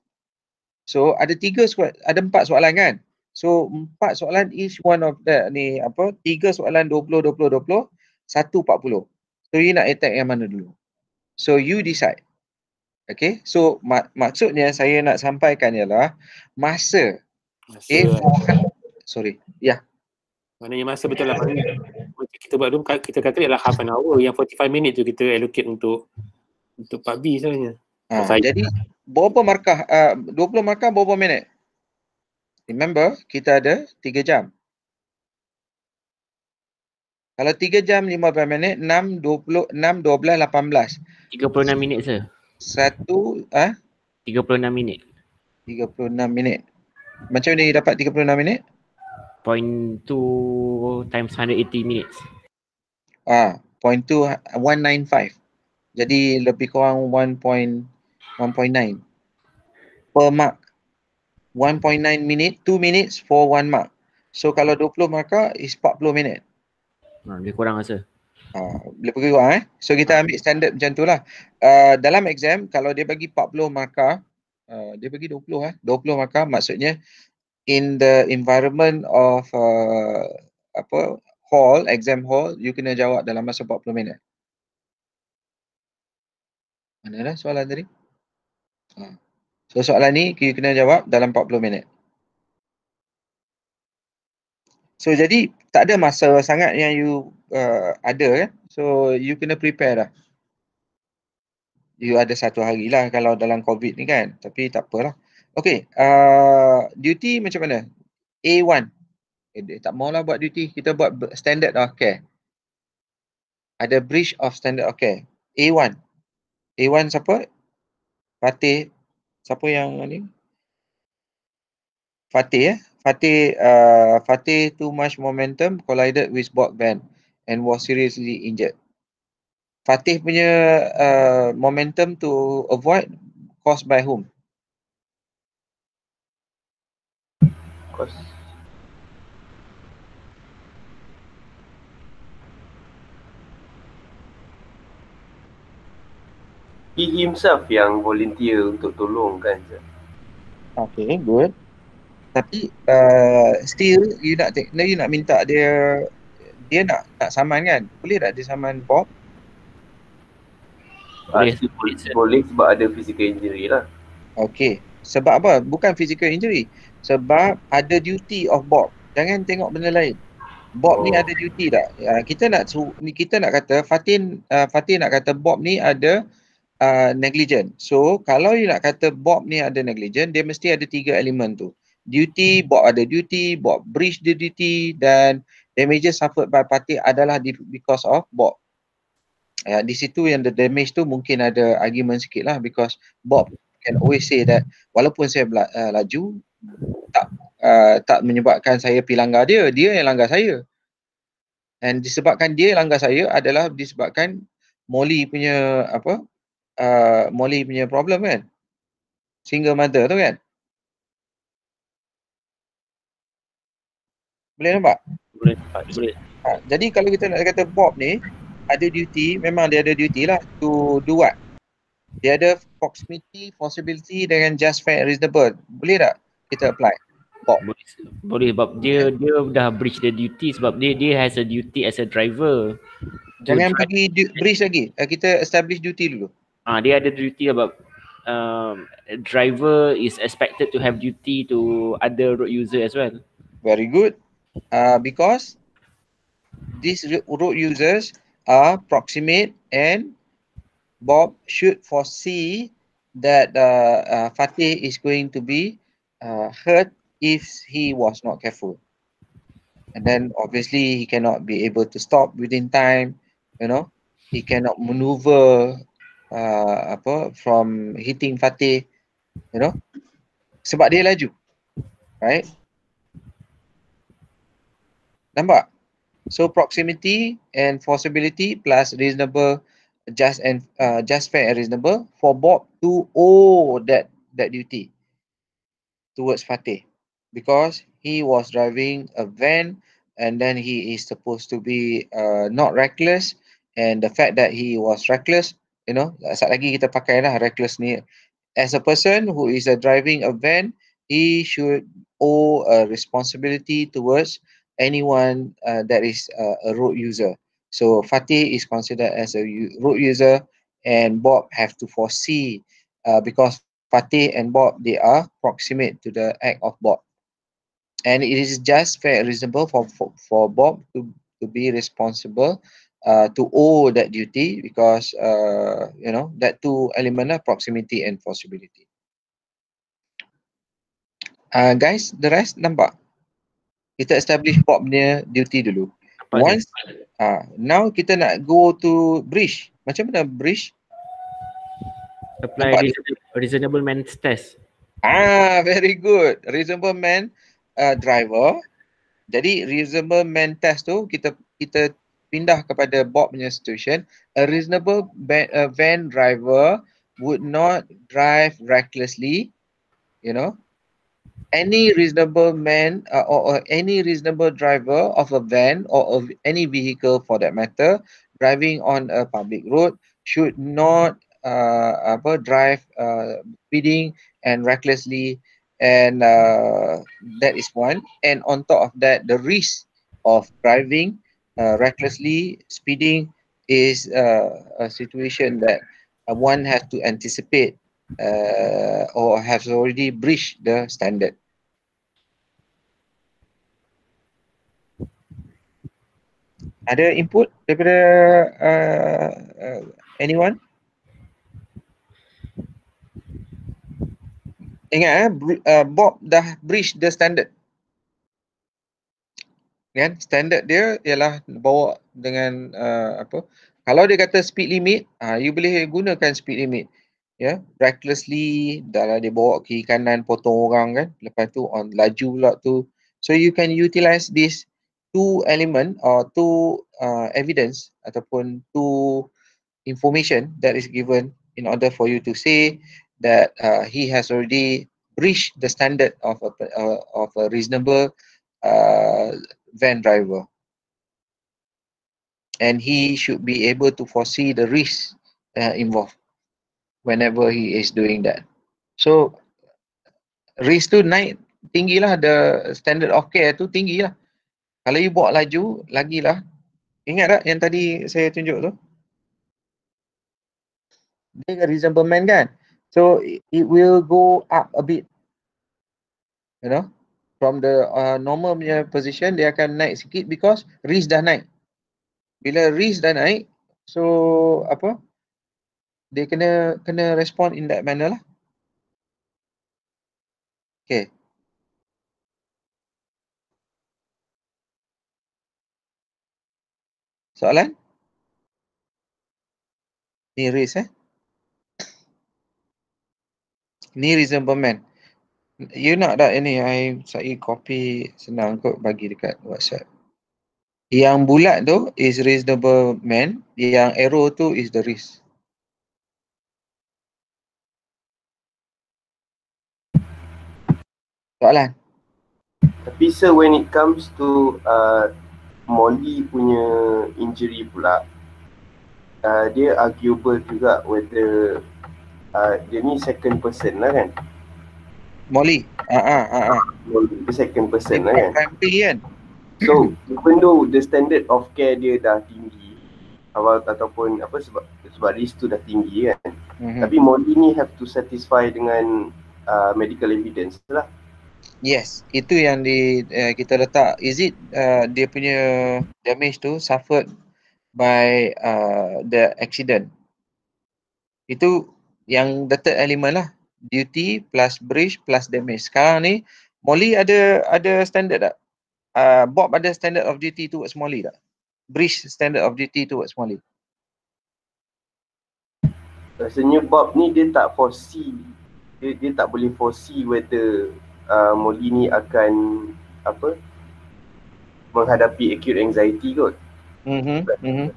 So ada tiga soalan, ada empat soalan kan? So empat soalan each one of that ni apa? Tiga soalan 20, 20, 20, satu 40. So you nak attack yang mana dulu? So you decide. Okay, so mak- maksudnya saya nak sampaikan ialah masa. masa. Okay. Sorry, ya. Yeah. Maknanya masa betul lah. Kita buat tu, kita kata ialah half an hour. Yang 45 minit tu kita allocate untuk untuk Pak B sebenarnya. Ha, saya. jadi, berapa markah? Ah, uh, 20 markah berapa minit? Remember, kita ada 3 jam. Kalau 3 jam 15 minit, 6, 20, 6 12, 18. 36 minit sah. Satu ah? Tiga puluh enam minit Tiga puluh enam minit Macam ni dapat tiga puluh enam minit? Point two times hundred eighty minutes Ah, point two one nine five. Jadi lebih kurang one one point point nine Per mark 1.9 minit, 2 minutes for one mark So kalau dua puluh markah is 40 minit Ha, lebih kurang asal. Ah, boleh pergi ruang eh. So kita ambil standard macam tu lah. Uh, dalam exam kalau dia bagi 40 markah, uh, dia bagi 20 lah. Eh. 20 markah maksudnya in the environment of uh, apa hall, exam hall, you kena jawab dalam masa 40 minit. Mana lah soalan tadi? Uh. So soalan ni you kena jawab dalam 40 minit. So jadi tak ada masa sangat yang you uh, ada kan. Eh? So you kena prepare lah. You ada satu hari lah kalau dalam COVID ni kan. Tapi tak apalah. Okay. Uh, duty macam mana? A1. Eh, tak maulah buat duty. Kita buat standard of care. Ada breach of standard of care. A1. A1 siapa? Fatih. Siapa yang ni? Fatih eh. Fatih, uh, Fatih too much momentum collided with board band and was seriously injured. Fatih punya uh, momentum to avoid caused by whom? Cause He himself yang volunteer untuk tolong kan. Okay, good tapi uh, still you nak you nak minta dia dia nak nak saman kan boleh tak dia saman Bob boleh boleh, sebab ada physical injury lah Okay, sebab apa bukan physical injury sebab ada duty of Bob jangan tengok benda lain Bob oh. ni ada duty tak uh, kita nak ni kita nak kata Fatin uh, Fatin nak kata Bob ni ada uh, negligent so kalau you nak kata Bob ni ada negligent dia mesti ada tiga elemen tu uh, duty, buat ada duty, buat breach the duty dan damages suffered by party adalah di, because of Bob. Ya, di situ yang the damage tu mungkin ada argument sikit lah because Bob can always say that walaupun saya bela, uh, laju tak uh, tak menyebabkan saya pi langgar dia, dia yang langgar saya. And disebabkan dia yang langgar saya adalah disebabkan Molly punya apa? Uh, Molly punya problem kan? Single mother tu kan? Boleh nampak? Boleh nampak, boleh. Ha, jadi kalau kita nak kata Bob ni ada duty, memang dia ada duty lah to do what? Dia ada proximity, possibility dengan just fair and reasonable. Boleh tak kita apply? Bob. Boleh, boleh sebab dia dia dah breach the duty sebab dia dia has a duty as a driver. Jangan pergi breach lagi. Uh, kita establish duty dulu. Ah ha, dia ada duty sebab lah, um, driver is expected to have duty to other road user as well. Very good uh, because these road users are proximate and Bob should foresee that uh, uh, Fatih is going to be uh, hurt if he was not careful. And then obviously he cannot be able to stop within time, you know, he cannot maneuver uh, apa, from hitting Fatih, you know, sebab dia laju, right? Nampak? So proximity and forcibility plus reasonable just and uh, just fair and reasonable for Bob to owe that that duty towards Fatih because he was driving a van and then he is supposed to be uh, not reckless and the fact that he was reckless you know sat lagi kita pakai lah reckless ni as a person who is a driving a van he should owe a responsibility towards anyone uh, that is uh, a root user. So Fatih is considered as a root user and Bob have to foresee uh, because Fatih and Bob, they are proximate to the act of Bob. And it is just fair and reasonable for, for, for Bob to, to be responsible uh, to owe that duty because, uh, you know, that two elements are proximity and possibility. Uh, guys, the rest number kita establish pop punya duty dulu. Kepada. Once ah now kita nak go to bridge. Macam mana bridge? Apply reasonable, reasonable man test. Ah, very good. Reasonable man uh, driver. Jadi reasonable man test tu kita kita pindah kepada Bob punya situation. A reasonable van, uh, van driver would not drive recklessly. You know, any reasonable man uh, or, or any reasonable driver of a van or of any vehicle for that matter driving on a public road should not uh, uh, drive speeding uh, and recklessly and uh, that is one and on top of that the risk of driving uh, recklessly speeding is uh, a situation that uh, one has to anticipate uh, or have already breached the standard. Ada input daripada uh, uh, anyone? Ingat eh, uh, Bob dah breach the standard. Kan? Standard dia ialah bawa dengan uh, apa. Kalau dia kata speed limit, uh, you boleh gunakan speed limit ya yeah, recklessly dalam dia bawa kiri kanan potong orang kan lepas tu on laju pula tu so you can utilize this two element or two uh, evidence ataupun two information that is given in order for you to say that uh, he has already reached the standard of a uh, of a reasonable uh, van driver and he should be able to foresee the risk uh, involved whenever he is doing that. So risk tu naik tinggilah the standard of care tu tinggilah. Kalau you buat laju, lah. Ingat tak yang tadi saya tunjuk tu? Dia a reasonable kan? So it will go up a bit. You know? From the uh, normal punya position, dia akan naik sikit because risk dah naik. Bila risk dah naik, so apa? dia kena kena respond in that manner lah. Okay. Soalan? Ni risk eh. Ni reasonable man. You nak tak ini? I saya copy senang kot bagi dekat WhatsApp. Yang bulat tu is reasonable man. Yang arrow tu is the risk. soalan tapi sir when it comes to uh, Molly punya injury pula uh, dia arguable juga whether uh, dia ni second person lah kan Molly ah uh, ah ah Molly dia second person lah kan happy kan so even though the standard of care dia dah tinggi awal ataupun apa sebab sebab risk tu dah tinggi kan mm-hmm. tapi Molly ni have to satisfy dengan uh, medical evidence lah Yes, itu yang di uh, kita letak. Is it uh, dia punya damage tu suffered by uh, the accident? Itu yang the third element lah. Duty plus bridge plus damage. Sekarang ni Molly ada ada standard tak? Uh, Bob ada standard of duty towards Molly tak? Bridge standard of duty towards Molly. Rasanya Bob ni dia tak foresee. Dia, dia tak boleh foresee whether Uh, Molly ni akan apa menghadapi acute anxiety kot. Mm-hmm. Mm-hmm.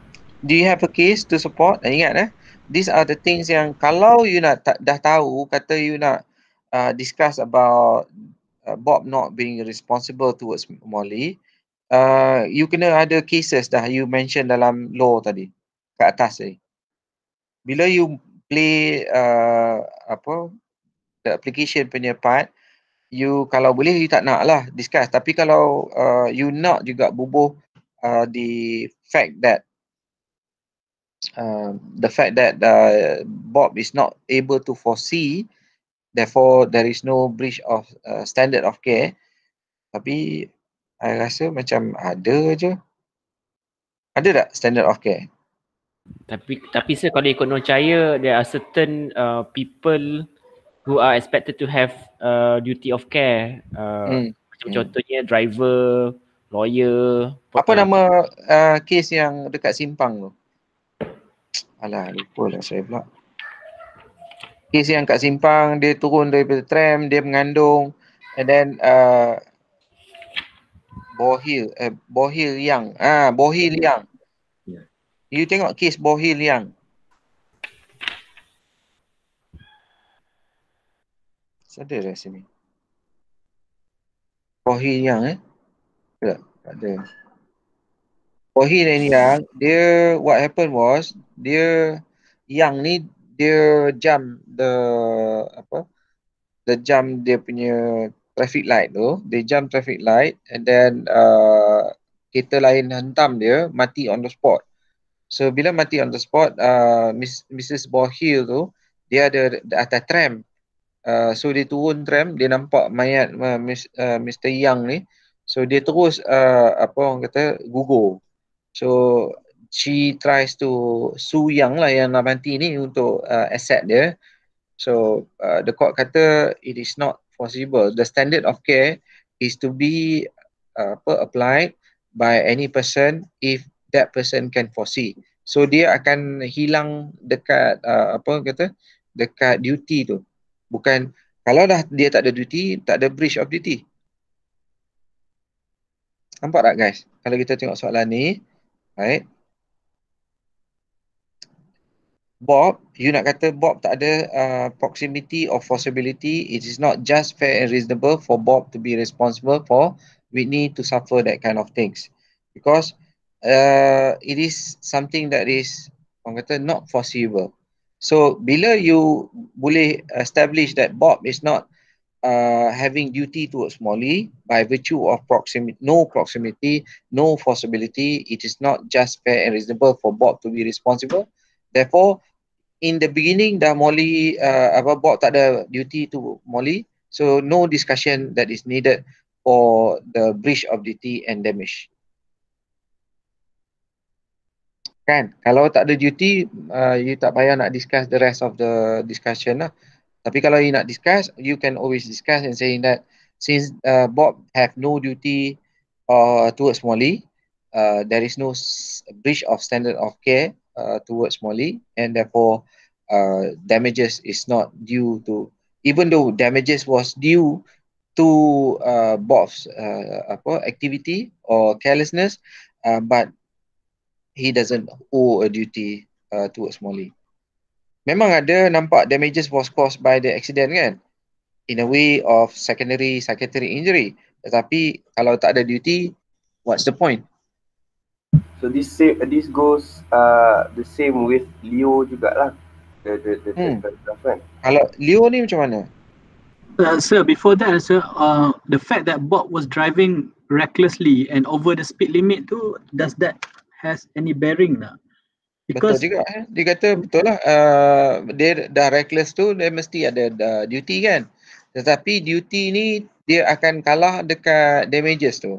Do you have a case to support? Dan ingat eh, these are the things yang kalau you nak ta- dah tahu kata you nak uh, discuss about uh, Bob not being responsible towards Molly, uh, you kena ada cases dah you mention dalam law tadi kat atas ni. Eh. Bila you play uh, apa the application punya part, you kalau boleh you tak nak lah discuss tapi kalau uh, you nak juga bubuh uh, the fact that Uh, the fact that uh, Bob is not able to foresee, therefore there is no breach of uh, standard of care. Tapi, I rasa macam ada je. Ada tak standard of care? Tapi, tapi saya kalau ikut percaya, there are certain uh, people who are expected to have uh, duty of care uh, hmm. hmm. contohnya driver lawyer apa partner. nama uh, kes yang dekat simpang tu alah lupa lah saya pula kes yang kat simpang dia turun daripada tram dia mengandung and then uh, bohil eh bohil liang. ah bohil liang. yeah. you tengok kes bohil liang. ada dah sini. Kohi yang eh. Tak ada. Kohi dan yang dia what happened was dia yang ni dia jump the apa the jump dia punya traffic light tu dia jump traffic light and then uh, kereta lain hentam dia mati on the spot so bila mati on the spot uh, Miss, Mrs. Bohil tu dia ada atas tram Uh, so dia turun tram dia nampak mayat uh, Mr. Uh, Mr. Yang ni so dia terus uh, apa orang kata gugur so she tries to sue Yang lah yang Labanti ni untuk uh, asset dia so uh, the court kata it is not possible the standard of care is to be uh, apa applied by any person if that person can foresee so dia akan hilang dekat uh, apa kata dekat duty tu bukan kalau dah dia tak ada duty tak ada breach of duty nampak tak guys kalau kita tengok soalan ni right Bob you nak kata Bob tak ada uh, proximity or possibility. it is not just fair and reasonable for Bob to be responsible for Whitney to suffer that kind of things because uh, it is something that is orang kata not foreseeable So bila you boleh establish that Bob is not uh, having duty towards Molly by virtue of proximity, no proximity, no forcibility, it is not just fair and reasonable for Bob to be responsible. Therefore, in the beginning, dah Molly, uh, apa Bob tak ada duty to Molly, so no discussion that is needed for the breach of duty and damage. kan kalau tak ada duty uh, you tak payah nak discuss the rest of the discussion lah tapi kalau you nak discuss you can always discuss and saying that since uh, bob have no duty uh, towards molly uh, there is no breach of standard of care uh, towards molly and therefore uh, damages is not due to even though damages was due to uh, bob's uh, apa activity or carelessness uh, but he doesn't owe a duty uh, towards Molly. Memang ada nampak damages was caused by the accident kan? In a way of secondary secondary injury. Tetapi kalau tak ada duty, what's the point? So this same, this goes uh, the same with Leo jugalah. The, the, the, hmm. the, the, the, kalau Leo ni macam mana? Uh, sir, before that, sir, uh, the fact that Bob was driving recklessly and over the speed limit tu, does that has any bearing lah. Because betul juga eh. Dia kata betul lah. Uh, dia dah reckless tu, dia mesti ada uh, duty kan. Tetapi duty ni dia akan kalah dekat damages tu.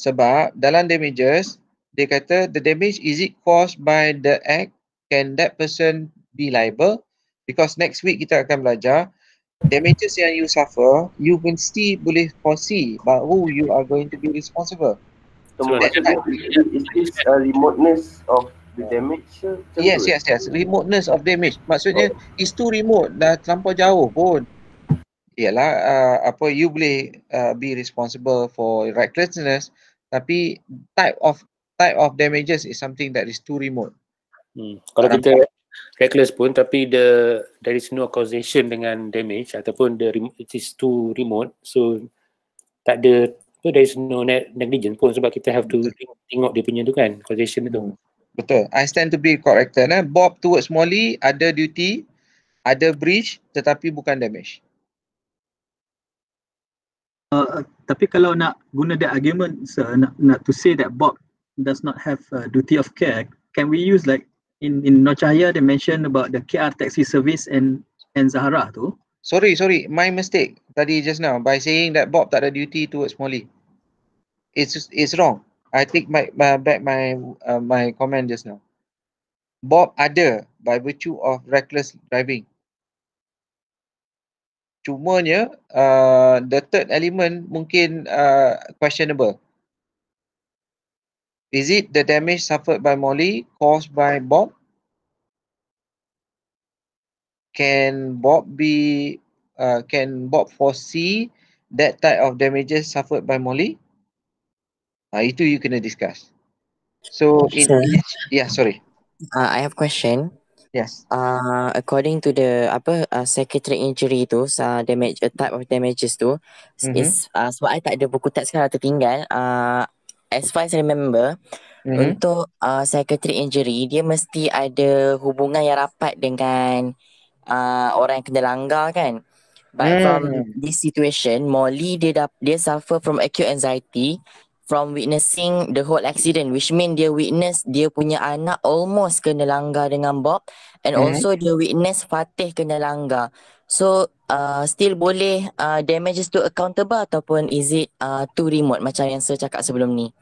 Sebab dalam damages, dia kata the damage is it caused by the act? Can that person be liable? Because next week kita akan belajar damages yang you suffer, you mesti boleh foresee bahawa you are going to be responsible. Semua that, that, is a uh, remoteness of the damage. Yes, yes, yes. Remoteness of damage. Maksudnya oh. it's too remote dah terlampau jauh pun. Yalah uh, apa you boleh uh, be responsible for recklessness tapi type of type of damages is something that is too remote. Hmm. Kalau kita reckless pun tapi the there is no causation dengan damage ataupun the it is too remote so tak ada So there is no net negligence pun sebab kita have to Betul. tengok dia punya tu kan causation tu. Betul. I stand to be corrected. Eh? Bob towards Molly ada duty, ada breach tetapi bukan damage. Uh, tapi kalau nak guna the argument sir, nak, nak to say that Bob does not have a uh, duty of care, can we use like in in Nochaya they mention about the KR taxi service and and Zahara tu? Sorry, sorry. My mistake tadi just now by saying that Bob tak ada duty towards Molly. It's it's wrong. I take my, my back my uh, my comment just now. Bob ada by virtue of reckless driving. Cuma Cumanya uh, the third element mungkin uh, questionable. Is it the damage suffered by Molly caused by Bob can Bob be uh, can Bob foresee that type of damages suffered by Molly? Uh, itu you kena discuss. So in sorry. Each, yeah, sorry. Uh, I have question. Yes. Uh, according to the apa uh, secretary injury itu sa uh, damage a type of damages tu, mm-hmm. is uh, sebab I tak ada buku teks sekarang tertinggal. Uh, As far as I remember, mm-hmm. untuk uh, psychiatric injury, dia mesti ada hubungan yang rapat dengan uh, orang yang kena langgar kan but hmm. from this situation Molly dia da- dia suffer from acute anxiety from witnessing the whole accident which mean dia witness dia punya anak almost kena langgar dengan Bob and hmm. also dia witness Fatih kena langgar so uh, still boleh uh, damages to accountable ataupun is it uh, too remote macam yang saya cakap sebelum ni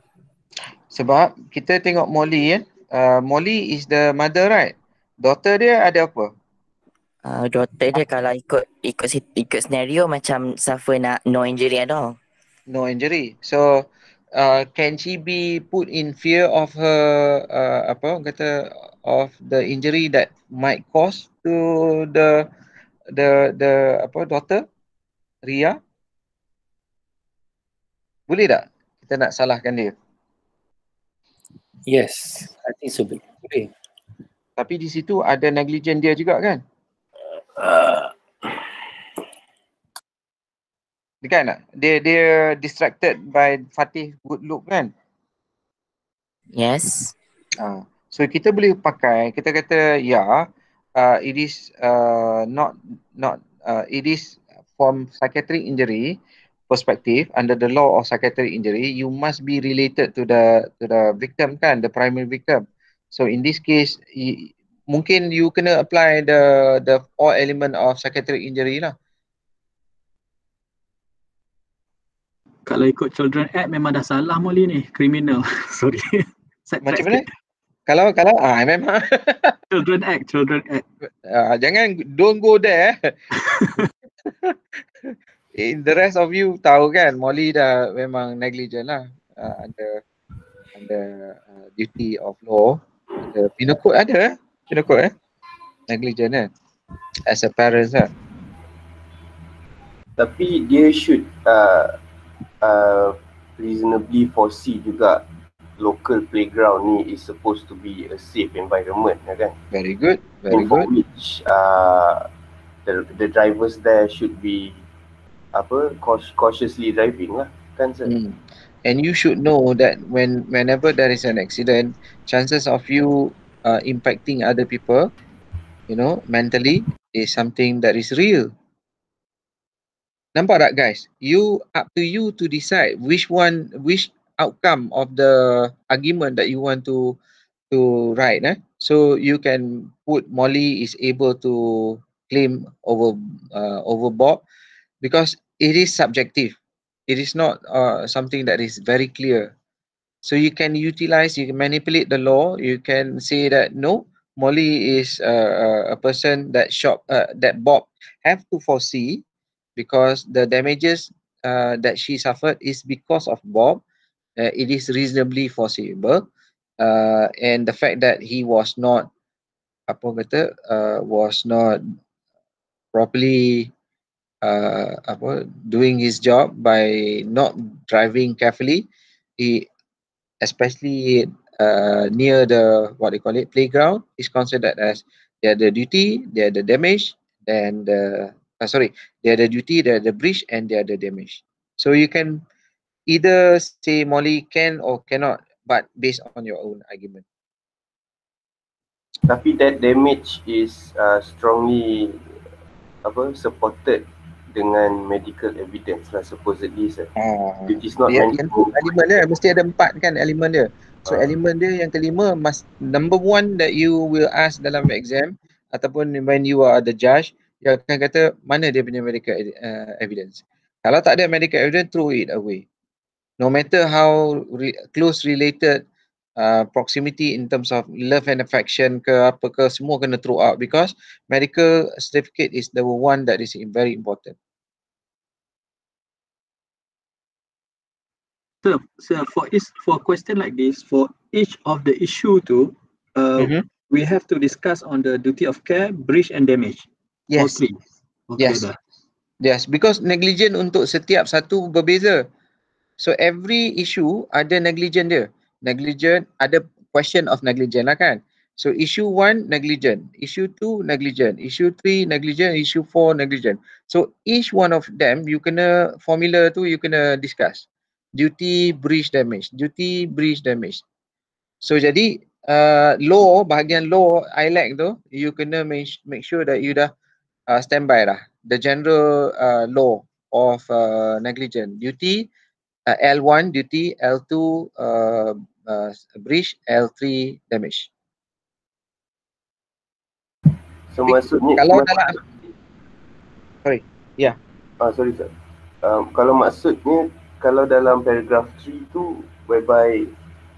sebab kita tengok Molly ya uh, Molly is the mother right daughter dia ada apa Uh, doktor dia kalau ikut ikut ikut senario macam suffer nak no injury at all. No injury. So uh, can she be put in fear of her uh, apa orang kata of the injury that might cause to the the the apa doktor Ria? Boleh tak kita nak salahkan dia? Yes, I think so. Boleh. Okay. Tapi di situ ada negligent dia juga kan? Dia kan dia dia distracted by Fatih good look kan? Yes. Ah. Uh, so kita boleh pakai kita kata ya yeah, uh, it is uh, not not uh, it is from psychiatric injury perspective under the law of psychiatric injury you must be related to the to the victim kan the primary victim. So in this case mungkin you kena apply the the all element of psychiatric injury lah. Kalau ikut Children Act memang dah salah Molly ni, criminal. [laughs] Sorry. Macam mana? kalau kalau ah memang [laughs] Children Act, Children Act. Uh, jangan don't go there. In eh. [laughs] eh, the rest of you tahu kan Molly dah memang negligent lah uh, under under uh, duty of law. Ada penal ada. Eh. Kena kot eh. Negligent kan. Eh? As a parent lah. Tapi dia should uh, uh, reasonably foresee juga local playground ni is supposed to be a safe environment ya kan. Very good. Very In good. Which uh, the, the drivers there should be apa cautiously driving lah kan sir. Hmm. And you should know that when whenever there is an accident, chances of you uh, impacting other people, you know, mentally is something that is real. Nampak tak guys? You up to you to decide which one, which outcome of the argument that you want to to write. Eh? So you can put Molly is able to claim over uh, over Bob because it is subjective. It is not uh, something that is very clear. So you can utilize, you can manipulate the law. You can say that no, Molly is uh, a person that shop uh, that Bob have to foresee because the damages uh, that she suffered is because of Bob. Uh, it is reasonably foreseeable, uh, and the fact that he was not uh, apa was not properly doing his job by not driving carefully. He especially uh, near the what they call it playground is considered as they are the duty, they are the damage, and the uh, sorry, they are the duty, they are the breach, and they are the damage. So you can either say Molly can or cannot, but based on your own argument. Tapi that damage is uh, strongly apa supported dengan medical evidence lah supposedly sir. Uh, It is not meant to. Elemen dia mesti ada empat kan elemen dia. So uh. Ah. elemen dia yang kelima must, number one that you will ask dalam exam ataupun when you are the judge yang akan kata mana dia punya medical uh, evidence. Kalau tak ada medical evidence throw it away. No matter how re- close related uh, proximity in terms of love and affection ke apa ke semua kena throw out because medical certificate is the one that is very important. So, so for is for question like this for each of the issue to uh, mm-hmm. we have to discuss on the duty of care breach and damage. Yes. Okay. Okay, yes. Yes because negligent untuk setiap satu berbeza. So every issue ada negligent dia negligent, ada question of negligent lah kan. So issue one negligent, issue two negligent, issue three negligent, issue four negligent. So each one of them, you kena formula tu you kena discuss. Duty breach damage, duty breach damage. So jadi uh, law, bahagian law I like tu, you kena make, make sure that you dah uh, standby lah. The general uh, law of uh, negligent duty, uh, L1 duty, L2 uh, uh, breach L3 damage. So maksudnya kalau maksud... dalam sorry, ya. Yeah. Ah sorry sir. Um, kalau maksudnya kalau dalam paragraph 3 tu whereby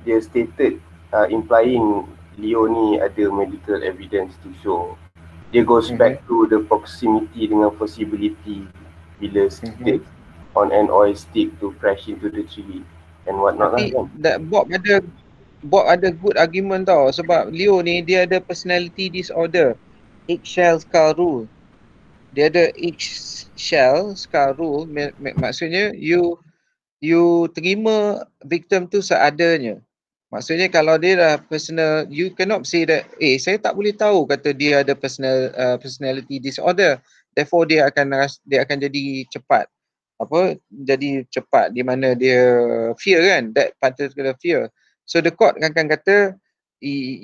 dia stated uh, implying Leo ni ada medical evidence to show dia goes mm-hmm. back to the proximity dengan possibility bila mhm. stick mm-hmm. on an oil stick to crash into the tree and what not lah kan. Bob ada Bob ada good argument tau sebab Leo ni dia ada personality disorder. Eggshell skull rule. Dia ada eggshell skull rule ma- ma- maksudnya you you terima victim tu seadanya. Maksudnya kalau dia dah personal, you cannot say that, eh saya tak boleh tahu kata dia ada personal uh, personality disorder. Therefore dia akan dia akan jadi cepat apa jadi cepat di mana dia fear kan that particular fear so the court kadang-kadang kata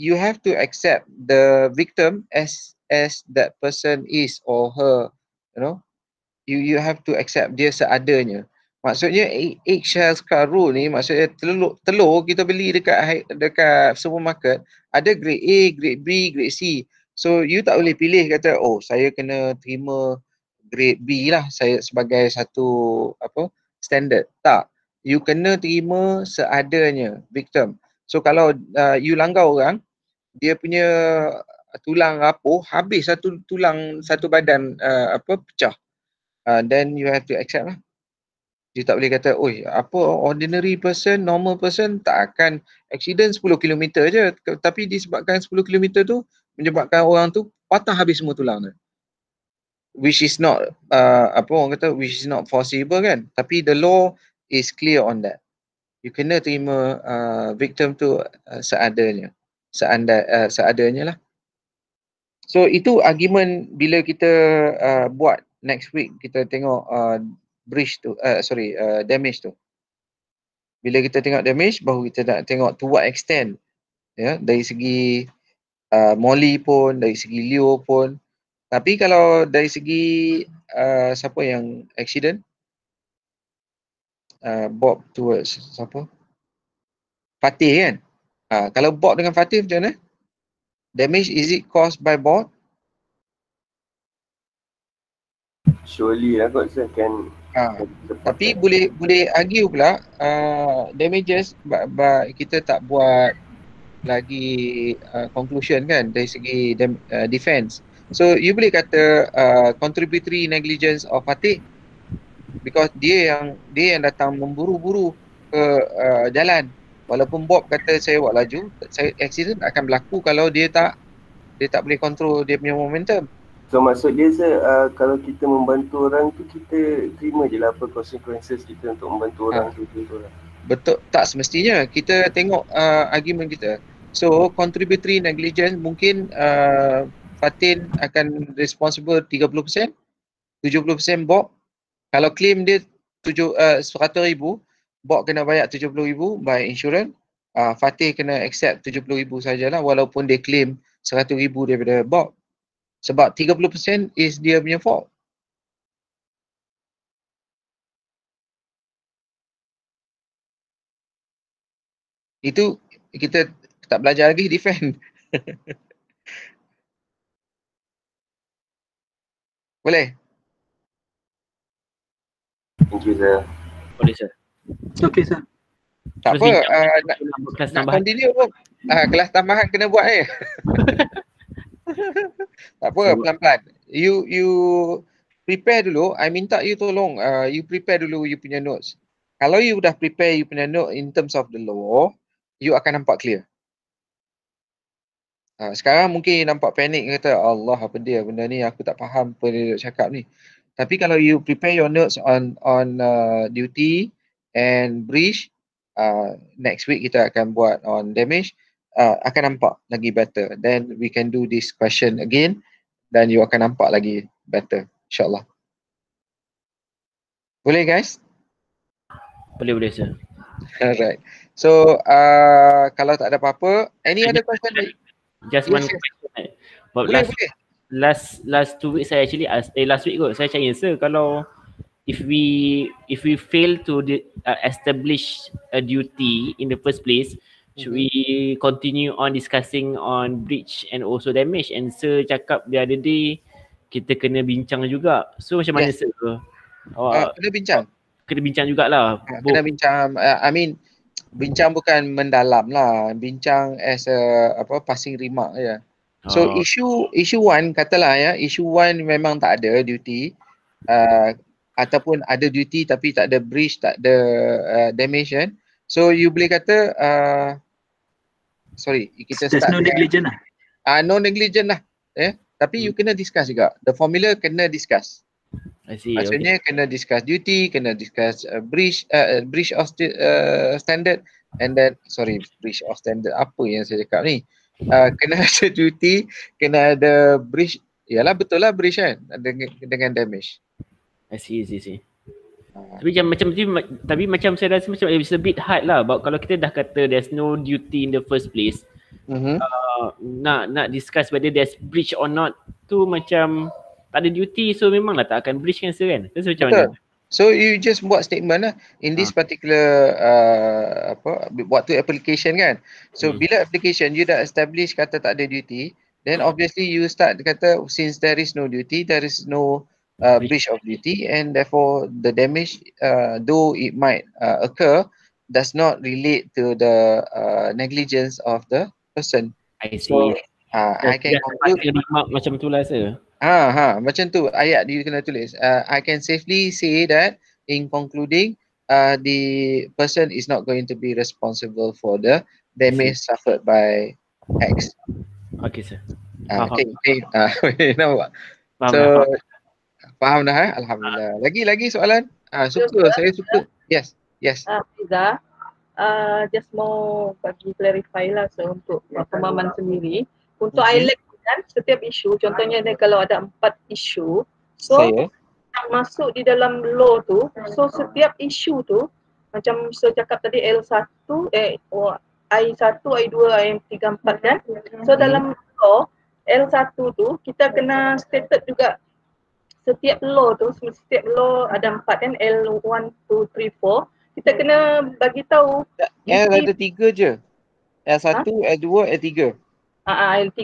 you have to accept the victim as as that person is or her you know you you have to accept dia seadanya maksudnya eggshell scar rule ni maksudnya telur telur kita beli dekat dekat supermarket ada grade A grade B grade C so you tak boleh pilih kata oh saya kena terima grade B lah saya sebagai satu apa standard tak you kena terima seadanya victim so kalau uh, you langgar orang dia punya tulang rapuh habis satu tulang satu badan uh, apa pecah uh, then you have to accept lah you tak boleh kata oi apa ordinary person normal person tak akan accident 10 km je tapi disebabkan 10 km tu menyebabkan orang tu patah habis semua tulang tu which is not uh, apa orang kata which is not possible kan tapi the law is clear on that you kena terima uh, victim tu uh, seadanya seanda uh, seadanya lah so itu argument bila kita uh, buat next week kita tengok uh, breach tu uh, sorry uh, damage tu bila kita tengok damage baru kita nak tengok to what extent ya yeah, dari segi uh, molly pun dari segi leo pun tapi kalau dari segi uh, siapa yang accident? Uh, Bob towards siapa? Fatih kan? Uh, kalau Bob dengan Fatih macam mana? Damage is it caused by Bob? Surely lah kot saya can Ha, tapi boleh boleh argue pula uh, damages but, but kita tak buat lagi uh, conclusion kan dari segi dem, uh, defense So you boleh kata uh, contributory negligence of Fatih because dia yang dia yang datang memburu-buru ke uh, jalan walaupun Bob kata saya buat laju saya accident akan berlaku kalau dia tak dia tak boleh kontrol dia punya momentum So maksud dia se, uh, kalau kita membantu orang tu kita terima je lah apa consequences kita untuk membantu ha. orang uh, tu lah. Betul tak semestinya kita tengok uh, argument kita So contributory negligence mungkin uh, Fatin akan responsible 30%, 70% Bob. Kalau claim dia tujuh uh, ribu, Bob kena bayar ribu by insurance. Uh, ah, Fatih kena accept ribu sajalah walaupun dia claim ribu daripada Bob. Sebab 30% is dia punya fault. Itu kita tak belajar lagi defend. [laughs] Boleh? Thank you, sir. Boleh, sir. Okay, sir. Tak Terus apa, uh, nak, kelas nak continue pun. Uh, kelas tambahan kena buat eh. [laughs] tak apa, pelan-pelan. You you prepare dulu. I minta you tolong. Uh, you prepare dulu you punya notes. Kalau you dah prepare you punya notes in terms of the law, you akan nampak clear. Ha, sekarang mungkin nampak panik kata Allah apa dia benda ni aku tak faham apa dia nak cakap ni. Tapi kalau you prepare your notes on on uh, duty and breach uh, next week kita akan buat on damage uh, akan nampak lagi better. Then we can do this question again dan you akan nampak lagi better insyaAllah. Boleh guys? Boleh boleh sir. Alright. So uh, kalau tak ada apa-apa, any other question? Just one yes, question. Yes. Eh? But boleh, last, boleh. last last two weeks saya actually as eh last week kot saya cakap sir kalau if we if we fail to de- uh, establish a duty in the first place should mm-hmm. we continue on discussing on breach and also damage and sir cakap the other day kita kena bincang juga so macam yes. mana sir awak uh, kena bincang kena bincang jugalah uh, kena bincang uh, i mean bincang bukan mendalam lah bincang as a apa passing remark ya yeah. so uh. issue issue one katalah ya yeah. issue one memang tak ada duty uh, ataupun ada duty tapi tak ada breach tak ada uh, damage kan so you boleh kata uh, sorry kita There's start no negligence lah uh, no negligence lah eh tapi hmm. you kena discuss juga the formula kena discuss see. Maksudnya okay. kena discuss duty, kena discuss uh, breach, uh, uh breach of st- uh, standard and then sorry breach of standard apa yang saya cakap ni. Uh, kena [laughs] ada duty, kena ada breach. Yalah betul lah breach kan dengan, dengan damage. I see, I see, I see. Ah. Tapi macam, macam tu, tapi macam saya rasa macam it's a bit hard lah But kalau kita dah kata there's no duty in the first place mm-hmm. uh, Nak nak discuss whether there's breach or not tu macam tak ada duty so memanglah tak akan breach kan sir kan so, so macam mana So you just buat statement lah in this ha. particular uh, apa tu application kan. So hmm. bila application you dah establish kata tak ada duty, then obviously you start kata since there is no duty, there is no uh, breach of duty and therefore the damage uh, though it might uh, occur does not relate to the uh, negligence of the person. I see. So, uh, I can conclude macam tu lah saya. Ha ha macam tu ayat dia kena tulis. Uh, I can safely say that in concluding uh, the person is not going to be responsible for the damage okay. Hmm. suffered by X. Okay sir. Uh, okay, okay. Ah, uh, [laughs] no. faham so dah, faham. faham dah eh? Alhamdulillah. Lagi-lagi ah. soalan? Ah uh, suka Pizza. saya suka. Yes. Yes. Ah uh, just mau bagi clarify lah so untuk pemahaman sendiri. Untuk okay. Mhm. ILEC dan setiap isu contohnya ni kalau ada empat isu so Saya. masuk di dalam law tu so setiap isu tu macam saya cakap tadi L1 eh I1 I2 I3 I4 kan so hmm. dalam law L1 tu kita kena stated juga setiap law tu setiap law ada empat kan L1 2 3 4 kita kena bagi tahu L ada tiga je L1 ha? L2 L3 Ah uh, ah, L3.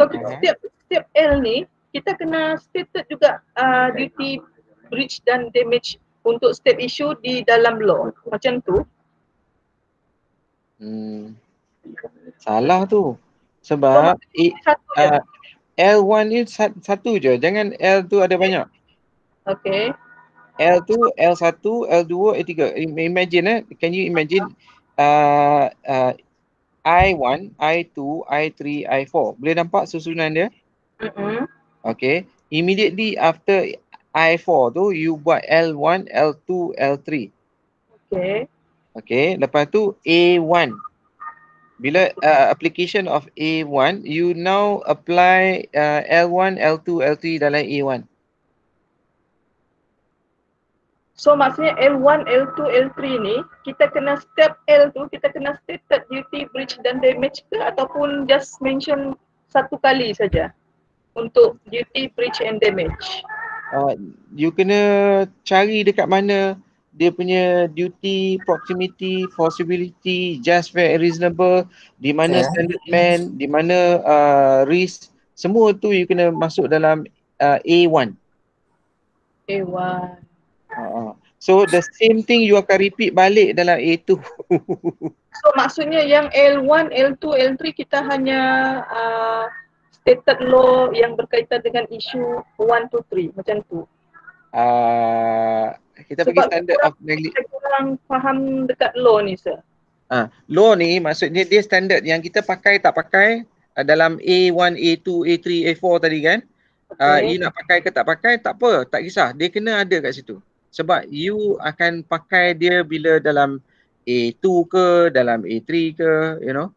So setiap setiap L ni kita kena stated juga uh, duty breach dan damage untuk step issue di dalam law. Macam tu. Hmm. Salah tu. Sebab so, it, satu, uh, ya? L1 ni satu je. Jangan L tu ada banyak. Okay. L2, L1, L2, L3. Imagine eh. Can you imagine uh, I1, I2, I3, I4. Boleh nampak susunan dia? Mm-hmm. Okay. Immediately after I4 tu, you buat L1, L2, L3. Okay. Okay. Lepas tu A1. Bila uh, application of A1, you now apply uh, L1, L2, L3 dalam A1. So maksudnya L1, L2, L3 ni kita kena step L tu kita kena stated duty breach dan damage ke ataupun just mention satu kali saja untuk duty breach and damage. Uh, you kena cari dekat mana dia punya duty, proximity, possibility, just fair and reasonable, di mana yeah. standard man, di mana uh, risk, semua tu you kena masuk dalam uh, A1. A1. Ha, ha. So the same thing you akan repeat balik dalam A2. [laughs] so maksudnya yang L1, L2, L3 kita hanya uh, stated law yang berkaitan dengan isu 1 to 3 macam tu. Uh, kita Sebab pergi standard of negligence. Sebab kurang faham dekat law ni sir. Uh, law ni maksudnya dia standard yang kita pakai tak pakai uh, dalam A1, A2, A3, A4 tadi kan. Okay. Uh, you nak pakai ke tak pakai tak apa tak kisah dia kena ada kat situ sebab you akan pakai dia bila dalam A2 ke dalam A3 ke you know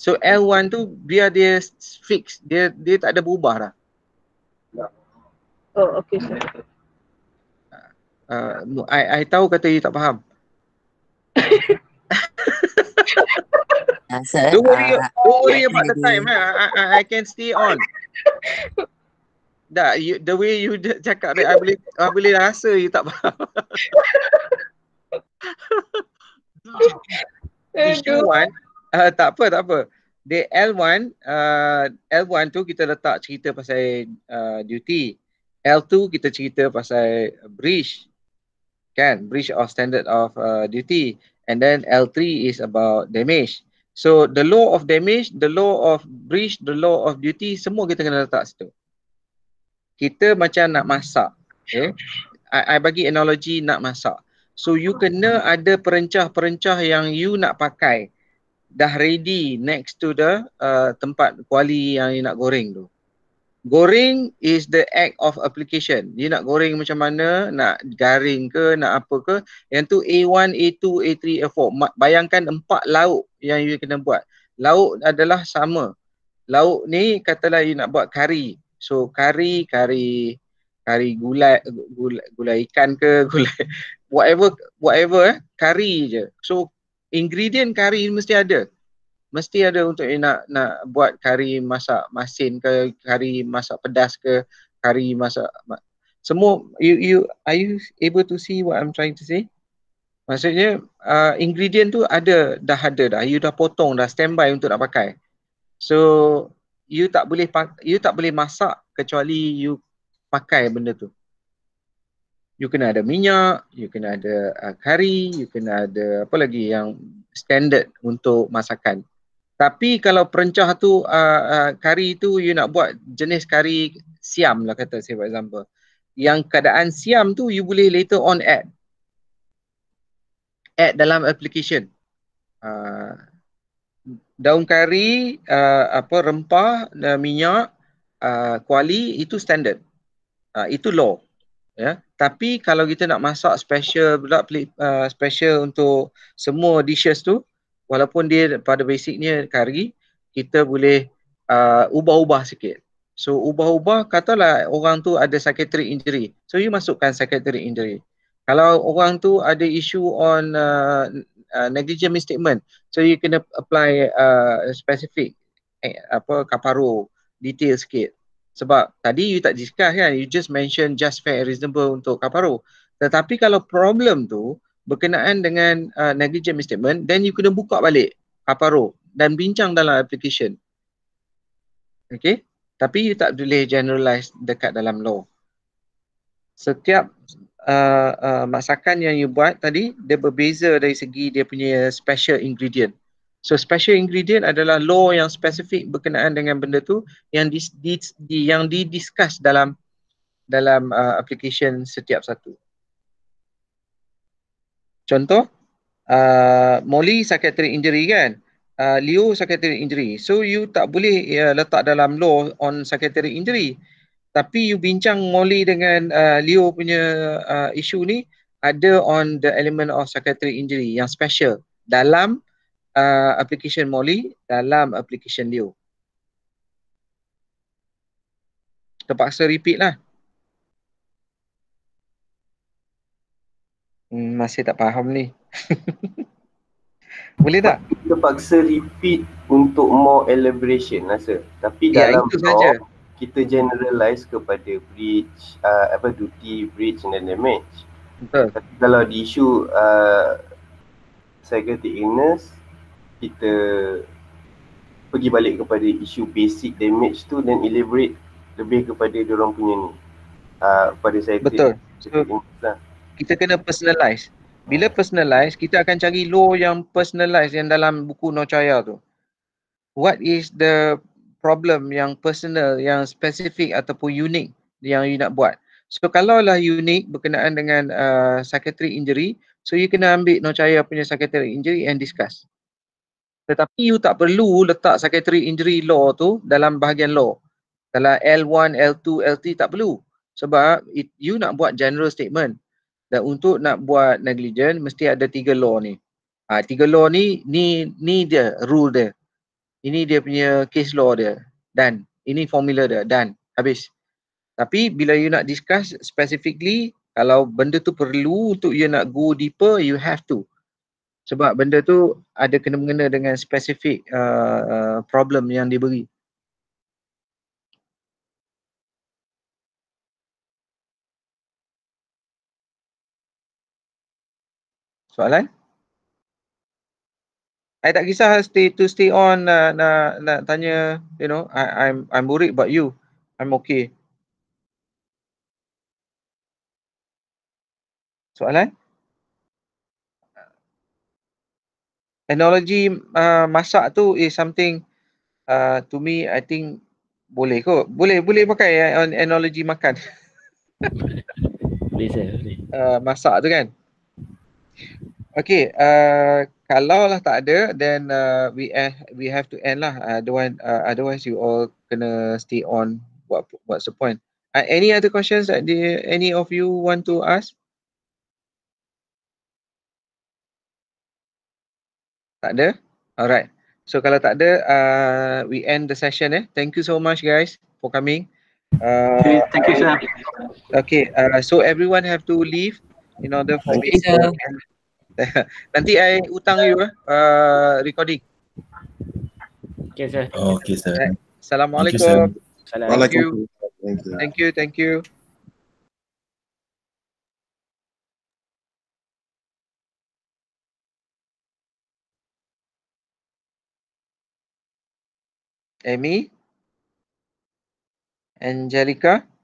so L1 tu biar dia fix dia dia tak ada berubah dah oh okay sir Uh, I, I tahu kata you tak faham. [laughs] Ah, don't worry, uh, don't worry about the time. Eh. I, I, I can stay on. [laughs] Dah, you, the way you [laughs] cakap that, I boleh, I boleh rasa you tak faham. [laughs] Uh, tak apa, tak apa. The L1, uh, L1 tu kita letak cerita pasal uh, duty. L2 kita cerita pasal breach. Kan, breach of standard of uh, duty. And then L3 is about damage. So the law of damage, the law of breach, the law of duty, semua kita kena letak situ. Uh, kita macam nak masak okay? Ya. I, I bagi analogi nak masak so you kena ada perencah-perencah yang you nak pakai dah ready next to the uh, tempat kuali yang you nak goreng tu goreng is the act of application you nak goreng macam mana nak garing ke nak apa ke yang tu A1 A2 A3 A4 Ma- bayangkan empat lauk yang you kena buat lauk adalah sama lauk ni katalah you nak buat kari So kari, kari kari gulai gulai, gulai ikan ke [laughs] gulai whatever whatever eh, kari je. So ingredient kari mesti ada. Mesti ada untuk eh, nak nak buat kari masak masin ke kari masak pedas ke kari masak ma- semua you you are you able to see what I'm trying to say? Maksudnya uh, ingredient tu ada dah ada dah. You dah potong dah standby untuk nak pakai. So you tak boleh you tak boleh masak kecuali you pakai benda tu. You kena ada minyak, you kena ada uh, kari, you kena ada apa lagi yang standard untuk masakan. Tapi kalau perencah tu uh, uh, kari tu you nak buat jenis kari siam lah kata saya for example. Yang keadaan siam tu you boleh later on add. Add dalam application. Uh, daun kari, uh, apa rempah, uh, minyak, uh, kuali itu standard. Uh, itu law. Ya. Yeah. Tapi kalau kita nak masak special pula uh, special untuk semua dishes tu walaupun dia pada basicnya kari kita boleh uh, ubah-ubah sikit. So ubah-ubah katalah orang tu ada secretary injury. So you masukkan secretary injury. Kalau orang tu ada issue on uh, uh, negligent misstatement so you kena apply uh, specific eh, apa kaparo detail sikit sebab tadi you tak discuss kan you just mention just fair and reasonable untuk kaparo tetapi kalau problem tu berkenaan dengan uh, negligent misstatement then you kena buka balik kaparo dan bincang dalam application okay tapi you tak boleh generalize dekat dalam law setiap Uh, uh, masakan yang you buat tadi dia berbeza dari segi dia punya special ingredient. So special ingredient adalah law yang spesifik berkenaan dengan benda tu yang di, di, di yang didiskus dalam dalam uh, application setiap satu. Contoh, uh, Molly secretary injury kan? Uh, Leo secretary injury. So you tak boleh uh, letak dalam law on secretary injury tapi you bincang Molly dengan uh, Leo punya uh, isu ni ada on the element of secretary injury yang special dalam uh, application Molly dalam application Leo terpaksa repeat lah hmm, masih tak faham ni [laughs] Boleh tak? Terpaksa repeat untuk more elaboration lah, rasa. Tapi ya, dalam itu saja kita generalize kepada breach, uh, apa duty, breach dan damage. Betul. Tapi kalau di isu uh, security illness, kita pergi balik kepada isu basic damage tu dan elaborate lebih kepada dia orang punya ni. Uh, pada saya Betul. Lah. kita kena personalize. Bila personalize, kita akan cari law yang personalize yang dalam buku Nocaya tu. What is the problem yang personal, yang spesifik ataupun unik yang you nak buat. So kalau lah unik berkenaan dengan uh, psychiatric injury, so you kena ambil no nocaya punya secretary injury and discuss. Tetapi you tak perlu letak secretary injury law tu dalam bahagian law. Dalam L1, L2, L3 tak perlu. Sebab it, you nak buat general statement. Dan untuk nak buat negligent, mesti ada tiga law ni. Ha, tiga law ni, ni, ni dia, rule dia ini dia punya case law dia dan ini formula dia dan habis tapi bila you nak discuss specifically kalau benda tu perlu untuk you nak go deeper you have to sebab benda tu ada kena mengena dengan specific uh, uh problem yang diberi soalan I tak kisah stay to stay on nak nak nak tanya you know I I'm I'm worried about you. I'm okay. Soalan? Analogy uh, masak tu is something uh, to me I think boleh kot. Boleh boleh pakai on eh, analogy makan. [laughs] boleh saya boleh. Uh, masak tu kan. Okay, uh, kalau lah tak ada, then uh, we eh, we have to end lah. Otherwise, uh, uh, otherwise you all kena stay on. What what's the point? Uh, any other questions that the, any of you want to ask? Tak ada? Alright. So kalau tak ada, uh, we end the session eh. Thank you so much guys for coming. Uh, Thank you, sir. Okay, uh, so everyone have to leave in order for me. Thank you, sir. [laughs] Nanti I utang you eh. uh, recording. Okay, sir. Oh, okay, sir. Assalamualaikum. Thank you, sir. Assalamualaikum. Thank you. Thank you. Thank you. Amy, Angelica.